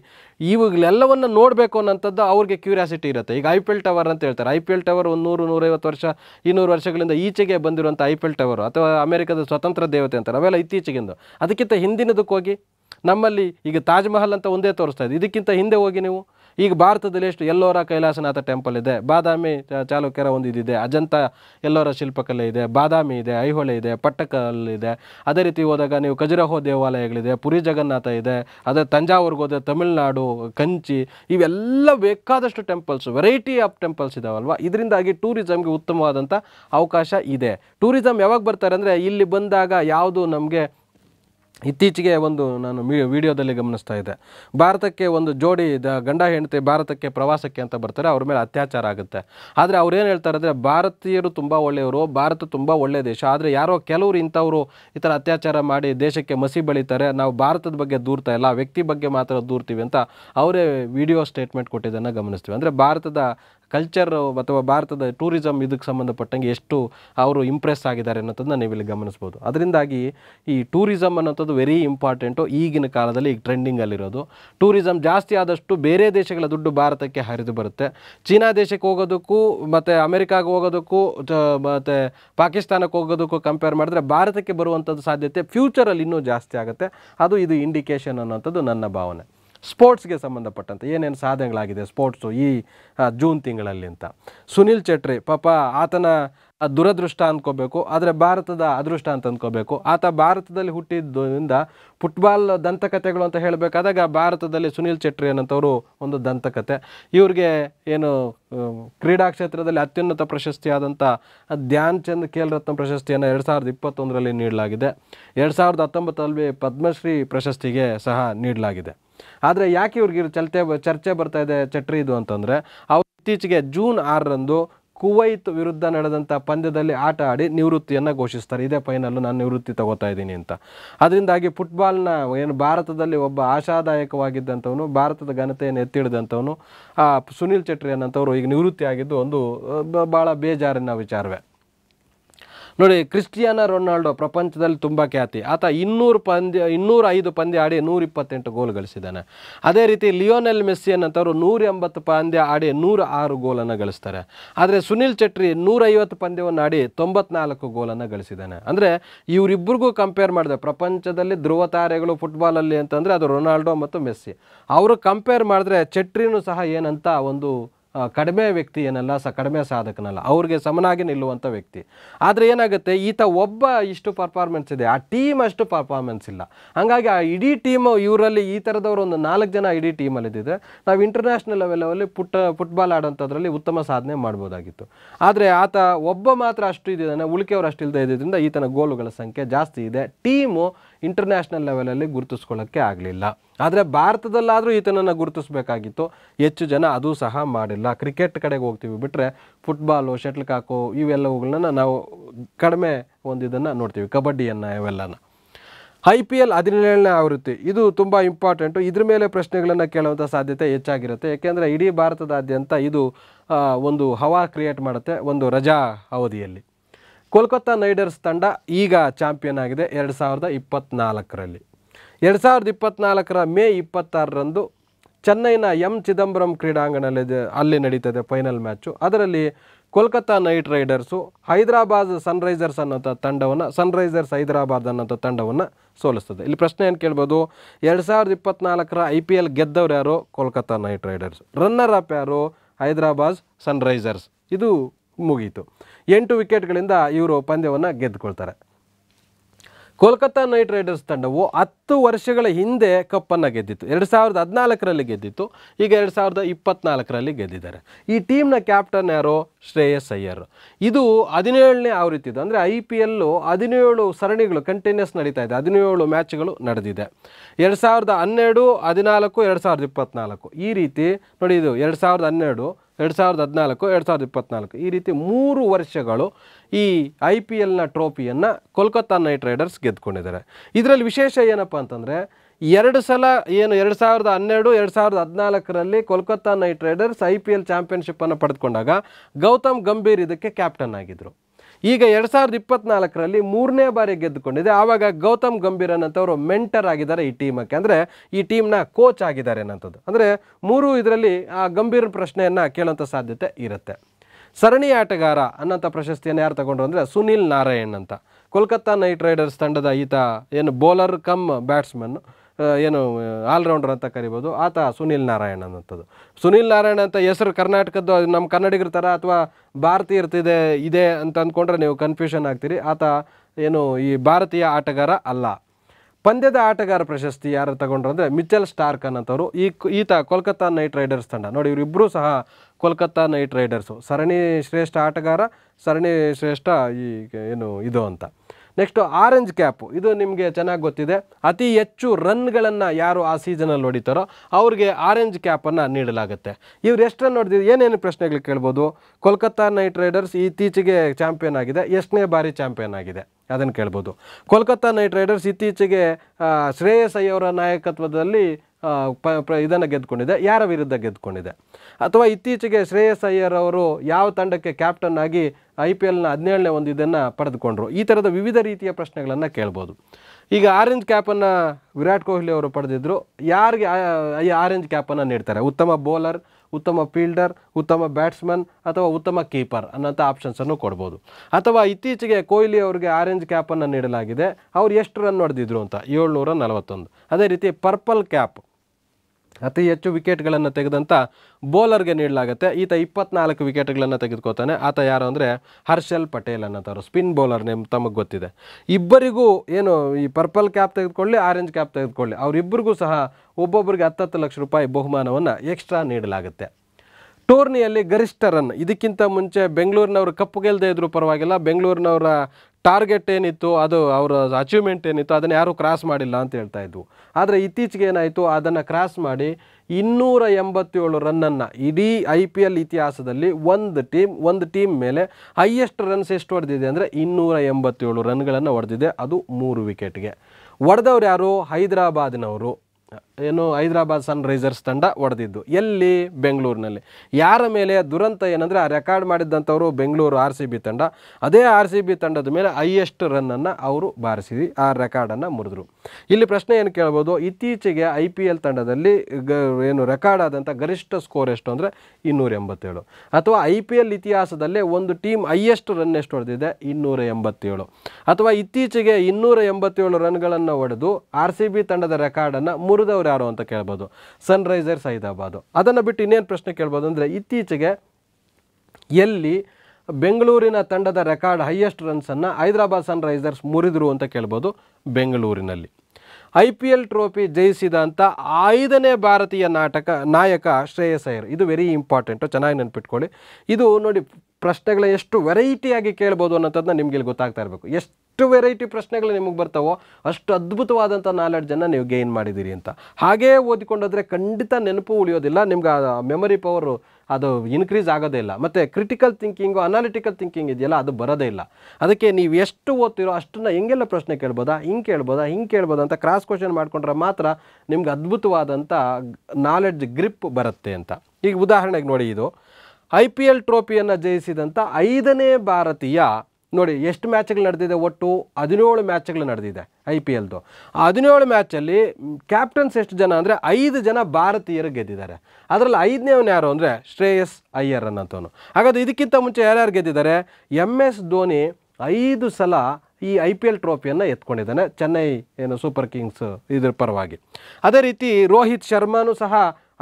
ಇವಾಗಲೆಲ್ಲವನ್ನು ನೋಡಬೇಕು ಅನ್ನೋಂಥದ್ದು ಅವ್ರಿಗೆ ಕ್ಯೂರಿಯಾಸಿಟಿ ಇರುತ್ತೆ ಈಗ ಐ ಪಿ ಎಲ್ ಟವರ್ ಅಂತ ಹೇಳ್ತಾರೆ ಐ ಪಿ ಎಲ್ ಟವರ್ ಒಂದು ನೂರು ನೂರೈವತ್ತು ವರ್ಷ ಇನ್ನೂರು ವರ್ಷಗಳಿಂದ ಈಚೆಗೆ ಬಂದಿರುವಂಥ ಐ ಪಿ ಎಲ್ ಟವರು ಅಥವಾ ಅಮೆರಿಕದ ಸ್ವತಂತ್ರ ದೇವತೆ ಅಂತಾರೆ ಅವೆಲ್ಲ ಇತ್ತೀಚೆಗೆಂದು ಅದಕ್ಕಿಂತ ಹಿಂದಿನದಕ್ಕೆ ಹೋಗಿ ನಮ್ಮಲ್ಲಿ ಈಗ ತಾಜ್ ಮಹಲ್ ಅಂತ ಒಂದೇ ತೋರಿಸ್ತಾ ಇದೆ ಇದಕ್ಕಿಂತ ಹಿಂದೆ ಹೋಗಿ ನೀವು ಈಗ ಭಾರತದಲ್ಲಿ ಎಷ್ಟು ಎಲ್ಲೋರ ಕೈಲಾಸನಾಥ ಟೆಂಪಲ್ ಇದೆ ಬಾದಾಮಿ ಚಾಲುಕ್ಯರ ಒಂದು ಇದಿದೆ ಅಜಂತ ಎಲ್ಲೋರ ಶಿಲ್ಪಕಲೆ ಇದೆ ಬಾದಾಮಿ ಇದೆ ಐಹೊಳೆ ಇದೆ ಪಟ್ಟಕಲ್ ಇದೆ ಅದೇ ರೀತಿ ಹೋದಾಗ ನೀವು ಖಜುರಹೋ ದೇವಾಲಯಗಳಿದೆ ಪುರಿ ಜಗನ್ನಾಥ ಇದೆ ಅದೇ ತಂಜಾವೂರ್ಗೆ ಹೋದರೆ ತಮಿಳ್ನಾಡು ಕಂಚಿ ಇವೆಲ್ಲ ಬೇಕಾದಷ್ಟು ಟೆಂಪಲ್ಸ್ ವೆರೈಟಿ ಆಫ್ ಟೆಂಪಲ್ಸ್ ಇದಾವಲ್ವ ಇದರಿಂದಾಗಿ ಟೂರಿಸಮ್ಗೆ ಉತ್ತಮವಾದಂಥ ಅವಕಾಶ ಇದೆ ಟೂರಿಸಮ್ ಯಾವಾಗ ಬರ್ತಾರೆ ಅಂದರೆ ಇಲ್ಲಿ ಬಂದಾಗ ಯಾವುದು ನಮಗೆ ಇತ್ತೀಚೆಗೆ ಒಂದು ನಾನು ವಿಡಿಯೋದಲ್ಲಿ ಗಮನಿಸ್ತಾ ಇದ್ದೆ ಭಾರತಕ್ಕೆ ಒಂದು ಜೋಡಿ ದ ಗಂಡ ಹೆಂಡತಿ ಭಾರತಕ್ಕೆ ಪ್ರವಾಸಕ್ಕೆ ಅಂತ ಬರ್ತಾರೆ ಅವ್ರ ಮೇಲೆ ಅತ್ಯಾಚಾರ ಆಗುತ್ತೆ ಆದರೆ ಅವ್ರು ಏನು ಹೇಳ್ತಾರೆ ಅಂದರೆ ಭಾರತೀಯರು ತುಂಬ ಒಳ್ಳೆಯವರು ಭಾರತ ತುಂಬ ಒಳ್ಳೆಯ ದೇಶ ಆದರೆ ಯಾರೋ ಕೆಲವರು ಇಂಥವರು ಈ ಥರ ಅತ್ಯಾಚಾರ ಮಾಡಿ ದೇಶಕ್ಕೆ ಮಸಿ ಬಳಿತಾರೆ ನಾವು ಭಾರತದ ಬಗ್ಗೆ ದೂರ್ತಾ ಇಲ್ಲ ವ್ಯಕ್ತಿ ಬಗ್ಗೆ ಮಾತ್ರ ದೂರ್ತೀವಿ ಅಂತ ಅವರೇ ವಿಡಿಯೋ ಸ್ಟೇಟ್ಮೆಂಟ್ ಕೊಟ್ಟಿದ್ದನ್ನು ಗಮನಿಸ್ತೀವಿ ಅಂದರೆ ಭಾರತದ ಕಲ್ಚರ್ ಅಥವಾ ಭಾರತದ ಟೂರಿಸಮ್ ಇದಕ್ಕೆ ಸಂಬಂಧಪಟ್ಟಂಗೆ ಎಷ್ಟು ಅವರು ಇಂಪ್ರೆಸ್ ಆಗಿದ್ದಾರೆ ನಾನು ನೀವಿಲ್ಲಿ ಗಮನಿಸ್ಬೋದು ಅದರಿಂದಾಗಿ ಈ ಟೂರಿಸಮ್ ಅನ್ನೋಂಥದ್ದು ವೆರಿ ಇಂಪಾರ್ಟೆಂಟು ಈಗಿನ ಕಾಲದಲ್ಲಿ ಈಗ ಟ್ರೆಂಡಿಂಗಲ್ಲಿರೋದು ಟೂರಿಸಮ್ ಜಾಸ್ತಿ ಆದಷ್ಟು ಬೇರೆ ದೇಶಗಳ ದುಡ್ಡು ಭಾರತಕ್ಕೆ ಹರಿದು ಬರುತ್ತೆ ಚೀನಾ ದೇಶಕ್ಕೆ ಹೋಗೋದಕ್ಕೂ ಮತ್ತು ಅಮೆರಿಕಾಗೆ ಹೋಗೋದಕ್ಕೂ ಮತ್ತು ಪಾಕಿಸ್ತಾನಕ್ಕೆ ಹೋಗೋದಕ್ಕೂ ಕಂಪೇರ್ ಮಾಡಿದ್ರೆ ಭಾರತಕ್ಕೆ ಬರುವಂಥದ್ದು ಸಾಧ್ಯತೆ ಫ್ಯೂಚರಲ್ಲಿ ಇನ್ನೂ ಜಾಸ್ತಿ ಆಗುತ್ತೆ ಅದು ಇದು ಇಂಡಿಕೇಶನ್ ಅನ್ನೋಂಥದ್ದು ನನ್ನ ಭಾವನೆ ಸ್ಪೋರ್ಟ್ಸ್ಗೆ ಸಂಬಂಧಪಟ್ಟಂತೆ ಏನೇನು ಸಾಧನೆಗಳಾಗಿದೆ ಸ್ಪೋರ್ಟ್ಸು ಈ ಜೂನ್ ತಿಂಗಳಲ್ಲಿ ಅಂತ ಸುನಿಲ್ ಚೆಟ್ರಿ ಪಾಪ ಆತನ ಅದು ದುರದೃಷ್ಟ ಅಂದ್ಕೋಬೇಕು ಆದರೆ ಭಾರತದ ಅದೃಷ್ಟ ಅಂತ ಅಂದ್ಕೋಬೇಕು ಆತ ಭಾರತದಲ್ಲಿ ಹುಟ್ಟಿದ್ದರಿಂದ ಫುಟ್ಬಾಲ್ ದಂತಕಥೆಗಳು ಅಂತ ಹೇಳಬೇಕಾದಾಗ ಭಾರತದಲ್ಲಿ ಸುನೀಲ್ ಚೆಟ್ರಿ ಅನ್ನೋಂಥವರು ಒಂದು ದಂತಕಥೆ ಇವ್ರಿಗೆ ಏನು ಕ್ರೀಡಾ ಕ್ಷೇತ್ರದಲ್ಲಿ ಅತ್ಯುನ್ನತ ಪ್ರಶಸ್ತಿಯಾದಂಥ ಧ್ಯಾನ್ ಚಂದ್ ಖೇಲ್ ರತ್ನ ಪ್ರಶಸ್ತಿಯನ್ನು ಎರಡು ಸಾವಿರದ ಇಪ್ಪತ್ತೊಂದರಲ್ಲಿ ನೀಡಲಾಗಿದೆ ಎರಡು ಸಾವಿರದ ಹತ್ತೊಂಬತ್ತರಲ್ಲಿ ಪದ್ಮಶ್ರೀ ಪ್ರಶಸ್ತಿಗೆ ಸಹ ನೀಡಲಾಗಿದೆ ಆದರೆ ಯಾಕೆ ಇವ್ರಿಗೆ ಚಲತೆ ಚರ್ಚೆ ಬರ್ತಾ ಇದೆ ಚೆಟ್ರಿ ಇದು ಅಂತಂದರೆ ಅವ್ರು ಇತ್ತೀಚೆಗೆ ಜೂನ್ ಆರರಂದು ಕುವೈತ್ ವಿರುದ್ಧ ನಡೆದಂಥ ಪಂದ್ಯದಲ್ಲಿ ಆಟ ಆಡಿ ನಿವೃತ್ತಿಯನ್ನು ಘೋಷಿಸ್ತಾರೆ ಇದೇ ಫೈನಲ್ಲು ನಾನು ನಿವೃತ್ತಿ ತಗೋತಾ ಇದ್ದೀನಿ ಅಂತ ಅದರಿಂದಾಗಿ ಫುಟ್ಬಾಲ್ನ ಏನು ಭಾರತದಲ್ಲಿ ಒಬ್ಬ ಆಶಾದಾಯಕವಾಗಿದ್ದಂಥವನು ಭಾರತದ ಘನತೆಯನ್ನು ಎತ್ತಿಡಿದಂಥವನು ಸುನೀಲ್ ಚಟ್ರಿ ಅನ್ನೋಂಥವ್ರು ಈಗ ನಿವೃತ್ತಿಯಾಗಿದ್ದು ಒಂದು ಭಾಳ ಬೇಜಾರಿನ ವಿಚಾರವೇ ನೋಡಿ ಕ್ರಿಸ್ಟಿಯಾನ ರೊನಾಲ್ಡೋ ಪ್ರಪಂಚದಲ್ಲಿ ತುಂಬ ಖ್ಯಾತಿ ಆತ ಇನ್ನೂರು ಪಂದ್ಯ ಇನ್ನೂರ ಐದು ಪಂದ್ಯ ಆಡಿ ನೂರ ಇಪ್ಪತ್ತೆಂಟು ಗೋಲ್ ಗಳಿಸಿದ್ದಾನೆ ಅದೇ ರೀತಿ ಲಿಯೋನೆಲ್ ಮೆಸ್ಸಿ ಅನ್ನಂಥವ್ರು ನೂರ ಎಂಬತ್ತು ಪಂದ್ಯ ಆಡಿ ನೂರ ಆರು ಗೋಲನ್ನು ಗಳಿಸ್ತಾರೆ ಆದರೆ ಸುನಿಲ್ ಚಟ್ರಿ ನೂರೈವತ್ತು ಪಂದ್ಯವನ್ನು ಆಡಿ ತೊಂಬತ್ನಾಲ್ಕು ಗೋಲನ್ನು ಗಳಿಸಿದ್ದಾನೆ ಅಂದರೆ ಇವರಿಬ್ಬರಿಗೂ ಕಂಪೇರ್ ಮಾಡಿದೆ ಪ್ರಪಂಚದಲ್ಲಿ ಧ್ರುವ ತಾರೆಗಳು ಫುಟ್ಬಾಲಲ್ಲಿ ಅಂತಂದರೆ ಅದು ರೊನಾಲ್ಡೋ ಮತ್ತು ಮೆಸ್ಸಿ ಅವರು ಕಂಪೇರ್ ಮಾಡಿದ್ರೆ ಚೆಟ್ರಿನೂ ಸಹ ಏನಂತ ಒಂದು ಕಡಿಮೆ ವ್ಯಕ್ತಿ ಏನಲ್ಲ ಸ ಕಡಿಮೆ ಸಾಧಕನಲ್ಲ ಅವ್ರಿಗೆ ಸಮನಾಗಿ ನಿಲ್ಲುವಂಥ ವ್ಯಕ್ತಿ ಆದರೆ ಏನಾಗುತ್ತೆ ಈತ ಒಬ್ಬ ಇಷ್ಟು ಪರ್ಫಾರ್ಮೆನ್ಸ್ ಇದೆ ಆ ಟೀಮ್ ಅಷ್ಟು ಪರ್ಫಾರ್ಮೆನ್ಸ್ ಇಲ್ಲ ಹಾಗಾಗಿ ಆ ಇಡೀ ಟೀಮು ಇವರಲ್ಲಿ ಈ ಥರದವರು ಒಂದು ನಾಲ್ಕು ಜನ ಇಡೀ ಟೀಮಲ್ಲಿದ್ದಿದ್ರೆ ನಾವು ಇಂಟರ್ನ್ಯಾಷನಲ್ ಲೆವೆಲಲ್ಲಿ ಪುಟ್ಟ ಫುಟ್ಬಾಲ್ ಆಡೋಂಥದ್ರಲ್ಲಿ ಉತ್ತಮ ಸಾಧನೆ ಮಾಡ್ಬೋದಾಗಿತ್ತು ಆದರೆ ಆತ ಒಬ್ಬ ಮಾತ್ರ ಅಷ್ಟು ಇದ್ದಿದ್ದಾನೆ ಉಳಿಕೆಯವರು ಅಷ್ಟು ಇಲ್ಲದೆ ಇದ್ದಿದ್ದರಿಂದ ಈತನ ಗೋಲುಗಳ ಸಂಖ್ಯೆ ಜಾಸ್ತಿ ಇದೆ ಟೀಮು ಇಂಟರ್ನ್ಯಾಷನಲ್ ಲೆವೆಲಲ್ಲಿ ಗುರುತಿಸ್ಕೊಳ್ಳೋಕ್ಕೆ ಆಗಲಿಲ್ಲ ಆದರೆ ಭಾರತದಲ್ಲಾದರೂ ಈತನನ್ನು ಗುರುತಿಸಬೇಕಾಗಿತ್ತು ಹೆಚ್ಚು ಜನ ಅದು ಸಹ ಮಾಡಿಲ್ಲ ಕ್ರಿಕೆಟ್ ಕಡೆಗೆ ಹೋಗ್ತೀವಿ ಬಿಟ್ಟರೆ ಫುಟ್ಬಾಲು ಶಟ್ಲ್ ಕಾಕು ಇವೆಲ್ಲವುಗಳನ್ನ ನಾವು ಕಡಿಮೆ ಇದನ್ನು ನೋಡ್ತೀವಿ ಕಬಡ್ಡಿಯನ್ನು ಇವೆಲ್ಲನ ಐ ಪಿ ಎಲ್ ಹದಿನೇಳನೇ ಆವೃತ್ತಿ ಇದು ತುಂಬ ಇಂಪಾರ್ಟೆಂಟು ಇದ್ರ ಮೇಲೆ ಪ್ರಶ್ನೆಗಳನ್ನು ಕೇಳುವಂಥ ಸಾಧ್ಯತೆ ಹೆಚ್ಚಾಗಿರುತ್ತೆ ಏಕೆಂದರೆ ಇಡೀ ಭಾರತದಾದ್ಯಂತ ಇದು ಒಂದು ಹವಾ ಕ್ರಿಯೇಟ್ ಮಾಡುತ್ತೆ ಒಂದು ರಜಾ ಅವಧಿಯಲ್ಲಿ ಕೋಲ್ಕತ್ತಾ ನೈಡರ್ಸ್ ತಂಡ ಈಗ ಚಾಂಪಿಯನ್ ಆಗಿದೆ ಎರಡು ಸಾವಿರದ ಇಪ್ಪತ್ತ್ನಾಲ್ಕರಲ್ಲಿ ಎರಡು ಸಾವಿರದ ಇಪ್ಪತ್ತ್ನಾಲ್ಕರ ಮೇ ಇಪ್ಪತ್ತಾರರಂದು ಚೆನ್ನೈನ ಎಂ ಚಿದಂಬರಂ ಕ್ರೀಡಾಂಗಣದಲ್ಲಿ ಅಲ್ಲಿ ನಡೀತದೆ ಫೈನಲ್ ಮ್ಯಾಚು ಅದರಲ್ಲಿ Kolkata Knight Riders Hyderabad Sunrisers ಅನ್ನೋಂಥ ತಂಡವನ್ನು ಸನ್ರೈಸರ್ಸ್ ಹೈದರಾಬಾದ್ ಅನ್ನೋಂಥ ತಂಡವನ್ನು ಸೋಲಿಸ್ತದೆ ಇಲ್ಲಿ ಪ್ರಶ್ನೆ ಏನು ಕೇಳ್ಬೋದು ಎರಡು ಸಾವಿರದ ಇಪ್ಪತ್ನಾಲ್ಕರ ಐ ಪಿ ಎಲ್ ಗೆದ್ದವ್ರು ಯಾರು Kolkata Knight Riders runner up ಯಾರು ಹೈದರಾಬಾದ್ ಸನ್ರೈಸರ್ಸ್ ಇದು ಮುಗೀತು ಎಂಟು ವಿಕೆಟ್ಗಳಿಂದ ಇವರು ಪಂದ್ಯವನ್ನು ಗೆದ್ದುಕೊಳ್ತಾರೆ ಕೋಲ್ಕತ್ತಾ ನೈಟ್ ರೈಡರ್ಸ್ ತಂಡವು ಹತ್ತು ವರ್ಷಗಳ ಹಿಂದೆ ಕಪ್ಪನ್ನು ಗೆದ್ದಿತ್ತು ಎರಡು ಸಾವಿರದ ಹದಿನಾಲ್ಕರಲ್ಲಿ ಗೆದ್ದಿತ್ತು ಈಗ ಎರಡು ಸಾವಿರದ ಇಪ್ಪತ್ತ್ನಾಲ್ಕರಲ್ಲಿ ಗೆದ್ದಿದ್ದಾರೆ ಈ ಟೀಮ್ನ ಕ್ಯಾಪ್ಟನ್ ಯಾರು ಶ್ರೇಯಸ್ ಅಯ್ಯರ್ ಇದು ಹದಿನೇಳನೇ ಆವೃತ್ತಿದ್ದು ಅಂದರೆ ಐ ಪಿ ಎಲ್ಲು ಹದಿನೇಳು ಸರಣಿಗಳು ಕಂಟಿನ್ಯೂಸ್ ನಡೀತಾ ಇದೆ ಹದಿನೇಳು ಮ್ಯಾಚ್ಗಳು ನಡೆದಿದೆ ಎರಡು ಸಾವಿರದ ಹನ್ನೆರಡು ಹದಿನಾಲ್ಕು ಎರಡು ಸಾವಿರದ ಇಪ್ಪತ್ತ್ನಾಲ್ಕು ಈ ರೀತಿ ನೋಡಿ ಇದು ಎರಡು ಸಾವಿರದ ಹನ್ನೆರಡು ಎರಡು ಸಾವಿರದ ಹದಿನಾಲ್ಕು ಎರಡು ಸಾವಿರದ ಇಪ್ಪತ್ನಾಲ್ಕು ಈ ರೀತಿ ಮೂರು ವರ್ಷಗಳು ಈ ಐ ಪಿ ಎಲ್ನ ಟ್ರೋಫಿಯನ್ನು ಕೋಲ್ಕತ್ತಾ ನೈಟ್ ರೈಡರ್ಸ್ ಗೆದ್ದುಕೊಂಡಿದ್ದಾರೆ ಇದರಲ್ಲಿ ವಿಶೇಷ ಏನಪ್ಪ ಅಂತಂದರೆ ಎರಡು ಸಲ ಏನು ಎರಡು ಸಾವಿರದ ಹನ್ನೆರಡು ಎರಡು ಸಾವಿರದ ಹದಿನಾಲ್ಕರಲ್ಲಿ Kolkata Knight Riders I P L ಚಾಂಪಿಯನ್ಶಿಪ್ಪನ್ನು ಪಡೆದುಕೊಂಡಾಗ ಗೌತಮ್ ಗಂಭೀರ್ ಇದಕ್ಕೆ ಕ್ಯಾಪ್ಟನ್ ಆಗಿದ್ದರು ಈಗ ಎರಡ್ ಸಾವಿರದ ಇಪ್ಪತ್ನಾಲ್ಕರಲ್ಲಿ ಮೂರನೇ ಬಾರಿ ಗೆದ್ದುಕೊಂಡಿದೆ ಆವಾಗ ಗೌತಮ್ ಗಂಭೀರನ್ ಅಂತವರು ಮೆಂಟರ್ ಆಗಿದ್ದಾರೆ ಈ ಟೀಮಕ್ಕೆ ಅಂದರೆ ಈ ಟೀಮ್ನ ಕೋಚ್ ಆಗಿದ್ದಾರೆ ಅನ್ನೋಂಥದ್ದು ಅಂದರೆ ಮೂರು ಇದರಲ್ಲಿ ಆ ಗಂಭೀರ್ ಪ್ರಶ್ನೆಯನ್ನು ಕೇಳುವಂಥ ಸಾಧ್ಯತೆ ಇರುತ್ತೆ ಸರಣಿ ಆಟಗಾರ ಅನ್ನೋಂಥ ಪ್ರಶಸ್ತಿಯನ್ನು ಯಾರು ತಗೊಂಡ್ರು ಅಂದರೆ ಸುನೀಲ್ ನಾರಾಯಣ್ ಅಂತ ಕೋಲ್ಕತ್ತಾ ನೈಟ್ ರೈಡರ್ಸ್ ತಂಡದ ಈತ ಏನು ಬೌಲರ್ ಕಮ್ ಬ್ಯಾಟ್ಸ್ಮನ್ ಏನು ಆಲ್ರೌಂಡರ್ ಅಂತ ಕರಿಬೋದು ಆತ ಸುನಿಲ್ ನಾರಾಯಣ ಅನ್ನೋಂಥದ್ದು ಸುನಿಲ್ ನಾರಾಯಣ್ ಅಂತ ಹೆಸರು ಕರ್ನಾಟಕದ್ದು ನಮ್ಮ ಕನ್ನಡಿಗರ ಥರ ಅಥವಾ ಇರ್ತಿದೆ ಇದೆ ಅಂತ ಅಂದ್ಕೊಂಡ್ರೆ ನೀವು ಕನ್ಫ್ಯೂಷನ್ ಆಗ್ತೀರಿ ಆತ ಏನು ಈ ಭಾರತೀಯ ಆಟಗಾರ ಅಲ್ಲ ಪಂದ್ಯದ ಆಟಗಾರ ಪ್ರಶಸ್ತಿ ಯಾರು ತಗೊಂಡ್ರು ಅಂದರೆ ಮಿಚಲ್ ಸ್ಟಾರ್ಕ್ ಅನ್ನೋಂಥವ್ರು ಈ ಈತ ಕೋಲ್ಕತ್ತಾ ನೈಟ್ ರೈಡರ್ಸ್ ತಂಡ ನೋಡಿ ಇವರಿಬ್ಬರೂ ಸಹ ಕೋಲ್ಕತ್ತಾ ನೈಟ್ ರೈಡರ್ಸು ಸರಣಿ ಶ್ರೇಷ್ಠ ಆಟಗಾರ ಸರಣಿ ಶ್ರೇಷ್ಠ ಈ ಏನು ಇದು ಅಂತ ನೆಕ್ಸ್ಟು ಆರೆಂಜ್ ಕ್ಯಾಪು ಇದು ನಿಮಗೆ ಚೆನ್ನಾಗಿ ಗೊತ್ತಿದೆ ಅತಿ ಹೆಚ್ಚು ರನ್ಗಳನ್ನು ಯಾರು ಆ ಸೀಸನಲ್ಲಿ ಹೊಡಿತಾರೋ ಅವ್ರಿಗೆ ಆರೆಂಜ್ ಕ್ಯಾಪನ್ನು ನೀಡಲಾಗುತ್ತೆ ಇವ್ರು ಎಷ್ಟು ರನ್ ಹೊಡೆದಿದ್ದು ಏನೇನು ಪ್ರಶ್ನೆಗಳು ಕೇಳ್ಬೋದು ಕೋಲ್ಕತ್ತಾ ನೈಟ್ ರೈಡರ್ಸ್ ಇತ್ತೀಚೆಗೆ ಚಾಂಪಿಯನ್ ಆಗಿದೆ ಎಷ್ಟನೇ ಬಾರಿ ಚಾಂಪಿಯನ್ ಆಗಿದೆ ಅದನ್ನು ಕೇಳ್ಬೋದು ಕೋಲ್ಕತ್ತಾ ನೈಟ್ ರೈಡರ್ಸ್ ಇತ್ತೀಚೆಗೆ ಶ್ರೇಯಸ್ ಅಯ್ಯವರ ನಾಯಕತ್ವದಲ್ಲಿ ಇದನ್ನು ಗೆದ್ದುಕೊಂಡಿದೆ ಯಾರ ವಿರುದ್ಧ ಗೆದ್ದುಕೊಂಡಿದೆ ಅಥವಾ ಇತ್ತೀಚೆಗೆ ಶ್ರೇಯಸ್ ಅಯ್ಯರ್ ಅವರು ಯಾವ ತಂಡಕ್ಕೆ ಕ್ಯಾಪ್ಟನ್ ಆಗಿ ಐ ಪಿ ಎಲ್ನ ಹದಿನೇಳನೇ ಒಂದು ಇದನ್ನು ಪಡೆದುಕೊಂಡ್ರು ಈ ಥರದ ವಿವಿಧ ರೀತಿಯ ಪ್ರಶ್ನೆಗಳನ್ನು ಕೇಳ್ಬೋದು ಈಗ ಆರೆಂಜ್ ಕ್ಯಾಪನ್ನು ವಿರಾಟ್ ಕೊಹ್ಲಿ ಅವರು ಪಡೆದಿದ್ದರು ಯಾರಿಗೆ ಈ ಆರೆಂಜ್ ಕ್ಯಾಪನ್ನು ನೀಡ್ತಾರೆ ಉತ್ತಮ ಬೌಲರ್ ಉತ್ತಮ ಫೀಲ್ಡರ್ ಉತ್ತಮ ಬ್ಯಾಟ್ಸ್ಮನ್ ಅಥವಾ ಉತ್ತಮ ಕೀಪರ್ ಅನ್ನೋಂಥ ಆಪ್ಷನ್ಸನ್ನು ಕೊಡ್ಬೋದು ಅಥವಾ ಇತ್ತೀಚೆಗೆ ಕೊಹ್ಲಿ ಅವರಿಗೆ ಆರೆಂಜ್ ಕ್ಯಾಪನ್ನು ನೀಡಲಾಗಿದೆ ಅವ್ರು ಎಷ್ಟು ರನ್ ಹೊಡೆದಿದ್ರು ಅಂತ ಏಳ್ನೂರ ನಲವತ್ತೊಂದು ಅದೇ ರೀತಿ ಪರ್ಪಲ್ ಕ್ಯಾಪ್ ಅತಿ ಹೆಚ್ಚು ವಿಕೆಟ್ಗಳನ್ನು ತೆಗೆದಂಥ ಬೌಲರ್ಗೆ ನೀಡಲಾಗುತ್ತೆ ಈತ ಇಪ್ಪತ್ನಾಲ್ಕು ವಿಕೆಟ್ಗಳನ್ನು ತೆಗೆದುಕೋತಾನೆ ಆತ ಯಾರು ಅಂದರೆ ಹರ್ಷಲ್ ಪಟೇಲ್ ಅನ್ನೋದವರು ಸ್ಪಿನ್ ಬೌಲರ್ ನೇಮ್ ತಮಗೆ ಗೊತ್ತಿದೆ ಇಬ್ಬರಿಗೂ ಏನು ಈ ಪರ್ಪಲ್ ಕ್ಯಾಪ್ ತೆಗೆದುಕೊಳ್ಳಿ ಆರೆಂಜ್ ಕ್ಯಾಪ್ ತೆಗೆದುಕೊಳ್ಳಿ ಅವರಿಬ್ಬರಿಗೂ ಸಹ ಒಬ್ಬೊಬ್ಬರಿಗೆ ಹತ್ತತ್ತು ಲಕ್ಷ ರೂಪಾಯಿ ಬಹುಮಾನವನ್ನು ಎಕ್ಸ್ಟ್ರಾ ನೀಡಲಾಗುತ್ತೆ ಟೂರ್ನಿಯಲ್ಲಿ ಗರಿಷ್ಠ ರನ್ ಇದಕ್ಕಿಂತ ಮುಂಚೆ ಬೆಂಗಳೂರಿನವರು ಕಪ್ಪು ಗೆಲ್ಲದೇ ಇದ್ರೂ ಪರವಾಗಿಲ್ಲ ಬೆಂಗಳೂರಿನವರ ಟಾರ್ಗೆಟ್ ಏನಿತ್ತು ಅದು ಅವರ ಅಚೀವ್ಮೆಂಟ್ ಏನಿತ್ತು ಅದನ್ನು ಯಾರೂ ಕ್ರಾಸ್ ಮಾಡಿಲ್ಲ ಅಂತ ಹೇಳ್ತಾ ಇದ್ವು ಆದರೆ ಇತ್ತೀಚೆಗೆ ಏನಾಯಿತು ಅದನ್ನು ಕ್ರಾಸ್ ಮಾಡಿ ಇನ್ನೂರ ಎಂಬತ್ತೇಳು ರನ್ನನ್ನು ಇಡೀ ಐ ಪಿ ಎಲ್ ಇತಿಹಾಸದಲ್ಲಿ ಒಂದು ಟೀಮ್ ಒಂದು ಟೀಮ್ ಮೇಲೆ ಹೈಯೆಸ್ಟ್ ರನ್ಸ್ ಎಷ್ಟು ಹೊಡೆದಿದೆ ಅಂದರೆ ಇನ್ನೂರ ಎಂಬತ್ತೇಳು ರನ್ಗಳನ್ನು ಹೊಡೆದಿದೆ ಅದು ಮೂರು ವಿಕೆಟ್ಗೆ ಹೊಡೆದವ್ರು ಯಾರು ಹೈದರಾಬಾದಿನವರು ಏನು ಹೈದರಾಬಾದ್ ಸನ್ ರೈಸರ್ಸ್ ತಂಡ ಹೊಡೆದಿದ್ದು ಎಲ್ಲಿ ಬೆಂಗಳೂರಿನಲ್ಲಿ ಯಾರ ಮೇಲೆ ದುರಂತ ಏನಂದರೆ ಆ ರೆಕಾರ್ಡ್ ಮಾಡಿದ್ದಂಥವರು ಬೆಂಗಳೂರು ಆರ್ ಸಿ ಬಿ ತಂಡ ಅದೇ ಆರ್ ಸಿ ಬಿ ತಂಡದ ಮೇಲೆ ಹೈಯೆಸ್ಟ್ ರನ್ನನ್ನು ಅವರು ಬಾರಿಸಿ ಆ ರೆಕಾರ್ಡನ್ನು ಮುರಿದ್ರು ಇಲ್ಲಿ ಪ್ರಶ್ನೆ ಏನು ಕೇಳ್ಬೋದು ಇತ್ತೀಚೆಗೆ ಐ ಪಿ ಎಲ್ ತಂಡದಲ್ಲಿ ಗ ಏನು ರೆಕಾರ್ಡ್ ಆದಂಥ ಗರಿಷ್ಠ ಸ್ಕೋರ್ ಎಷ್ಟು ಅಂದರೆ ಇನ್ನೂರ ಎಂಬತ್ತೇಳು ಅಥವಾ ಐ ಪಿ ಎಲ್ ಇತಿಹಾಸದಲ್ಲೇ ಒಂದು ಟೀಮ್ ಹೈಯೆಸ್ಟ್ ರನ್ ಎಷ್ಟು ಹೊಡೆದಿದೆ ಇನ್ನೂರ ಎಂಬತ್ತೇಳು ಅಥವಾ ಇತ್ತೀಚೆಗೆ ಇನ್ನೂರ ಎಂಬತ್ತೇಳು ರನ್ಗಳನ್ನು ಹೊಡೆದು ಆರ್ ಸಿ ಬಿ ತಂಡದ ರೆಕಾರ್ಡನ್ನು ಮುರಿದವರು ಯಾರು ಅಂತ ಕೇಳ್ಬೋದು ಸನ್ ರೈಸರ್ಸ್ ಹೈದರಾಬಾದು ಅದನ್ನು ಬಿಟ್ಟು ಇನ್ನೇನು ಪ್ರಶ್ನೆ ಕೇಳ್ಬೋದು ಅಂದರೆ ಇತ್ತೀಚೆಗೆ ಎಲ್ಲಿ ಬೆಂಗಳೂರಿನ ತಂಡದ ರೆಕಾರ್ಡ್ ಹೈಯೆಸ್ಟ್ ರನ್ಸನ್ನು ಹೈದರಾಬಾದ್ ಸನ್ ರೈಸರ್ಸ್ ಮುರಿದರು ಅಂತ ಕೇಳ್ಬೋದು ಬೆಂಗಳೂರಿನಲ್ಲಿ ಐ ಪಿ ಎಲ್ ಟ್ರೋಫಿ ಜಯಿಸಿದಂಥ ಐದನೇ ಭಾರತೀಯ ನಾಟಕ ನಾಯಕ ಶ್ರೇಯಸ್ ಅಯ್ಯರ್ ಇದು ವೆರಿ ಇಂಪಾರ್ಟೆಂಟು ಚೆನ್ನಾಗಿ ನೆನ್ಪಿಟ್ಕೊಳ್ಳಿ ಇದು ನೋಡಿ ಪ್ರಶ್ನೆಗಳ ಎಷ್ಟು ವೆರೈಟಿಯಾಗಿ ಕೇಳ್ಬೋದು ಅನ್ನೋಂಥದ್ದನ್ನ ನಿಮಗೆ ಇಲ್ಲಿ ಗೊತ್ತಾಗ್ತಾ ಇರಬೇಕು ಎಷ್ಟು ಎಷ್ಟು ವೆರೈಟಿ ಪ್ರಶ್ನೆಗಳು ನಿಮಗೆ ಬರ್ತಾವೋ ಅಷ್ಟು ಅದ್ಭುತವಾದಂಥ ನಾಲೆಡ್ಜನ್ನು ನೀವು ಗೇನ್ ಮಾಡಿದ್ದೀರಿ ಅಂತ ಹಾಗೇ ಓದಿಕೊಂಡೋದ್ರೆ ಖಂಡಿತ ನೆನಪು ಉಳಿಯೋದಿಲ್ಲ ನಿಮ್ಗೆ ಮೆಮೊರಿ ಪವರು ಅದು ಇನ್ಕ್ರೀಸ್ ಆಗೋದೇ ಇಲ್ಲ ಮತ್ತು ಕ್ರಿಟಿಕಲ್ ಥಿಂಕಿಂಗು ಅನಾಲಿಟಿಕಲ್ ಥಿಂಕಿಂಗ್ ಇದೆಯಲ್ಲ ಅದು ಬರೋದೇ ಇಲ್ಲ ಅದಕ್ಕೆ ನೀವು ಎಷ್ಟು ಓದ್ತಿರೋ ಅಷ್ಟನ್ನು ಹೆಂಗೆಲ್ಲ ಪ್ರಶ್ನೆ ಕೇಳ್ಬೋದಾ ಹಿಂಗೆ ಕೇಳ್ಬೋದಾ ಹಿಂಗೆ ಕೇಳ್ಬೋದಾ ಅಂತ ಕ್ರಾಸ್ ಕ್ವಶನ್ ಮಾಡಿಕೊಂಡ್ರೆ ಮಾತ್ರ ನಿಮ್ಗೆ ಅದ್ಭುತವಾದಂಥ ನಾಲೆಡ್ಜ್ ಗ್ರಿಪ್ ಬರುತ್ತೆ ಅಂತ ಈಗ ಉದಾಹರಣೆಗೆ ನೋಡಿ ಇದು ಐ ಪಿ ಎಲ್ ಟ್ರೋಫಿಯನ್ನು ಜಯಿಸಿದಂಥ ಐದನೇ ಭಾರತೀಯ ನೋಡಿ ಎಷ್ಟು ಮ್ಯಾಚ್ಗಳು ನಡೆದಿದೆ ಒಟ್ಟು ಹದಿನೇಳು ಮ್ಯಾಚ್ಗಳು ನಡೆದಿದೆ ಐ ಪಿ ಎಲ್ದು ಆ ಹದಿನೇಳು ಮ್ಯಾಚಲ್ಲಿ ಕ್ಯಾಪ್ಟನ್ಸ್ ಎಷ್ಟು ಜನ ಅಂದರೆ ಐದು ಜನ ಭಾರತೀಯರು ಗೆದ್ದಿದ್ದಾರೆ ಅದರಲ್ಲಿ ಐದನೇವನು ಯಾರು ಅಂದರೆ ಶ್ರೇಯಸ್ ಅಯ್ಯರ್ ಅನ್ನೋಂಥವನು ಹಾಗಾದ್ರೆ ಇದಕ್ಕಿಂತ ಮುಂಚೆ ಯಾರ್ಯಾರು ಗೆದ್ದಿದ್ದಾರೆ ಎಮ್ ಎಸ್ ಧೋನಿ ಐದು ಸಲ ಈ ಐ ಪಿ ಎಲ್ ಟ್ರೋಫಿಯನ್ನು ಎತ್ಕೊಂಡಿದ್ದಾನೆ ಚೆನ್ನೈ ಏನು ಸೂಪರ್ ಕಿಂಗ್ಸ್ ಇದ್ರ ಪರವಾಗಿ ಅದೇ ರೀತಿ ರೋಹಿತ್ ಶರ್ಮಾನೂ ಸಹ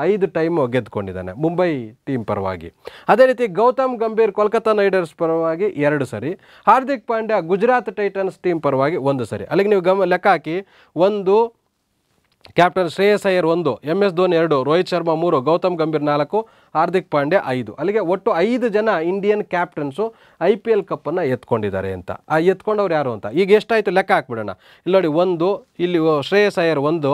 ಐದು ಟೈಮು ಗೆದ್ದುಕೊಂಡಿದ್ದಾನೆ ಮುಂಬೈ ಟೀಮ್ ಪರವಾಗಿ ಅದೇ ರೀತಿ ಗೌತಮ್ ಗಂಭೀರ್ ಕೋಲ್ಕತ್ತಾ ನೈಡರ್ಸ್ ಪರವಾಗಿ ಎರಡು ಸರಿ ಹಾರ್ದಿಕ್ ಪಾಂಡ್ಯ ಗುಜರಾತ್ ಟೈಟನ್ಸ್ ಟೀಮ್ ಪರವಾಗಿ ಒಂದು ಸರಿ ಅಲ್ಲಿಗೆ ನೀವು ಗಮ ಲೆಕ್ಕ ಹಾಕಿ ಒಂದು ಕ್ಯಾಪ್ಟನ್ ಶ್ರೇಯಸ್ ಅಯ್ಯರ್ ಒಂದು ಎಮ್ ಎಸ್ ಧೋನಿ ಎರಡು ರೋಹಿತ್ ಶರ್ಮಾ ಮೂರು ಗೌತಮ್ ಗಂಭೀರ್ ನಾಲ್ಕು ಹಾರ್ದಿಕ್ ಪಾಂಡ್ಯ ಐದು ಅಲ್ಲಿಗೆ ಒಟ್ಟು ಐದು ಜನ Indian captains I P L ಕಪ್ಪನ್ನು ಎತ್ಕೊಂಡಿದ್ದಾರೆ ಅಂತ ಆ ಎತ್ಕೊಂಡವ್ರು ಯಾರು ಅಂತ ಈಗ ಎಷ್ಟಾಯಿತು ಲೆಕ್ಕ ಹಾಕ್ಬಿಡೋಣ ಇಲ್ಲಿ ನೋಡಿ ಒಂದು ಇಲ್ಲಿ ಶ್ರೇಯಸ್ ಅಯ್ಯರ್ ಒಂದು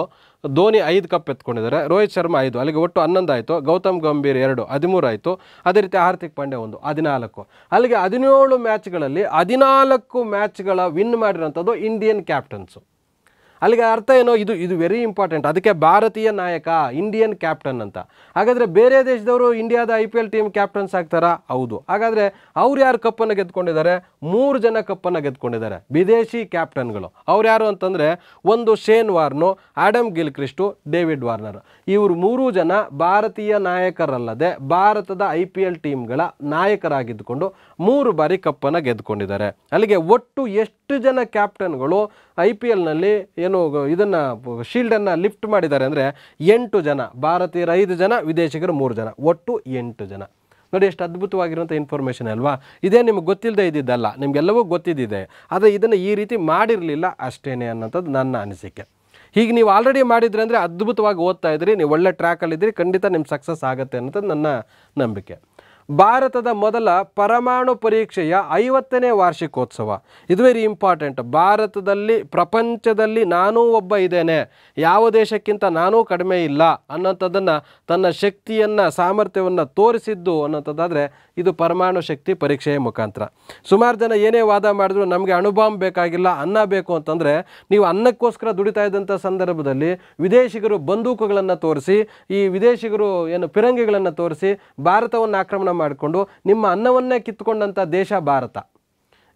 ಧೋನಿ ಐದು ಕಪ್ ಎತ್ಕೊಂಡಿದ್ದಾರೆ ರೋಹಿತ್ ಶರ್ಮಾ ಐದು ಅಲ್ಲಿಗೆ ಒಟ್ಟು ಹನ್ನೊಂದು ಆಯಿತು ಗೌತಮ್ ಗಂಭೀರ್ ಎರಡು ಹದಿಮೂರು ಆಯಿತು ಅದೇ ರೀತಿ ಹಾರ್ದಿಕ್ ಪಾಂಡೆ ಒಂದು ಹದಿನಾಲ್ಕು ಅಲ್ಲಿಗೆ ಹದಿನೇಳು ಮ್ಯಾಚ್ಗಳಲ್ಲಿ ಹದಿನಾಲ್ಕು ಮ್ಯಾಚ್ಗಳ ವಿನ್ ಮಾಡಿರೋಂಥದ್ದು ಇಂಡಿಯನ್ ಕ್ಯಾಪ್ಟನ್ಸು ಅಲ್ಲಿಗೆ ಅರ್ಥ ಏನೋ ಇದು ಇದು ವೆರಿ ಇಂಪಾರ್ಟೆಂಟ್ ಅದಕ್ಕೆ ಭಾರತೀಯ ನಾಯಕ ಇಂಡಿಯನ್ ಕ್ಯಾಪ್ಟನ್ ಅಂತ ಹಾಗಾದರೆ ಬೇರೆ ದೇಶದವರು ಇಂಡಿಯಾದ I P L team captains ಆಗ್ತಾರಾ ಹೌದು ಹಾಗಾದರೆ ಅವ್ರು ಯಾರು ಕಪ್ಪನ್ನು ಗೆದ್ದುಕೊಂಡಿದ್ದಾರೆ ಮೂರು ಜನ ಕಪ್ಪನ್ನು ಗೆದ್ಕೊಂಡಿದ್ದಾರೆ ವಿದೇಶಿ ಕ್ಯಾಪ್ಟನ್ಗಳು ಅವ್ರು ಯಾರು ಅಂತಂದರೆ ಒಂದು Shane Warne Adam Gilchrist David Warner ಇವರು ಮೂರು ಜನ ಭಾರತೀಯ ನಾಯಕರಲ್ಲದೆ ಭಾರತದ ಐ ಪಿ ಎಲ್ ಟೀಮ್ಗಳ ನಾಯಕರಾಗಿದ್ದುಕೊಂಡು ಮೂರು ಬಾರಿ ಕಪ್ಪನ್ನು ಗೆದ್ದುಕೊಂಡಿದ್ದಾರೆ ಅಲ್ಲಿಗೆ ಒಟ್ಟು ಎಷ್ಟು ಎಷ್ಟು ಜನ ಕ್ಯಾಪ್ಟನ್ಗಳು ಐ ಪಿ ಎಲ್ನಲ್ಲಿ ಏನು ಇದನ್ನು ಶೀಲ್ಡನ್ನು ಲಿಫ್ಟ್ ಮಾಡಿದ್ದಾರೆ ಅಂದರೆ ಎಂಟು ಜನ ಭಾರತೀಯರ ಐದು ಜನ ವಿದೇಶಿಗರು ಮೂರು ಜನ ಒಟ್ಟು ಎಂಟು ಜನ ನೋಡಿ ಎಷ್ಟು ಅದ್ಭುತವಾಗಿರುವಂಥ ಇನ್ಫಾರ್ಮೇಷನ್ ಅಲ್ವಾ ಇದೇ ನಿಮ್ಗೆ ಗೊತ್ತಿಲ್ಲದೆ ಇದ್ದಿದ್ದಲ್ಲ ನಿಮಗೆಲ್ಲವೂ ಗೊತ್ತಿದ್ದಿದೆ ಆದರೆ ಇದನ್ನು ಈ ರೀತಿ ಮಾಡಿರಲಿಲ್ಲ ಅಷ್ಟೇ ಅನ್ನೋಂಥದ್ದು ನನ್ನ ಅನಿಸಿಕೆ ಹೀಗೆ ನೀವು ಆಲ್ರೆಡಿ ಮಾಡಿದ್ರೆ ಅಂದರೆ ಅದ್ಭುತವಾಗಿ ಓದ್ತಾ ಇದ್ರಿ ನೀವು ಒಳ್ಳೆ ಟ್ರ್ಯಾಕಲ್ಲಿದ್ದೀರಿ ಖಂಡಿತ ನಿಮ್ಮ ಸಕ್ಸಸ್ ಆಗುತ್ತೆ ಅನ್ನೋದು ನನ್ನ ನಂಬಿಕೆ ಭಾರತದ ಮೊದಲ ಪರಮಾಣು ಪರೀಕ್ಷೆಯ ಐವತ್ತನೇ ವಾರ್ಷಿಕೋತ್ಸವ ಇದು ವೆರಿ ಇಂಪಾರ್ಟೆಂಟ್ ಭಾರತದಲ್ಲಿ ಪ್ರಪಂಚದಲ್ಲಿ ನಾನೂ ಒಬ್ಬ ಇದ್ದೇನೆ ಯಾವ ದೇಶಕ್ಕಿಂತ ನಾನೂ ಕಡಿಮೆ ಇಲ್ಲ ಅನ್ನೋಂಥದ್ದನ್ನು ತನ್ನ ಶಕ್ತಿಯನ್ನು ಸಾಮರ್ಥ್ಯವನ್ನು ತೋರಿಸಿದ್ದು ಅನ್ನೋಂಥದ್ದಾದರೆ ಇದು ಪರಮಾಣು ಶಕ್ತಿ ಪರೀಕ್ಷೆಯ ಮುಖಾಂತರ ಸುಮಾರು ಜನ ಏನೇ ವಾದ ಮಾಡಿದ್ರು ನಮಗೆ ಅಣುಬಾಂಬ್ ಬೇಕಾಗಿಲ್ಲ ಅನ್ನ ಬೇಕು ಅಂತಂದರೆ ನೀವು ಅನ್ನಕ್ಕೋಸ್ಕರ ದುಡಿತಾ ಇದ್ದಂಥ ಸಂದರ್ಭದಲ್ಲಿ ವಿದೇಶಿಗರು ಬಂದೂಕುಗಳನ್ನು ತೋರಿಸಿ ಈ ವಿದೇಶಿಗರು ಏನು ಪಿರಂಗಿಗಳನ್ನು ತೋರಿಸಿ ಭಾರತವನ್ನು ಆಕ್ರಮಣ ಮಾಡಿಕೊಂಡು ನಿಮ್ಮ ಅನ್ನವನ್ನೇ ಕಿತ್ಕೊಂಡಂಥ ದೇಶ ಭಾರತ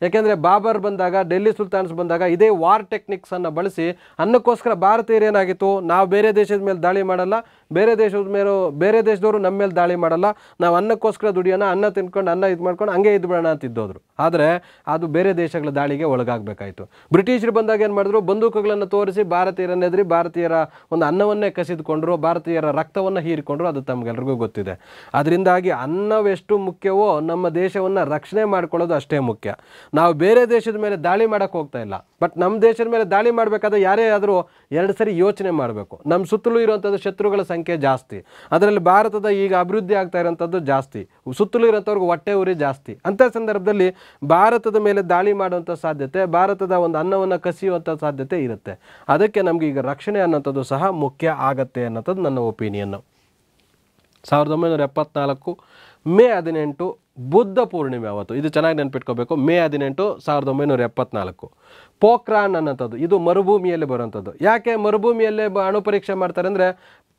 ಯಾಕೆಂದರೆ ಬಾಬರ್ ಬಂದಾಗ ಡೆಲ್ಲಿ ಸುಲ್ತಾನ್ಸ್ ಬಂದಾಗ ಇದೇ ವಾರ್ ಟೆಕ್ನಿಕ್ಸನ್ನು ಬಳಸಿ ಅನ್ನಕ್ಕೋಸ್ಕರ ಭಾರತೀಯರೇನಾಗಿತ್ತು ನಾವು ಬೇರೆ ದೇಶದ ಮೇಲೆ ದಾಳಿ ಮಾಡಲ್ಲ ಬೇರೆ ದೇಶದ ಮೇಲೆ ಬೇರೆ ದೇಶದವರು ನಮ್ಮ ಮೇಲೆ ದಾಳಿ ಮಾಡಲ್ಲ ನಾವು ಅನ್ನಕ್ಕೋಸ್ಕರ ದುಡಿಯೋಣ ಅನ್ನ ತಿನ್ಕೊಂಡು ಅನ್ನ ಇದು ಮಾಡ್ಕೊಂಡು ಹಂಗೆ ಇದ್ಬಿಡೋಣ ಅಂತ ಇದ್ದೋದ್ರು ಆದರೆ ಅದು ಬೇರೆ ದೇಶಗಳ ದಾಳಿಗೆ ಒಳಗಾಗಬೇಕಾಯಿತು ಬ್ರಿಟಿಷರು ಬಂದಾಗ ಏನು ಮಾಡಿದ್ರು ಬಂದೂಕುಗಳನ್ನು ತೋರಿಸಿ ಭಾರತೀಯರನ್ನೆದ್ರಿ ಭಾರತೀಯರ ಒಂದು ಅನ್ನವನ್ನೇ ಕಸಿದುಕೊಂಡ್ರು ಭಾರತೀಯರ ರಕ್ತವನ್ನು ಹೀರಿಕೊಂಡ್ರು ಅದು ತಮಗೆಲ್ಲರಿಗೂ ಗೊತ್ತಿದೆ ಅದರಿಂದಾಗಿ ಅನ್ನವೆಷ್ಟು ಮುಖ್ಯವೋ ನಮ್ಮ ದೇಶವನ್ನು ರಕ್ಷಣೆ ಮಾಡ್ಕೊಳ್ಳೋದು ಅಷ್ಟೇ ಮುಖ್ಯ ನಾವು ಬೇರೆ ದೇಶದ ಮೇಲೆ ದಾಳಿ ಮಾಡೋಕ್ಕೆ ಹೋಗ್ತಾ ಇಲ್ಲ ಬಟ್ ನಮ್ಮ ದೇಶದ ಮೇಲೆ ದಾಳಿ ಮಾಡಬೇಕಾದ್ರೆ ಯಾರೇ ಆದರೂ ಎರಡು ಸರಿ ಯೋಚನೆ ಮಾಡಬೇಕು ನಮ್ಮ ಸುತ್ತಲೂ ಇರುವಂಥದ್ದು ಶತ್ರುಗಳ ಸಂಖ್ಯೆ ಜಾಸ್ತಿ ಅದರಲ್ಲಿ ಭಾರತದ ಈಗ ಅಭಿವೃದ್ಧಿ ಆಗ್ತಾ ಇರೋಂಥದ್ದು ಜಾಸ್ತಿ ಸುತ್ತಲೂ ಇರೋಂಥವ್ರಿಗೆ ಹೊಟ್ಟೆ ಉರಿ ಜಾಸ್ತಿ ಅಂಥ ಸಂದರ್ಭದಲ್ಲಿ ಭಾರತದ ಮೇಲೆ ದಾಳಿ ಮಾಡುವಂಥ ಸಾಧ್ಯತೆ ಭಾರತದ ಒಂದು ಅನ್ನವನ್ನು ಕಸಿಯುವಂಥ ಸಾಧ್ಯತೆ ಇರುತ್ತೆ ಅದಕ್ಕೆ ನಮಗೆ ಈಗ ರಕ್ಷಣೆ ಅನ್ನೋಂಥದ್ದು ಸಹ ಮುಖ್ಯ ಆಗತ್ತೆ ಅನ್ನೋಂಥದ್ದು ನನ್ನ ಒಪಿನಿಯನ್ನು ಸಾವಿರದ ಒಂಬೈನೂರ ಎಪ್ಪತ್ನಾಲ್ಕು ಮೇ ಹದಿನೆಂಟು ಬುದ್ಧ ಪೂರ್ಣಿಮೆ ಅವತ್ತು ಇದು ಚೆನ್ನಾಗಿ ನೆನ್ಪಿಟ್ಕೋಬೇಕು ಮೇ ಹದಿನೆಂಟು ಸಾವಿರದ ಒಂಬೈನೂರ ಎಪ್ಪತ್ನಾಲ್ಕು ಪೋಕ್ರಾನ್ ಅನ್ನೋಂಥದ್ದು ಇದು ಮರುಭೂಮಿಯಲ್ಲಿ ಬರುವಂಥದ್ದು ಯಾಕೆ ಮರುಭೂಮಿಯಲ್ಲೇ ಅಣು ಪರೀಕ್ಷೆ ಮಾಡ್ತಾರೆ ಅಂದರೆ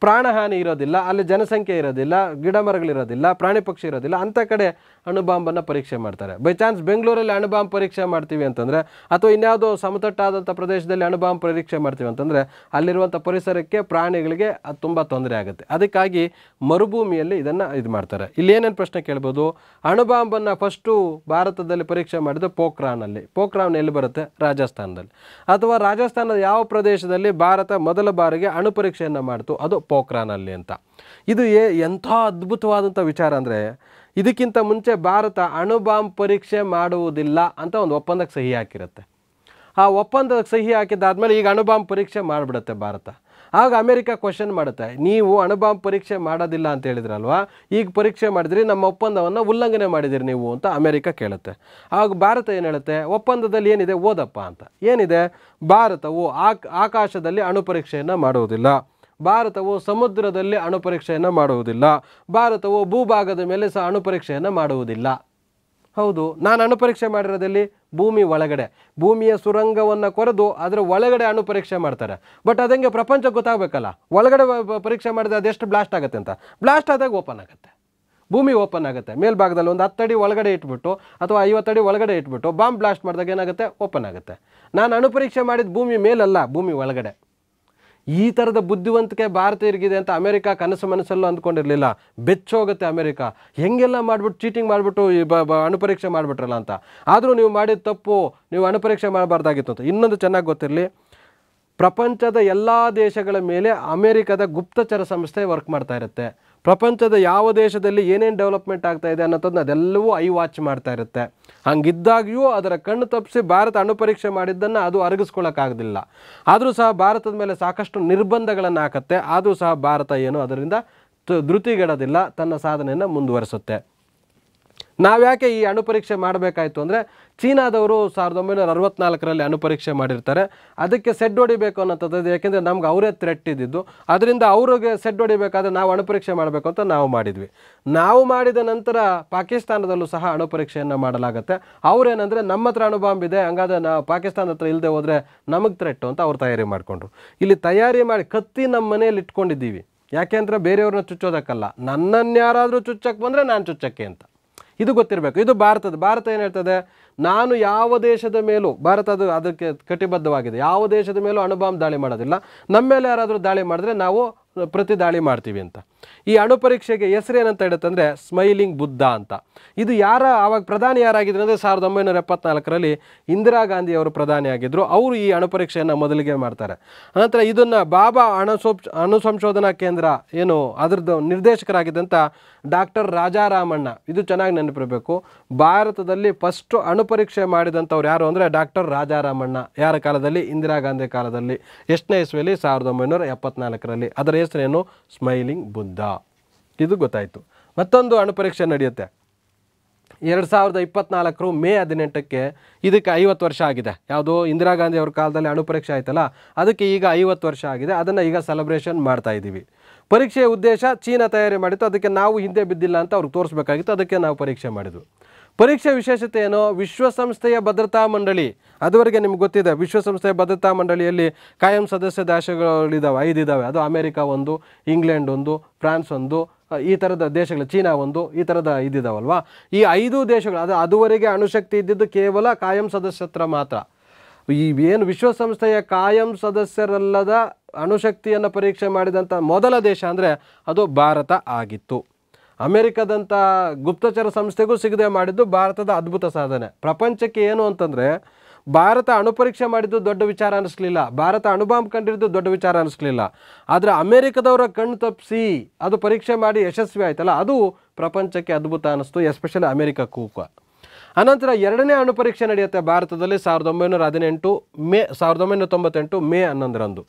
ಪ್ರಾಣಹಾನಿ ಇರೋದಿಲ್ಲ ಅಲ್ಲಿ ಜನಸಂಖ್ಯೆ ಇರೋದಿಲ್ಲ ಗಿಡ ಮರಗಳಿರೋದಿಲ್ಲ ಪ್ರಾಣಿ ಪಕ್ಷಿ ಇರೋದಿಲ್ಲ ಅಂತ ಕಡೆ ಅಣುಬಾಂಬನ್ನು ಪರೀಕ್ಷೆ ಮಾಡ್ತಾರೆ ಬೈ ಚಾನ್ಸ್ ಬೆಂಗಳೂರಲ್ಲಿ ಅಣುಬಾಂಬ್ ಪರೀಕ್ಷೆ ಮಾಡ್ತೀವಿ ಅಂತಂದರೆ ಅಥವಾ ಇನ್ಯಾವುದೋ ಸಮತಟ್ಟಾದಂಥ ಪ್ರದೇಶದಲ್ಲಿ ಅಣುಬಾಂಬ್ ಪರೀಕ್ಷೆ ಮಾಡ್ತೀವಿ ಅಂತಂದರೆ ಅಲ್ಲಿರುವಂಥ ಪರಿಸರಕ್ಕೆ ಪ್ರಾಣಿಗಳಿಗೆ ಅದು ತುಂಬ ತೊಂದರೆ ಆಗುತ್ತೆ ಅದಕ್ಕಾಗಿ ಮರುಭೂಮಿಯಲ್ಲಿ ಇದನ್ನು ಇದು ಮಾಡ್ತಾರೆ ಇಲ್ಲಿ ಏನೇನು ಪ್ರಶ್ನೆ ಕೇಳ್ಬೋದು ಅಣುಬಾಂಬನ್ನು ಫಸ್ಟು ಭಾರತದಲ್ಲಿ ಪರೀಕ್ಷೆ ಮಾಡಿದ್ದು ಪೋಖ್ರಾನಲ್ಲಿ ಪೋಖ್ರಾನ್ ಎಲ್ಲಿ ಬರುತ್ತೆ ರಾಜಸ್ಥಾನದಲ್ಲಿ ಅಥವಾ ರಾಜಸ್ಥಾನದ ಯಾವ ಪ್ರದೇಶದಲ್ಲಿ ಭಾರತ ಮೊದಲ ಬಾರಿಗೆ ಅಣು ಪರೀಕ್ಷೆಯನ್ನು ಮಾಡಿತು ಅದು ಪೋಖ್ರಾನಲ್ಲಿ ಅಂತ ಇದು ಏ ಎಂಥ ಅದ್ಭುತವಾದಂಥ ವಿಚಾರ ಅಂದರೆ ಇದಕ್ಕಿಂತ ಮುಂಚೆ ಭಾರತ ಅಣುಬಾಂಬ್ ಪರೀಕ್ಷೆ ಮಾಡುವುದಿಲ್ಲ ಅಂತ ಒಂದು ಒಪ್ಪಂದಕ್ಕೆ ಸಹಿ ಹಾಕಿರುತ್ತೆ ಆ ಒಪ್ಪಂದಕ್ಕೆ ಸಹಿ ಹಾಕಿದ್ದಾದಮೇಲೆ ಈಗ ಅಣುಬಾಂಬ್ ಪರೀಕ್ಷೆ ಮಾಡಿಬಿಡುತ್ತೆ ಭಾರತ ಆಗ ಅಮೆರಿಕ ಕ್ವಶನ್ ಮಾಡುತ್ತೆ ನೀವು ಅಣುಬಾಂಬ್ ಪರೀಕ್ಷೆ ಮಾಡೋದಿಲ್ಲ ಅಂತ ಹೇಳಿದ್ರಲ್ವಾ ಈಗ ಪರೀಕ್ಷೆ ಮಾಡಿದ್ರಿ ನಮ್ಮ ಒಪ್ಪಂದವನ್ನು ಉಲ್ಲಂಘನೆ ಮಾಡಿದಿರಿ ನೀವು ಅಂತ ಅಮೆರಿಕ ಕೇಳುತ್ತೆ ಆಗ ಭಾರತ ಏನು ಹೇಳುತ್ತೆ ಒಪ್ಪಂದದಲ್ಲಿ ಏನಿದೆ ಓದಪ್ಪ ಅಂತ ಏನಿದೆ ಭಾರತವು ಆಕಾಶದಲ್ಲಿ ಅಣು ಪರೀಕ್ಷೆಯನ್ನು ಮಾಡುವುದಿಲ್ಲ ಭಾರತವು ಸಮುದ್ರದಲ್ಲಿ ಅಣುಪರೀಕ್ಷೆಯನ್ನು ಮಾಡುವುದಿಲ್ಲ ಭಾರತವು ಭೂಭಾಗದ ಮೇಲೆ ಸಹ ಅಣುಪರೀಕ್ಷೆಯನ್ನು ಮಾಡುವುದಿಲ್ಲ ಹೌದು ನಾನು ಅಣುಪರೀಕ್ಷೆ ಮಾಡಿರೋದಲ್ಲಿ ಭೂಮಿ ಒಳಗಡೆ ಭೂಮಿಯ ಸುರಂಗವನ್ನು ಕೊರೆದು ಅದರ ಒಳಗಡೆ ಅಣು ಪರೀಕ್ಷೆ ಮಾಡ್ತಾರೆ ಬಟ್ ಅದಂಗೆ ಪ್ರಪಂಚ ಗೊತ್ತಾಗಬೇಕಲ್ಲ ಒಳಗಡೆ ಪರೀಕ್ಷೆ ಮಾಡಿದ್ರೆ ಅದೆಷ್ಟು ಬ್ಲಾಸ್ಟ್ ಆಗುತ್ತೆ ಅಂತ ಬ್ಲಾಸ್ಟ್ ಆದಾಗ ಓಪನ್ ಆಗುತ್ತೆ ಭೂಮಿ ಓಪನ್ ಆಗುತ್ತೆ ಮೇಲ್ಭಾಗದಲ್ಲಿ ಒಂದು ಹತ್ತಡಿ ಒಳಗಡೆ ಇಟ್ಬಿಟ್ಟು ಅಥವಾ ಐವತ್ತಡಿ ಒಳಗಡೆ ಇಟ್ಬಿಟ್ಟು ಬಾಂಬ್ ಬ್ಲಾಸ್ಟ್ ಮಾಡಿದಾಗ ಏನಾಗುತ್ತೆ ಓಪನ್ ಆಗುತ್ತೆ ನಾನು ಅಣುಪರೀಕ್ಷೆ ಮಾಡಿದ ಭೂಮಿ ಮೇಲಲ್ಲ ಭೂಮಿ ಒಳಗಡೆ ಈ ಥರದ ಬುದ್ಧಿವಂತಿಕೆ ಭಾರತೀಯರಿಗಿದೆ ಅಂತ ಅಮೆರಿಕ ಕನಸು ಮನಸ್ಸಲ್ಲೂ ಅಂದ್ಕೊಂಡಿರಲಿಲ್ಲ ಬೆಚ್ಚೋಗುತ್ತೆ ಅಮೆರಿಕ ಹೆಂಗೆಲ್ಲ ಮಾಡಿಬಿಟ್ಟು ಚೀಟಿಂಗ್ ಮಾಡಿಬಿಟ್ಟು ಈ ಬ ಅಣುಪರೀಕ್ಷೆ ಮಾಡಿಬಿಟ್ರಲ್ಲ ಅಂತ ಆದರೂ ನೀವು ಮಾಡಿದ ತಪ್ಪು ನೀವು ಅಣುಪರೀಕ್ಷೆ ಮಾಡಬಾರ್ದಾಗಿತ್ತು ಅಂತ ಇನ್ನೊಂದು ಚೆನ್ನಾಗಿ ಗೊತ್ತಿರಲಿ ಪ್ರಪಂಚದ ಎಲ್ಲ ದೇಶಗಳ ಮೇಲೆ ಅಮೆರಿಕದ ಗುಪ್ತಚರ ಸಂಸ್ಥೆ ವರ್ಕ್ ಮಾಡ್ತಾ ಇರುತ್ತೆ ಪ್ರಪಂಚದ ಯಾವ ದೇಶದಲ್ಲಿ ಏನೇನು ಡೆವಲಪ್ಮೆಂಟ್ ಆಗ್ತಾ ಇದೆ ಅನ್ನೋದನ್ನ ಅದೆಲ್ಲವೂ ಐ ವಾಚ್ ಮಾಡ್ತಾ ಇರುತ್ತೆ ಹಂಗಿದ್ದಾಗಿಯೂ ಅದರ ಕಣ್ಣು ತಪ್ಪಿಸಿ ಭಾರತ ಅಣುಪರೀಕ್ಷೆ ಮಾಡಿದ್ದನ್ನು ಅದು ಅರಗಿಸ್ಕೊಳ್ಳೋಕ್ಕಾಗಲಿಲ್ಲ ಆದರೂ ಸಹ ಭಾರತದ ಮೇಲೆ ಸಾಕಷ್ಟು ನಿರ್ಬಂಧಗಳನ್ನು ಹಾಕುತ್ತೆ ಆದರೂ ಸಹ ಭಾರತ ಏನು ಅದರಿಂದ ಧೃತಿಗೆಡದಿಲ್ಲ ತನ್ನ ಸಾಧನೆಯನ್ನು ಮುಂದುವರಿಸುತ್ತೆ ನಾವ್ಯಾಕೆ ಈ ಪರೀಕ್ಷೆ ಮಾಡಬೇಕಾಯಿತು ಅಂದರೆ ಚೀನಾದವರು ಸಾವಿರದ ಒಂಬೈನೂರ ಅರವತ್ನಾಲ್ಕರಲ್ಲಿ ಅಣುಪರೀಕ್ಷೆ ಮಾಡಿರ್ತಾರೆ ಅದಕ್ಕೆ ಸೆಡ್ ಹೊಡಿಬೇಕು ಅನ್ನೋಂಥದ್ದು ಯಾಕೆಂದರೆ ನಮ್ಗೆ ಅವರೇ ಥ್ರೆಟ್ ಇದ್ದಿದ್ದು ಅದರಿಂದ ಅವ್ರಿಗೆ ಸೆಡ್ ಹೊಡಿಬೇಕಾದ್ರೆ ನಾವು ಅಣುಪರೀಕ್ಷೆ ಮಾಡಬೇಕು ಅಂತ ನಾವು ಮಾಡಿದ್ವಿ ನಾವು ಮಾಡಿದ ನಂತರ ಪಾಕಿಸ್ತಾನದಲ್ಲೂ ಸಹ ಅಣುಪರೀಕ್ಷೆಯನ್ನು ಮಾಡಲಾಗುತ್ತೆ ಅವರೇನೆಂದರೆ ನಮ್ಮ ಹತ್ರ ಅಣುಬಾಂಬ್ ಇದೆ ಹಂಗಾದ್ರೆ ನಾವು ಪಾಕಿಸ್ತಾನ ಹತ್ರ ಇಲ್ಲದೆ ಹೋದರೆ ನಮಗೆ ಥ್ರೆಟ್ಟು ಅಂತ ಅವ್ರು ತಯಾರಿ ಮಾಡಿಕೊಂಡ್ರು ಇಲ್ಲಿ ತಯಾರಿ ಮಾಡಿ ಕತ್ತಿ ನಮ್ಮ ಮನೆಯಲ್ಲಿ ಇಟ್ಕೊಂಡಿದ್ದೀವಿ ಯಾಕೆ ಅಂದರೆ ಬೇರೆಯವ್ರನ್ನ ಚುಚ್ಚೋದಕ್ಕಲ್ಲ ನನ್ನನ್ನು ಯಾರಾದರೂ ಚುಚ್ಚಕ್ಕೆ ಬಂದರೆ ನಾನು ಚುಚ್ಚಕ್ಕೆ ಅಂತ ಇದು ಗೊತ್ತಿರಬೇಕು ಇದು ಭಾರತದ ಭಾರತ ಏನು ಹೇಳ್ತದೆ ನಾನು ಯಾವ ದೇಶದ ಮೇಲೂ ಭಾರತ ಅದು ಅದಕ್ಕೆ ಕಟಿಬದ್ಧವಾಗಿದೆ ಯಾವ ದೇಶದ ಮೇಲೂ ಅಣುಬಾಂಬ್ ದಾಳಿ ಮಾಡೋದಿಲ್ಲ ನಮ್ಮ ಮೇಲೆ ಯಾರಾದರೂ ದಾಳಿ ಮಾಡಿದ್ರೆ ನಾವು ಪ್ರತಿ ದಾಳಿ ಮಾಡ್ತೀವಿ ಅಂತ ಈ ಅಣು ಪರೀಕ್ಷೆಗೆ ಹೆಸರೇನಂತ ಹೇಳುತ್ತಂದರೆ ಸ್ಮೈಲಿಂಗ್ ಬುದ್ಧ ಅಂತ ಇದು ಯಾರ ಆವಾಗ ಪ್ರಧಾನಿ ಯಾರಾಗಿದ್ರು ಅಂದರೆ ಸಾವಿರದ ಒಂಬೈನೂರ ಎಪ್ಪತ್ನಾಲ್ಕರಲ್ಲಿ ಇಂದಿರಾ ಗಾಂಧಿ ಅವರು ಪ್ರಧಾನಿ ಆಗಿದ್ದರು ಅವರು ಈ ಅಣು ಮೊದಲಿಗೆ ಮಾಡ್ತಾರೆ ಅನಂತರ ಇದನ್ನು ಬಾಬಾ ಅಣುಸೋಪ್ ಅಣು ಸಂಶೋಧನಾ ಕೇಂದ್ರ ಏನು ಅದರದ್ದು ನಿರ್ದೇಶಕರಾಗಿದ್ದಂಥ ಡಾಕ್ಟರ್ ರಾಜಾರಾಮಣ್ಣ ಇದು ಚೆನ್ನಾಗಿ ನೆನಪಿರಬೇಕು ಭಾರತದಲ್ಲಿ ಫಸ್ಟು ಅಣು ಪರೀಕ್ಷೆ ಮಾಡಿದಂಥವ್ರು ಯಾರು ಅಂದರೆ ಡಾಕ್ಟರ್ ರಾಜಾರಾಮಣ್ಣ ಯಾರ ಕಾಲದಲ್ಲಿ ಇಂದಿರಾ ಗಾಂಧಿ ಕಾಲದಲ್ಲಿ ಎಷ್ಟನೇ ಇಸ್ವಿಯಲ್ಲಿ ಸಾವಿರದ ಒಂಬೈನೂರ ಎಪ್ಪತ್ನಾಲ್ಕರಲ್ಲಿ ಅದರ ಹೆಸರೇನು ಸ್ಮೈಲಿಂಗ್ ಬುದ್ಧ ಸಂಬಂಧ ಇದು ಗೊತ್ತಾಯಿತು ಮತ್ತೊಂದು ಅಣು ಪರೀಕ್ಷೆ ನಡೆಯುತ್ತೆ ಎರಡು ಸಾವಿರದ ಇಪ್ಪತ್ನಾಲ್ಕರು ಮೇ ಹದಿನೆಂಟಕ್ಕೆ ಇದಕ್ಕೆ ಐವತ್ತು ವರ್ಷ ಆಗಿದೆ ಯಾವುದು ಇಂದಿರಾ ಗಾಂಧಿ ಅವ್ರ ಕಾಲದಲ್ಲಿ ಅಣು ಪರೀಕ್ಷೆ ಆಯ್ತಲ್ಲ ಅದಕ್ಕೆ ಈಗ ಐವತ್ತು ವರ್ಷ ಆಗಿದೆ ಅದನ್ನು ಈಗ ಸೆಲೆಬ್ರೇಷನ್ ಮಾಡ್ತಾ ಇದ್ದೀವಿ ಪರೀಕ್ಷೆಯ ಉದ್ದೇಶ ಚೀನಾ ತಯಾರಿ ಮಾಡಿತ್ತು ಅದಕ್ಕೆ ನಾವು ಹಿಂದೆ ಬಿದ್ದಿಲ್ಲ ಅಂತ ಅವ್ರಿಗೆ ತೋರಿಸ್ಬೇಕಾಗಿತ್ತು ಅದಕ್ಕೆ ನಾವು ಪರೀಕ್ಷೆ ಮಾಡಿದ್ವು ಪರೀಕ್ಷೆ ವಿಶೇಷತೆ ಏನು ವಿಶ್ವಸಂಸ್ಥೆಯ ಭದ್ರತಾ ಮಂಡಳಿ ಅದುವರೆಗೆ ನಿಮ್ಗೆ ಗೊತ್ತಿದೆ ವಿಶ್ವಸಂಸ್ಥೆಯ ಭದ್ರತಾ ಮಂಡಳಿಯಲ್ಲಿ ಕಾಯಂ ಸದಸ್ಯ ದೇಶಗಳಿದ್ದಾವೆ ಐದಿದ್ದಾವೆ ಅದು ಅಮೇರಿಕಾ ಒಂದು ಇಂಗ್ಲೆಂಡ್ ಒಂದು ಫ್ರಾನ್ಸ್ ಒಂದು ಈ ಥರದ ದೇಶಗಳು ಚೀನಾ ಒಂದು ಈ ಥರದ ಇದ್ದಿದ್ದಾವಲ್ವಾ ಈ ಐದು ದೇಶಗಳು ಅದು ಅದುವರೆಗೆ ಅಣುಶಕ್ತಿ ಇದ್ದಿದ್ದು ಕೇವಲ ಕಾಯಂ ಸದಸ್ಯತ್ರ ಮಾತ್ರ ಈ ಏನು ವಿಶ್ವಸಂಸ್ಥೆಯ ಕಾಯಂ ಸದಸ್ಯರಲ್ಲದ ಅಣುಶಕ್ತಿಯನ್ನು ಪರೀಕ್ಷೆ ಮಾಡಿದಂಥ ಮೊದಲ ದೇಶ ಅಂದರೆ ಅದು ಭಾರತ ಆಗಿತ್ತು ಅಮೆರಿಕದಂಥ ಗುಪ್ತಚರ ಸಂಸ್ಥೆಗೂ ಸಿಗದೆ ಮಾಡಿದ್ದು ಭಾರತದ ಅದ್ಭುತ ಸಾಧನೆ ಪ್ರಪಂಚಕ್ಕೆ ಏನು ಅಂತಂದರೆ ಭಾರತ ಅಣುಪರೀಕ್ಷೆ ಮಾಡಿದ್ದು ದೊಡ್ಡ ವಿಚಾರ ಅನ್ನಿಸ್ಲಿಲ್ಲ ಭಾರತ ಅಣುಬಾಂಬ್ ಕಂಡಿದ್ದು ದೊಡ್ಡ ವಿಚಾರ ಅನ್ನಿಸ್ಲಿಲ್ಲ ಆದರೆ ಅಮೆರಿಕದವರ ಕಣ್ಣು ತಪ್ಪಿಸಿ ಅದು ಪರೀಕ್ಷೆ ಮಾಡಿ ಯಶಸ್ವಿ ಆಯ್ತಲ್ಲ ಅದು ಪ್ರಪಂಚಕ್ಕೆ ಅದ್ಭುತ ಅನ್ನಿಸ್ತು ಎಸ್ಪೆಷಲಿ ಅಮೆರಿಕಕ್ಕೂ ಕೂಕ ಅನಂತರ ಎರಡನೇ ಅಣುಪರೀಕ್ಷೆ ನಡೆಯುತ್ತೆ ಭಾರತದಲ್ಲಿ ಸಾವಿರದ ಒಂಬೈನೂರ ಹದಿನೆಂಟು ಮೇ ಸಾವಿರದ ಒಂಬೈನೂರ ತೊಂಬತ್ತೆಂಟು ಮೇ ಹನ್ನೊಂದರಂದು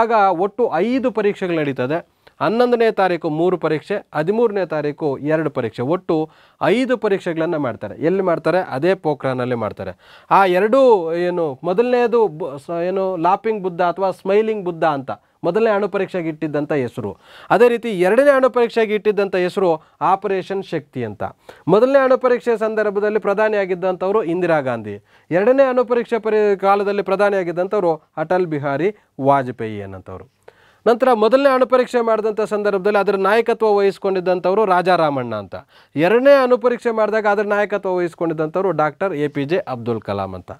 ಆಗ ಒಟ್ಟು ಐದು ಪರೀಕ್ಷೆಗಳು ನಡೀತದೆ ಹನ್ನೊಂದನೇ ತಾರೀಕು ಮೂರು ಪರೀಕ್ಷೆ ಹದಿಮೂರನೇ ತಾರೀಕು ಎರಡು ಪರೀಕ್ಷೆ ಒಟ್ಟು ಐದು ಪರೀಕ್ಷೆಗಳನ್ನು ಮಾಡ್ತಾರೆ ಎಲ್ಲಿ ಮಾಡ್ತಾರೆ ಅದೇ ಪೋಖ್ರಾನಲ್ಲಿ ಮಾಡ್ತಾರೆ ಆ ಎರಡೂ ಏನು ಮೊದಲನೇದು ಏನು ಲಾಪಿಂಗ್ ಬುದ್ಧ ಅಥವಾ ಸ್ಮೈಲಿಂಗ್ ಬುದ್ಧ ಅಂತ ಮೊದಲನೇ ಅಣು ಪರೀಕ್ಷೆಗೆ ಇಟ್ಟಿದ್ದಂಥ ಹೆಸರು ಅದೇ ರೀತಿ ಎರಡನೇ ಅಣು ಪರೀಕ್ಷೆಗೆ ಇಟ್ಟಿದ್ದಂಥ ಹೆಸರು ಆಪರೇಷನ್ ಶಕ್ತಿ ಅಂತ ಮೊದಲನೇ ಅಣು ಪರೀಕ್ಷೆ ಸಂದರ್ಭದಲ್ಲಿ ಪ್ರಧಾನಿಯಾಗಿದ್ದಂಥವರು ಇಂದಿರಾ ಗಾಂಧಿ ಎರಡನೇ ಅಣು ಪರೀಕ್ಷೆ ಪರಿ ಕಾಲದಲ್ಲಿ ಪ್ರಧಾನಿಯಾಗಿದ್ದಂಥವರು ಅಟಲ್ ಬಿಹಾರಿ ವಾಜಪೇಯಿ ಅನ್ನಂಥವ್ರು ನಂತರ ಮೊದಲನೇ ಅಣುಪರೀಕ್ಷೆ ಮಾಡಿದಂಥ ಸಂದರ್ಭದಲ್ಲಿ ಅದರ ನಾಯಕತ್ವ ವಹಿಸಿಕೊಂಡಿದ್ದಂಥವರು ರಾಜಾರಾಮಣ್ಣ ಅಂತ ಎರಡನೇ ಅಣುಪರೀಕ್ಷೆ ಮಾಡಿದಾಗ ಅದರ ನಾಯಕತ್ವ ವಹಿಸ್ಕೊಂಡಿದ್ದಂಥವರು doctor A P J Abdul Kalam ಅಂತ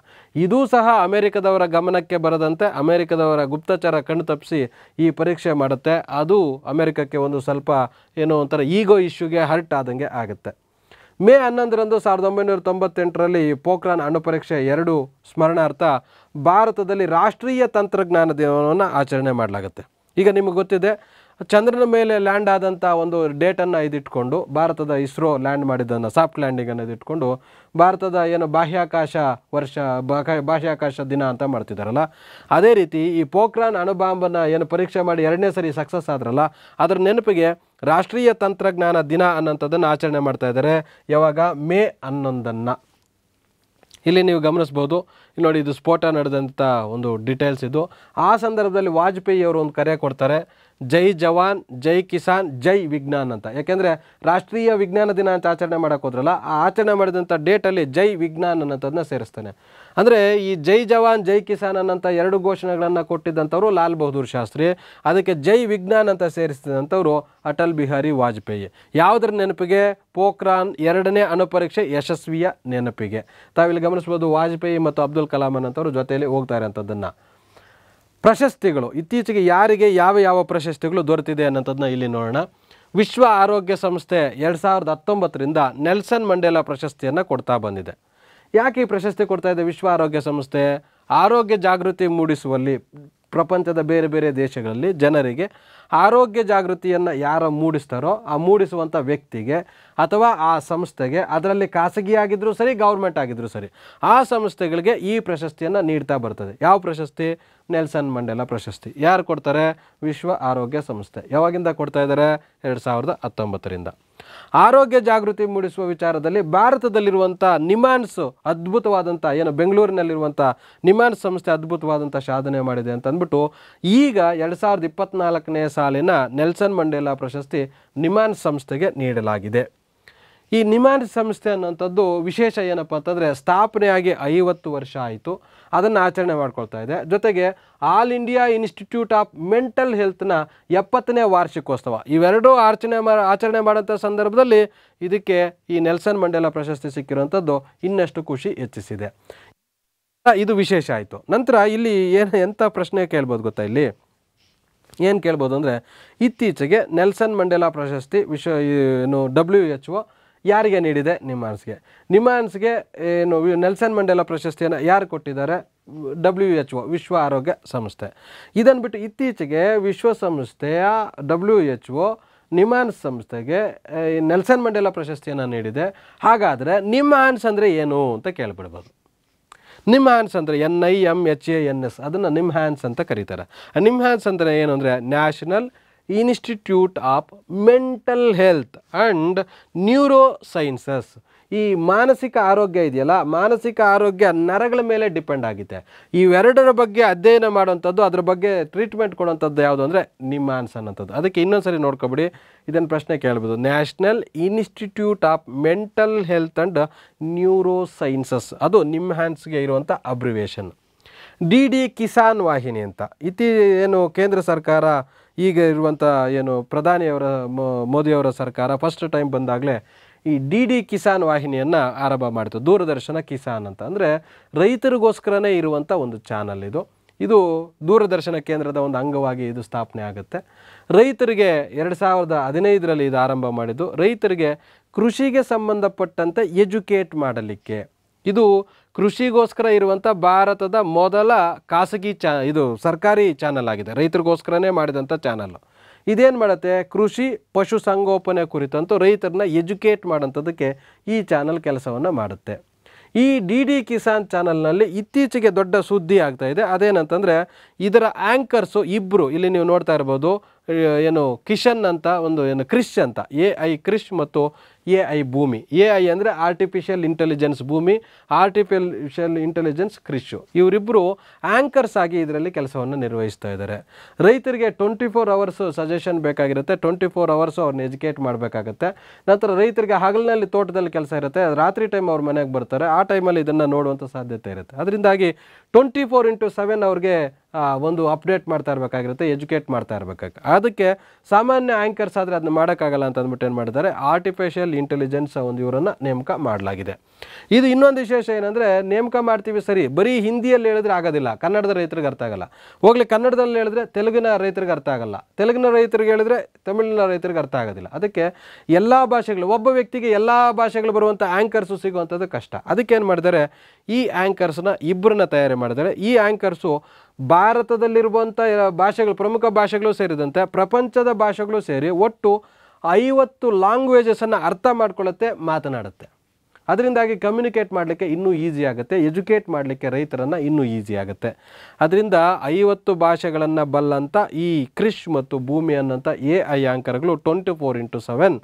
ಇದೂ ಸಹ ಅಮೆರಿಕದವರ ಗಮನಕ್ಕೆ ಬರದಂತೆ ಅಮೆರಿಕದವರ ಗುಪ್ತಚರ ಕಣ್ಣು ತಪ್ಪಿಸಿ ಈ ಪರೀಕ್ಷೆ ಮಾಡುತ್ತೆ ಅದು ಅಮೆರಿಕಕ್ಕೆ ಒಂದು ಸ್ವಲ್ಪ ಏನೋ ಒಂಥರ ಈಗೋ ಇಶ್ಯೂಗೆ ಹರ್ಟ್ ಆದಂಗೆ ಆಗುತ್ತೆ ಮೇ ಹನ್ನೊಂದರಂದು ಸಾವಿರದ ಒಂಬೈನೂರ ತೊಂಬತ್ತೆಂಟರಲ್ಲಿ ಪೋಖ್ರಾನ್ ಅಣುಪರೀಕ್ಷೆ ಎರಡು ಸ್ಮರಣಾರ್ಥ ಭಾರತದಲ್ಲಿ ರಾಷ್ಟ್ರೀಯ ತಂತ್ರಜ್ಞಾನ ದಿನವನ್ನು ಆಚರಣೆ ಮಾಡಲಾಗುತ್ತೆ ಈಗ ನಿಮಗೆ ಗೊತ್ತಿದೆ ಚಂದ್ರನ ಮೇಲೆ ಲ್ಯಾಂಡ್ ಆದಂಥ ಒಂದು ಡೇಟನ್ನು ಇದಿಟ್ಕೊಂಡು ಭಾರತದ ಇಸ್ರೋ ಲ್ಯಾಂಡ್ ಮಾಡಿದ್ದನ್ನು ಸಾಫ್ಟ್ ಲ್ಯಾಂಡಿಂಗನ್ನು ಇದಿಟ್ಕೊಂಡು ಭಾರತದ ಏನು ಬಾಹ್ಯಾಕಾಶ ವರ್ಷ ಬಾಹ್ಯಾಕಾಶ ದಿನ ಅಂತ ಮಾಡ್ತಿದ್ದಾರಲ್ಲ ಅದೇ ರೀತಿ ಈ ಪೋಖ್ರಾನ್ ಅಣುಬಾಂಬನ್ನು ಏನು ಪರೀಕ್ಷೆ ಮಾಡಿ ಎರಡನೇ ಸರಿ ಸಕ್ಸಸ್ ಆದ್ರಲ್ಲ ಅದರ ನೆನಪಿಗೆ ರಾಷ್ಟ್ರೀಯ ತಂತ್ರಜ್ಞಾನ ದಿನ ಅನ್ನೋಂಥದ್ದನ್ನು ಆಚರಣೆ ಮಾಡ್ತಾ ಇದ್ದಾರೆ ಯಾವಾಗ ಮೇ ಹನ್ನೊಂದನ್ನು ಇಲ್ಲಿ ನೀವು ಗಮನಿಸ್ಬೋದು ನೋಡಿ ಇದು ಸ್ಫೋಟ ನಡೆದಂಥ ಒಂದು ಡಿಟೇಲ್ಸ್ ಇದು ಆ ಸಂದರ್ಭದಲ್ಲಿ ವಾಜಪೇಯಿ ಅವರು ಒಂದು ಕರೆ ಕೊಡ್ತಾರೆ ಜೈ ಜವಾನ್ ಜೈ ಕಿಸಾನ್ ಜೈ ವಿಜ್ಞಾನ್ ಅಂತ ಯಾಕೆಂದರೆ ರಾಷ್ಟ್ರೀಯ ವಿಜ್ಞಾನ ದಿನ ಅಂತ ಆಚರಣೆ ಮಾಡೋಕೆ ಹೋದ್ರಲ್ಲ ಆ ಆಚರಣೆ ಮಾಡಿದಂಥ ಡೇಟಲ್ಲಿ ಜೈ ವಿಜ್ಞಾನ್ ಅನ್ನೋಂಥದನ್ನ ಸೇರಿಸ್ತಾನೆ ಅಂದರೆ ಈ ಜೈ ಜವಾನ್ ಜೈ ಕಿಸಾನ್ ಅನ್ನೋಂಥ ಎರಡು ಘೋಷಣೆಗಳನ್ನು ಕೊಟ್ಟಿದ್ದಂಥವ್ರು ಲಾಲ್ ಬಹದ್ದೂರ್ ಶಾಸ್ತ್ರಿ ಅದಕ್ಕೆ ಜೈ ವಿಜ್ಞಾನ್ ಅಂತ ಸೇರಿಸಿದಂಥವ್ರು ಅಟಲ್ ಬಿಹಾರಿ ವಾಜಪೇಯಿ ಯಾವುದರ ನೆನಪಿಗೆ ಪೋಖ್ರಾನ್ ಎರಡನೇ ಅಣುಪರೀಕ್ಷೆ ಯಶಸ್ವಿಯ ನೆನಪಿಗೆ ತಾವಿಲ್ಲಿ ಗಮನಿಸ್ಬೋದು ವಾಜಪೇಯಿ ಮತ್ತು ಅಬ್ದುಲ್ ಕಲಾಂ ಅನ್ನೋಂಥವ್ರು ಜೊತೆಯಲ್ಲಿ ಹೋಗ್ತಾ ಇರೋಂಥದ್ದನ್ನು ಪ್ರಶಸ್ತಿಗಳು ಇತ್ತೀಚೆಗೆ ಯಾರಿಗೆ ಯಾವ ಯಾವ ಪ್ರಶಸ್ತಿಗಳು ದೊರೆತಿದೆ ಅನ್ನೋದನ್ನ ಇಲ್ಲಿ ನೋಡೋಣ ವಿಶ್ವ ಆರೋಗ್ಯ ಸಂಸ್ಥೆ ಎರಡು ಸಾವಿರದ ಹತ್ತೊಂಬತ್ತರಿಂದ ನೆಲ್ಸನ್ ಮಂಡೇಲಾ ಪ್ರಶಸ್ತಿಯನ್ನು ಕೊಡ್ತಾ ಬಂದಿದೆ ಯಾಕೆ ಈ ಪ್ರಶಸ್ತಿ ಕೊಡ್ತಾ ಇದೆ ವಿಶ್ವ ಆರೋಗ್ಯ ಸಂಸ್ಥೆ ಆರೋಗ್ಯ ಜಾಗೃತಿ ಮೂಡಿಸುವಲ್ಲಿ ಪ್ರಪಂಚದ ಬೇರೆ ಬೇರೆ ದೇಶಗಳಲ್ಲಿ ಜನರಿಗೆ ಆರೋಗ್ಯ ಜಾಗೃತಿಯನ್ನು ಯಾರು ಮೂಡಿಸ್ತಾರೋ ಆ ಮೂಡಿಸುವಂಥ ವ್ಯಕ್ತಿಗೆ ಅಥವಾ ಆ ಸಂಸ್ಥೆಗೆ ಅದರಲ್ಲಿ ಖಾಸಗಿ ಸರಿ ಗೌರ್ಮೆಂಟ್ ಆಗಿದ್ದರೂ ಸರಿ ಆ ಸಂಸ್ಥೆಗಳಿಗೆ ಈ ಪ್ರಶಸ್ತಿಯನ್ನು ನೀಡ್ತಾ ಬರ್ತದೆ ಯಾವ ಪ್ರಶಸ್ತಿ ನೆಲ್ಸನ್ ಮಂಡೆಲ ಪ್ರಶಸ್ತಿ ಯಾರು ಕೊಡ್ತಾರೆ ವಿಶ್ವ ಆರೋಗ್ಯ ಸಂಸ್ಥೆ ಯಾವಾಗಿಂದ ಕೊಡ್ತಾ ಇದ್ದಾರೆ ಎರಡು ಸಾವಿರದ ಹತ್ತೊಂಬತ್ತರಿಂದ ಆರೋಗ್ಯ ಜಾಗೃತಿ ಮೂಡಿಸುವ ವಿಚಾರದಲ್ಲಿ ಭಾರತದಲ್ಲಿರುವಂಥ ನಿಮಾನ್ಸ್ ಅದ್ಭುತವಾದಂಥ ಏನು ಬೆಂಗಳೂರಿನಲ್ಲಿರುವಂಥ ನಿಮಾನ್ಸ್ ಸಂಸ್ಥೆ ಅದ್ಭುತವಾದಂಥ ಸಾಧನೆ ಮಾಡಿದೆ ಅಂತ ಅಂದ್ಬಿಟ್ಟು ಈಗ ಎರಡು ಸಾವಿರದ ಇಪ್ಪತ್ತ್ನಾಲ್ಕನೇ ಸಾಲಿನ ನೆಲ್ಸನ್ ಮಂಡೇಲಾ ಪ್ರಶಸ್ತಿ ನಿಮಾನ್ಸ್ ಸಂಸ್ಥೆಗೆ ನೀಡಲಾಗಿದೆ ಈ ನಿಮಾನ್ ಸಂಸ್ಥೆ ಅನ್ನೋಂಥದ್ದು ವಿಶೇಷ ಏನಪ್ಪ ಅಂತಂದರೆ ಸ್ಥಾಪನೆಯಾಗಿ ಐವತ್ತು ವರ್ಷ ಆಯಿತು ಅದನ್ನು ಆಚರಣೆ ಮಾಡ್ಕೊಳ್ತಾ ಇದೆ ಜೊತೆಗೆ all India institute of mental ಹೆಲ್ತ್ನ ಎಪ್ಪತ್ತನೇ ವಾರ್ಷಿಕೋತ್ಸವ ಇವೆರಡೂ ಆಚರಣೆ ಮಾ ಆಚರಣೆ ಮಾಡೋಂಥ ಸಂದರ್ಭದಲ್ಲಿ ಇದಕ್ಕೆ ಈ ನೆಲ್ಸನ್ ಮಂಡೇಲ ಪ್ರಶಸ್ತಿ ಸಿಕ್ಕಿರುವಂಥದ್ದು ಇನ್ನಷ್ಟು ಖುಷಿ ಹೆಚ್ಚಿಸಿದೆ ಇದು ವಿಶೇಷ ಆಯಿತು ನಂತರ ಇಲ್ಲಿ ಏನು ಎಂಥ ಪ್ರಶ್ನೆ ಕೇಳ್ಬೋದು ಗೊತ್ತಾ ಇಲ್ಲಿ ಏನು ಕೇಳ್ಬೋದು ಅಂದರೆ ಇತ್ತೀಚೆಗೆ ನೆಲ್ಸನ್ ಮಂಡೇಲಾ ಪ್ರಶಸ್ತಿ ವಿಶ್ವ ಏನು ಡಬ್ಲ್ಯೂ ಎಚ್ ಒ ಯಾರಿಗೆ ನೀಡಿದೆ ನಿಮ್ಮಾನ್ಸ್ಗೆ ನಿಮ್ಮಾನ್ಸ್ಗೆ ಏನು ನೆಲ್ಸನ್ ಮಂಡೇಲ ಪ್ರಶಸ್ತಿಯನ್ನು ಯಾರು ಕೊಟ್ಟಿದ್ದಾರೆ ಡಬ್ಲ್ಯೂ ಎಚ್ ಒ ವಿಶ್ವ ಆರೋಗ್ಯ ಸಂಸ್ಥೆ ಇದನ್ನು ಬಿಟ್ಟು ಇತ್ತೀಚೆಗೆ ವಿಶ್ವಸಂಸ್ಥೆಯ ಡಬ್ಲ್ಯೂ ಎಚ್ ಒ ನಿಮಾನ್ಸ್ ಸಂಸ್ಥೆಗೆ ನೆಲ್ಸನ್ ಮಂಡೇಲ ಪ್ರಶಸ್ತಿಯನ್ನು ನೀಡಿದೆ ಹಾಗಾದರೆ ನಿಮಾನ್ಸ್ ಅಂದರೆ ಏನು ಅಂತ ಕೇಳಿಬಿಡ್ಬೋದು ನಿಮ್ಮ ಹ್ಯಾನ್ಸ್ ಅಂದರೆ N I M H A N S ಅದನ್ನು ನಿಮ್ಮ ಹ್ಯಾನ್ಸ್ ಅಂತ ಕರೀತಾರೆ ನಿಮ್ಮ ಹ್ಯಾನ್ಸ್ ಅಂದರೆ ಏನು ಅಂದರೆ national institute of mental health and neurosciences ಈ ಮಾನಸಿಕ ಆರೋಗ್ಯ ಇದೆಯಲ್ಲ ಮಾನಸಿಕ ಆರೋಗ್ಯ ನರಗಳ ಮೇಲೆ ಡಿಪೆಂಡ್ ಆಗಿದೆ ಇವೆರಡರ ಬಗ್ಗೆ ಅಧ್ಯಯನ ಮಾಡುವಂಥದ್ದು ಅದರ ಬಗ್ಗೆ ಟ್ರೀಟ್ಮೆಂಟ್ ಕೊಡೋವಂಥದ್ದು ಯಾವುದು ಅಂದರೆ ನಿಮಾನ್ಸ್ ಅನ್ನೋಂಥದ್ದು ಅದಕ್ಕೆ ಸರಿ ನೋಡ್ಕೊಬಿಡಿ ಇದನ್ನು ಪ್ರಶ್ನೆ ಕೇಳ್ಬೋದು national institute of mental health and neurosciences ಅದು ನಿಮ್ಮ ಹ್ಯಾಂಡ್ಸ್ಗೆ ಇರುವಂಥ ಅಬ್ರಿವೇಷನ್ ಡಿ ಡಿ ಕಿಸಾನ್ ವಾಹಿನಿ ಅಂತ ಇತಿ ಏನು ಕೇಂದ್ರ ಸರ್ಕಾರ ಈಗ ಇರುವಂಥ ಏನು ಪ್ರಧಾನಿಯವರ ಮೋದಿಯವರ ಸರ್ಕಾರ ಫಸ್ಟ್ ಟೈಮ್ ಬಂದಾಗಲೇ ಈ ಡಿ ಡಿ ಕಿಸಾನ್ ವಾಹಿನಿಯನ್ನು ಆರಂಭ ಮಾಡಿತು ದೂರದರ್ಶನ ಕಿಸಾನ್ ಅಂತ ಅಂದರೆ ರೈತರಿಗೋಸ್ಕರನೇ ಇರುವಂಥ ಒಂದು ಚಾನಲ್ ಇದು ಇದು ದೂರದರ್ಶನ ಕೇಂದ್ರದ ಒಂದು ಅಂಗವಾಗಿ ಇದು ಸ್ಥಾಪನೆ ಆಗುತ್ತೆ ರೈತರಿಗೆ ಎರಡು ಸಾವಿರದ ಹದಿನೈದರಲ್ಲಿ ಇದು ಆರಂಭ ಮಾಡಿದ್ದು ರೈತರಿಗೆ ಕೃಷಿಗೆ ಸಂಬಂಧಪಟ್ಟಂತೆ ಎಜುಕೇಟ್ ಮಾಡಲಿಕ್ಕೆ ಇದು ಕೃಷಿಗೋಸ್ಕರ ಇರುವಂಥ ಭಾರತದ ಮೊದಲ ಖಾಸಗಿ ಚಾ ಇದು ಸರ್ಕಾರಿ ಚಾನಲ್ ಆಗಿದೆ ರೈತರಿಗೋಸ್ಕರನೇ ಮಾಡಿದಂಥ ಚಾನಲ್ಲು ಇದೇನು ಮಾಡುತ್ತೆ ಕೃಷಿ ಪಶುಸಂಗೋಪನೆ ಕುರಿತಂತೂ ರೈತರನ್ನ ಎಜುಕೇಟ್ ಮಾಡೋಂಥದ್ದಕ್ಕೆ ಈ ಚಾನಲ್ ಕೆಲಸವನ್ನು ಮಾಡುತ್ತೆ ಈ ಡಿ ಡಿ ಕಿಸಾನ್ ಚಾನಲ್ನಲ್ಲಿ ಇತ್ತೀಚೆಗೆ ದೊಡ್ಡ ಸುದ್ದಿ ಆಗ್ತಾ ಇದೆ ಅದೇನಂತಂದರೆ ಇದರ ಆ್ಯಂಕರ್ಸು ಇಬ್ಬರು ಇಲ್ಲಿ ನೀವು ನೋಡ್ತಾ ಇರ್ಬೋದು ಏನು ಕಿಶನ್ ಅಂತ ಒಂದು ಏನು ಕ್ರಿಶ್ ಅಂತ ಎ ಐ ಕ್ರಿಶ್ ಮತ್ತು A I Bhoomi A I ಅಂದರೆ artificial intelligence Bhoomi artificial intelligence Krish ಇವರಿಬ್ಬರು ಆ್ಯಂಕರ್ಸ್ ಆಗಿ ಇದರಲ್ಲಿ ಕೆಲಸವನ್ನು ನಿರ್ವಹಿಸ್ತಾ ಇದ್ದಾರೆ ರೈತರಿಗೆ ಟ್ವೆಂಟಿ ಫೋರ್ ಅವರ್ಸು ಸಜೆಷನ್ ಬೇಕಾಗಿರುತ್ತೆ ಟ್ವೆಂಟಿ ಫೋರ್ ಅವರ್ಸು ಅವ್ರನ್ನ ಎಜುಕೇಟ್ ಮಾಡಬೇಕಾಗತ್ತೆ ನಂತರ ರೈತರಿಗೆ ಹಗಲಿನಲ್ಲಿ ತೋಟದಲ್ಲಿ ಕೆಲಸ ಇರುತ್ತೆ ರಾತ್ರಿ ಟೈಮ್ ಅವ್ರ ಮನೆಗೆ ಬರ್ತಾರೆ ಆ ಟೈಮಲ್ಲಿ ಇದನ್ನು ನೋಡುವಂಥ ಸಾಧ್ಯತೆ ಇರುತ್ತೆ ಅದರಿಂದಾಗಿ ಟ್ವೆಂಟಿ ಫೋರ್ ಇಂಟು ಸೆವೆನ್ ಅವ್ರಿಗೆ ಒಂದು ಅಪ್ಡೇಟ್ ಮಾಡ್ತಾ ಇರಬೇಕಾಗಿರುತ್ತೆ ಎಜುಕೇಟ್ ಮಾಡ್ತಾ ಇರಬೇಕಾಗ ಅದಕ್ಕೆ ಸಾಮಾನ್ಯ ಆ್ಯಂಕರ್ಸ್ ಆದರೆ ಅದನ್ನ ಮಾಡೋಕ್ಕಾಗಲ್ಲ ಅಂತ ಅಂದ್ಬಿಟ್ಟು ಏನು ಮಾಡಿದ್ದಾರೆ ಆರ್ಟಿಫಿಷಿಯಲ್ ಇಂಟೆಲಿಜೆನ್ಸ್ ಒಂದು ಇವರನ್ನು ನೇಮಕ ಮಾಡಲಾಗಿದೆ ಇದು ಇನ್ನೊಂದು ವಿಶೇಷ ಏನಂದರೆ ನೇಮಕ ಮಾಡ್ತೀವಿ ಸರಿ ಬರೀ ಹಿಂದಿಯಲ್ಲಿ ಹೇಳಿದ್ರೆ ಆಗೋದಿಲ್ಲ ಕನ್ನಡದ ರೈತರಿಗೆ ಅರ್ಥ ಆಗಲ್ಲ ಹೋಗಲಿ ಕನ್ನಡದಲ್ಲಿ ಹೇಳಿದ್ರೆ ತೆಲುಗಿನ ರೈತರಿಗೆ ಅರ್ಥ ಆಗಲ್ಲ ತೆಲುಗಿನ ರೈತರಿಗೆ ಹೇಳಿದ್ರೆ ತಮಿಳಿನ ರೈತರಿಗೆ ಅರ್ಥ ಆಗೋದಿಲ್ಲ ಅದಕ್ಕೆ ಎಲ್ಲ ಭಾಷೆಗಳು ಒಬ್ಬ ವ್ಯಕ್ತಿಗೆ ಎಲ್ಲ ಭಾಷೆಗಳು ಬರುವಂಥ ಆ್ಯಂಕರ್ಸು ಸಿಗುವಂಥದ್ದು ಕಷ್ಟ ಅದಕ್ಕೆ ಏನು ಮಾಡಿದ್ದಾರೆ ಈ ಆ್ಯಂಕರ್ಸ್ನ ಇಬ್ಬರನ್ನ ತಯಾರಿ ಮಾಡಿದ್ದಾರೆ ಈ ಆ್ಯಂಕರ್ಸು ಭಾರತದಲ್ಲಿರುವಂಥ ಭಾಷೆಗಳು ಪ್ರಮುಖ ಭಾಷೆಗಳು ಸೇರಿದಂತೆ ಪ್ರಪಂಚದ ಭಾಷೆಗಳು ಸೇರಿ ಒಟ್ಟು ಐವತ್ತು ಲ್ಯಾಂಗ್ವೇಜಸನ್ನು ಅರ್ಥ ಮಾಡ್ಕೊಳ್ಳುತ್ತೆ ಮಾತನಾಡುತ್ತೆ ಅದರಿಂದಾಗಿ ಕಮ್ಯುನಿಕೇಟ್ ಮಾಡಲಿಕ್ಕೆ ಇನ್ನೂ ಈಸಿ ಆಗುತ್ತೆ ಎಜುಕೇಟ್ ಮಾಡಲಿಕ್ಕೆ ರೈತರನ್ನು ಇನ್ನೂ ಈಸಿ ಆಗುತ್ತೆ ಅದರಿಂದ ಐವತ್ತು ಭಾಷೆಗಳನ್ನು ಬಲ್ಲಂಥ ಈ ಕ್ರಿಶ್ ಮತ್ತು ಭೂಮಿ ಅನ್ನೋಂಥ ಎ ಐ ಆಂಕರ್ಗಳು ಟ್ವೆಂಟಿ ಫೋರ್ ಇಂಟು ಸೆವೆನ್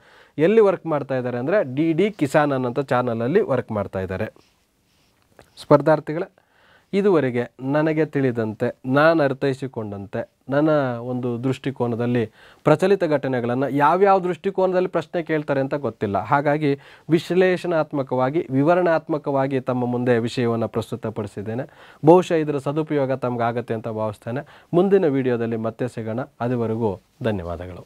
ಎಲ್ಲಿ ವರ್ಕ್ ಮಾಡ್ತಾ ಇದ್ದಾರೆ ಅಂದರೆ ಡಿ ಡಿ ಕಿಸಾನ್ ಅನ್ನೋಂಥ ಚಾನಲಲ್ಲಿ ವರ್ಕ್ ಮಾಡ್ತಾ ಇದ್ದಾರೆ ಸ್ಪರ್ಧಾರ್ಥಿಗಳೇ ಇದುವರೆಗೆ ನನಗೆ ತಿಳಿದಂತೆ ನಾನು ಅರ್ಥೈಸಿಕೊಂಡಂತೆ ನನ್ನ ಒಂದು ದೃಷ್ಟಿಕೋನದಲ್ಲಿ ಪ್ರಚಲಿತ ಘಟನೆಗಳನ್ನು ಯಾವ್ಯಾವ ದೃಷ್ಟಿಕೋನದಲ್ಲಿ ಪ್ರಶ್ನೆ ಕೇಳ್ತಾರೆ ಅಂತ ಗೊತ್ತಿಲ್ಲ ಹಾಗಾಗಿ ವಿಶ್ಲೇಷಣಾತ್ಮಕವಾಗಿ ವಿವರಣಾತ್ಮಕವಾಗಿ ತಮ್ಮ ಮುಂದೆ ವಿಷಯವನ್ನು ಪ್ರಸ್ತುತಪಡಿಸಿದ್ದೇನೆ ಬಹುಶಃ ಇದರ ಸದುಪಯೋಗ ತಮಗಾಗತ್ತೆ ಅಂತ ಭಾವಿಸ್ತೇನೆ ಮುಂದಿನ ವಿಡಿಯೋದಲ್ಲಿ ಮತ್ತೆ ಸಿಗೋಣ ಅದುವರೆಗೂ ಧನ್ಯವಾದಗಳು